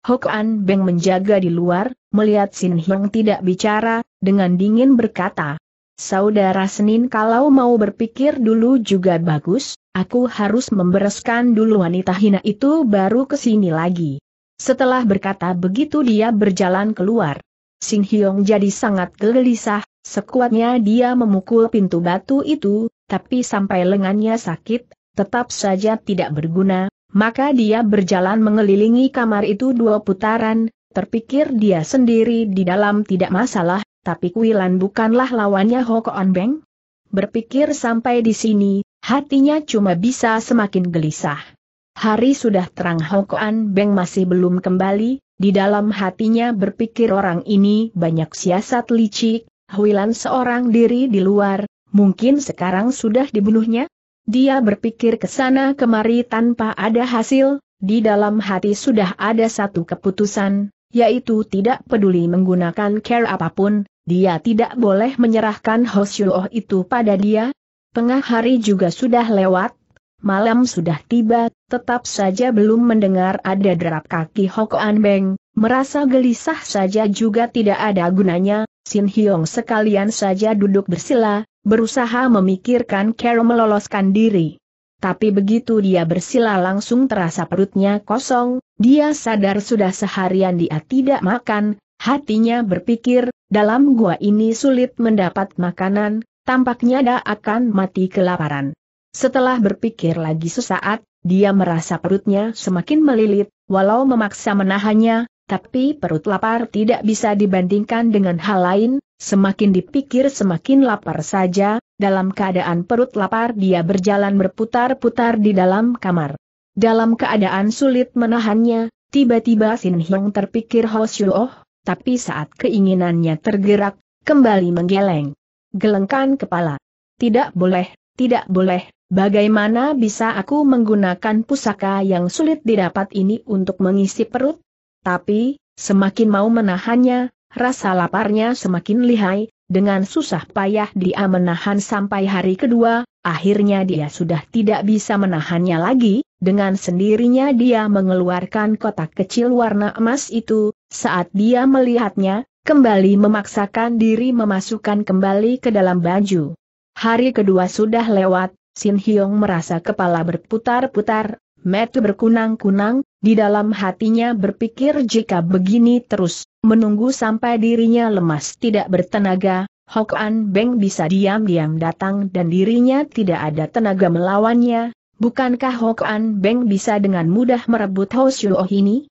Speaker 1: Hokan Beng menjaga di luar, melihat Sin Hyong tidak bicara, dengan dingin berkata, Saudara Senin kalau mau berpikir dulu juga bagus, aku harus membereskan dulu wanita hina itu baru ke sini lagi. Setelah berkata begitu dia berjalan keluar. Sing Hyong jadi sangat gelisah, sekuatnya dia memukul pintu batu itu, tapi sampai lengannya sakit, tetap saja tidak berguna, maka dia berjalan mengelilingi kamar itu dua putaran, terpikir dia sendiri di dalam tidak masalah, tapi Kuilan bukanlah lawannya Hokoan Beng? Berpikir sampai di sini, hatinya cuma bisa semakin gelisah. Hari sudah terang Hokoan Beng masih belum kembali, di dalam hatinya berpikir orang ini banyak siasat licik, Huilan seorang diri di luar, mungkin sekarang sudah dibunuhnya? Dia berpikir ke sana kemari tanpa ada hasil, di dalam hati sudah ada satu keputusan, yaitu tidak peduli menggunakan care apapun, dia tidak boleh menyerahkan Hoshuo itu pada dia. Tengah hari juga sudah lewat, malam sudah tiba, tetap saja belum mendengar ada derap kaki Hokoan Beng, merasa gelisah saja juga tidak ada gunanya, Sin Hyong sekalian saja duduk bersila, berusaha memikirkan cara meloloskan diri. Tapi begitu dia bersila langsung terasa perutnya kosong, dia sadar sudah seharian dia tidak makan, hatinya berpikir, dalam gua ini sulit mendapat makanan, tampaknya dia akan mati kelaparan. Setelah berpikir lagi sesaat, dia merasa perutnya semakin melilit, walau memaksa menahannya, tapi perut lapar tidak bisa dibandingkan dengan hal lain, semakin dipikir semakin lapar saja, dalam keadaan perut lapar dia berjalan berputar-putar di dalam kamar. Dalam keadaan sulit menahannya, tiba-tiba Sin Hyung terpikir Ho Oh tapi saat keinginannya tergerak, kembali menggeleng. Gelengkan kepala. Tidak boleh, tidak boleh, bagaimana bisa aku menggunakan pusaka yang sulit didapat ini untuk mengisi perut? Tapi, semakin mau menahannya, rasa laparnya semakin lihai, dengan susah payah dia menahan sampai hari kedua, akhirnya dia sudah tidak bisa menahannya lagi, dengan sendirinya dia mengeluarkan kotak kecil warna emas itu, saat dia melihatnya, kembali memaksakan diri memasukkan kembali ke dalam baju. Hari kedua sudah lewat, Sin Hyong merasa kepala berputar-putar, metu berkunang-kunang, di dalam hatinya berpikir jika begini terus, menunggu sampai dirinya lemas tidak bertenaga, Hok An Beng bisa diam-diam datang dan dirinya tidak ada tenaga melawannya, bukankah Hok An Beng bisa dengan mudah merebut Ho Shuo ini?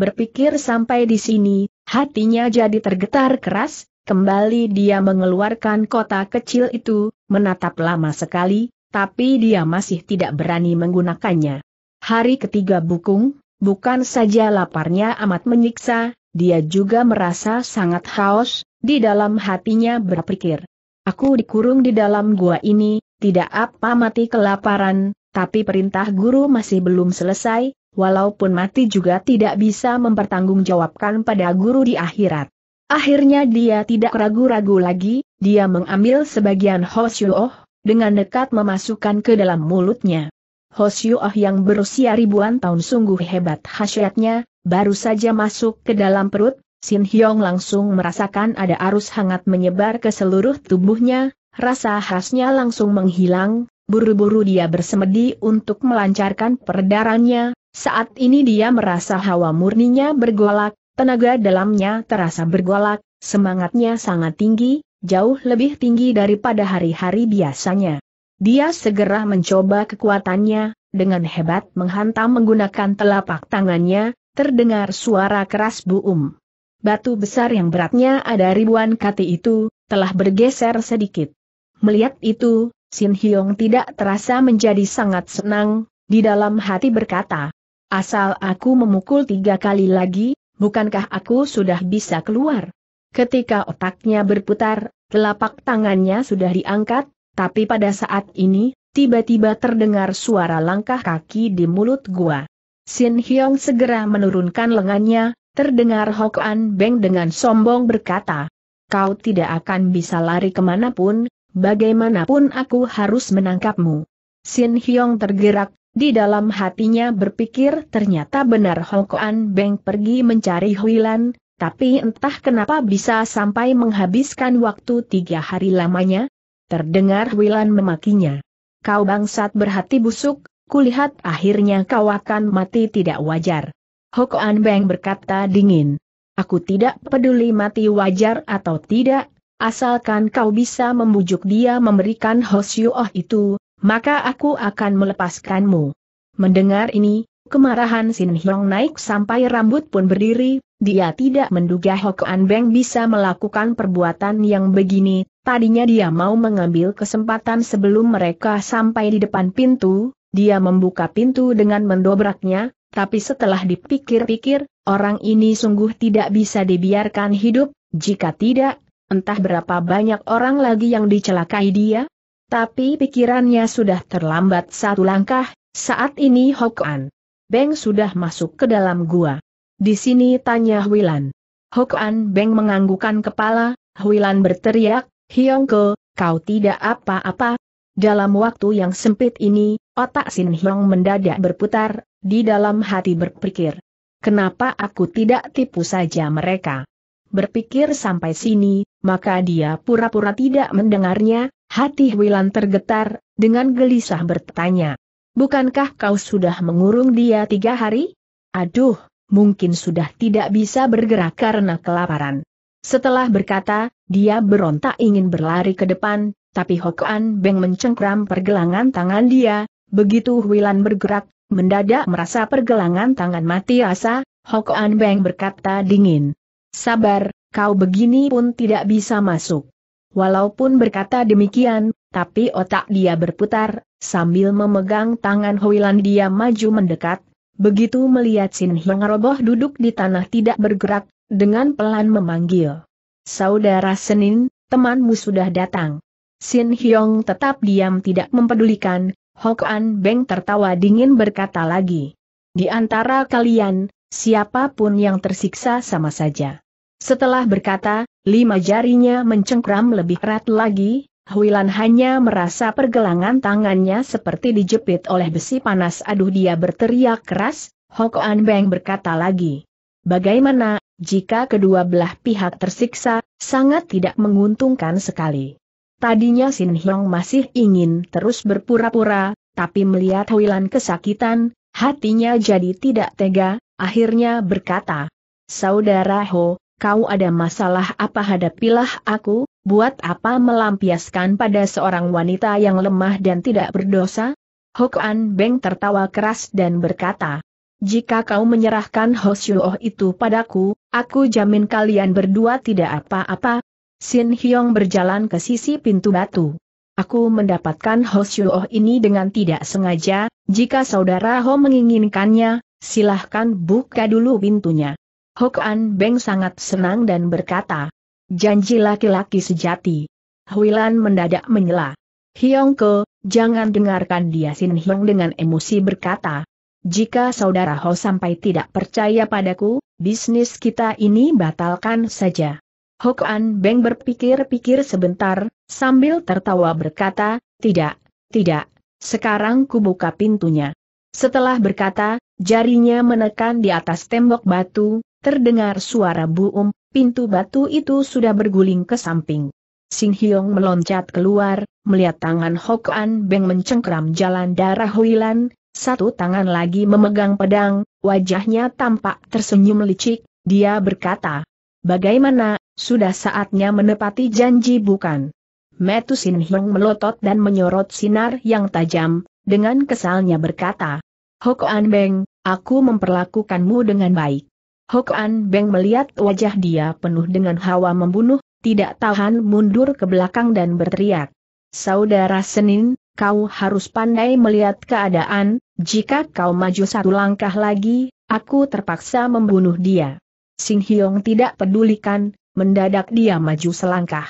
Speaker 1: Berpikir sampai di sini, hatinya jadi tergetar keras, kembali dia mengeluarkan kota kecil itu, menatap lama sekali, tapi dia masih tidak berani menggunakannya. Hari ketiga bukung, bukan saja laparnya amat menyiksa, dia juga merasa sangat haus, di dalam hatinya berpikir. Aku dikurung di dalam gua ini, tidak apa mati kelaparan, tapi perintah guru masih belum selesai, walaupun mati juga tidak bisa mempertanggungjawabkan pada guru di akhirat. Akhirnya dia tidak ragu-ragu lagi, dia mengambil sebagian Hoshu'oh, dengan dekat memasukkan ke dalam mulutnya. Hoshu'oh yang berusia ribuan tahun sungguh hebat khasiatnya, baru saja masuk ke dalam perut, Sin Hyong langsung merasakan ada arus hangat menyebar ke seluruh tubuhnya, rasa khasnya langsung menghilang, buru-buru dia bersemedi untuk melancarkan peredarannya, saat ini dia merasa hawa murninya bergolak, tenaga dalamnya terasa bergolak, semangatnya sangat tinggi, jauh lebih tinggi daripada hari-hari biasanya. Dia segera mencoba kekuatannya, dengan hebat menghantam menggunakan telapak tangannya, terdengar suara keras buum. Batu besar yang beratnya ada ribuan kati itu, telah bergeser sedikit. Melihat itu, Sin Hyong tidak terasa menjadi sangat senang, di dalam hati berkata, Asal aku memukul tiga kali lagi, bukankah aku sudah bisa keluar? Ketika otaknya berputar, telapak tangannya sudah diangkat, tapi pada saat ini, tiba-tiba terdengar suara langkah kaki di mulut gua. Sin Hyong segera menurunkan lengannya, terdengar Hokan Beng dengan sombong berkata, Kau tidak akan bisa lari kemanapun, bagaimanapun aku harus menangkapmu. Sin Hyong tergerak, di dalam hatinya berpikir ternyata benar Kuan Beng pergi mencari Huilan, tapi entah kenapa bisa sampai menghabiskan waktu tiga hari lamanya. Terdengar Huilan memakinya. Kau bangsat berhati busuk, kulihat akhirnya kau akan mati tidak wajar. Kuan Beng berkata dingin. Aku tidak peduli mati wajar atau tidak, asalkan kau bisa membujuk dia memberikan Hosyuoh itu, maka aku akan melepaskanmu. Mendengar ini, kemarahan Sin Hyong naik sampai rambut pun berdiri, dia tidak menduga Hok An Beng bisa melakukan perbuatan yang begini, tadinya dia mau mengambil kesempatan sebelum mereka sampai di depan pintu, dia membuka pintu dengan mendobraknya, tapi setelah dipikir-pikir, orang ini sungguh tidak bisa dibiarkan hidup, jika tidak, entah berapa banyak orang lagi yang dicelakai dia, tapi pikirannya sudah terlambat satu langkah, saat ini Hokan Beng sudah masuk ke dalam gua. Di sini tanya Huilan. Hokan Beng menganggukan kepala, Huilan berteriak, Hyongko, kau tidak apa-apa. Dalam waktu yang sempit ini, otak Sin Hyong mendadak berputar, di dalam hati berpikir. Kenapa aku tidak tipu saja mereka? Berpikir sampai sini, maka dia pura-pura tidak mendengarnya, Hati Wilan tergetar, dengan gelisah bertanya. Bukankah kau sudah mengurung dia tiga hari? Aduh, mungkin sudah tidak bisa bergerak karena kelaparan. Setelah berkata, dia berontak ingin berlari ke depan, tapi Hokuan Beng mencengkram pergelangan tangan dia, begitu Wilan bergerak, mendadak merasa pergelangan tangan mati asa, Hokuan Beng berkata dingin. Sabar, kau begini pun tidak bisa masuk. Walaupun berkata demikian, tapi otak dia berputar, sambil memegang tangan dia maju mendekat, begitu melihat Sin Hyang roboh duduk di tanah tidak bergerak, dengan pelan memanggil. Saudara Senin, temanmu sudah datang. Sin Hyong tetap diam tidak mempedulikan, Hok An Beng tertawa dingin berkata lagi. Di antara kalian, siapapun yang tersiksa sama saja. Setelah berkata, lima jarinya mencengkram lebih erat lagi, Huilan hanya merasa pergelangan tangannya seperti dijepit oleh besi panas. Aduh dia berteriak keras, Hok An Beng berkata lagi. Bagaimana, jika kedua belah pihak tersiksa, sangat tidak menguntungkan sekali. Tadinya Sin Hyong masih ingin terus berpura-pura, tapi melihat Huilan kesakitan, hatinya jadi tidak tega, akhirnya berkata, Saudara Ho, kau ada masalah apa hadapilah aku, buat apa melampiaskan pada seorang wanita yang lemah dan tidak berdosa? Hokan Beng tertawa keras dan berkata, jika kau menyerahkan Hoshuoh itu padaku, aku jamin kalian berdua tidak apa-apa. Sin Hyong berjalan ke sisi pintu batu. Aku mendapatkan Hoshuoh ini dengan tidak sengaja, jika saudara Ho menginginkannya, silahkan buka dulu pintunya. Hok An Beng sangat senang dan berkata, janji laki-laki sejati. Huilan mendadak menyela. Hiong Ke, jangan dengarkan dia Sin Hiong dengan emosi berkata. Jika saudara Ho sampai tidak percaya padaku, bisnis kita ini batalkan saja. Hok An Beng berpikir-pikir sebentar, sambil tertawa berkata, tidak, tidak, sekarang kubuka pintunya. Setelah berkata, jarinya menekan di atas tembok batu, Terdengar suara buum, pintu batu itu sudah berguling ke samping. Sing Hyong meloncat keluar, melihat tangan Hok An Beng mencengkram jalan darah Huilan, satu tangan lagi memegang pedang, wajahnya tampak tersenyum licik, dia berkata, Bagaimana, sudah saatnya menepati janji bukan? Metu Sin Hyong melotot dan menyorot sinar yang tajam, dengan kesalnya berkata, Hok An Beng, aku memperlakukanmu dengan baik. Hok An Beng melihat wajah dia penuh dengan hawa membunuh, tidak tahan mundur ke belakang dan berteriak. Saudara Senin, kau harus pandai melihat keadaan, jika kau maju satu langkah lagi, aku terpaksa membunuh dia. Sing Hyong tidak pedulikan, mendadak dia maju selangkah.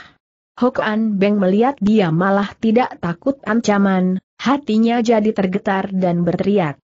Speaker 1: Hok An Beng melihat dia malah tidak takut ancaman, hatinya jadi tergetar dan berteriak.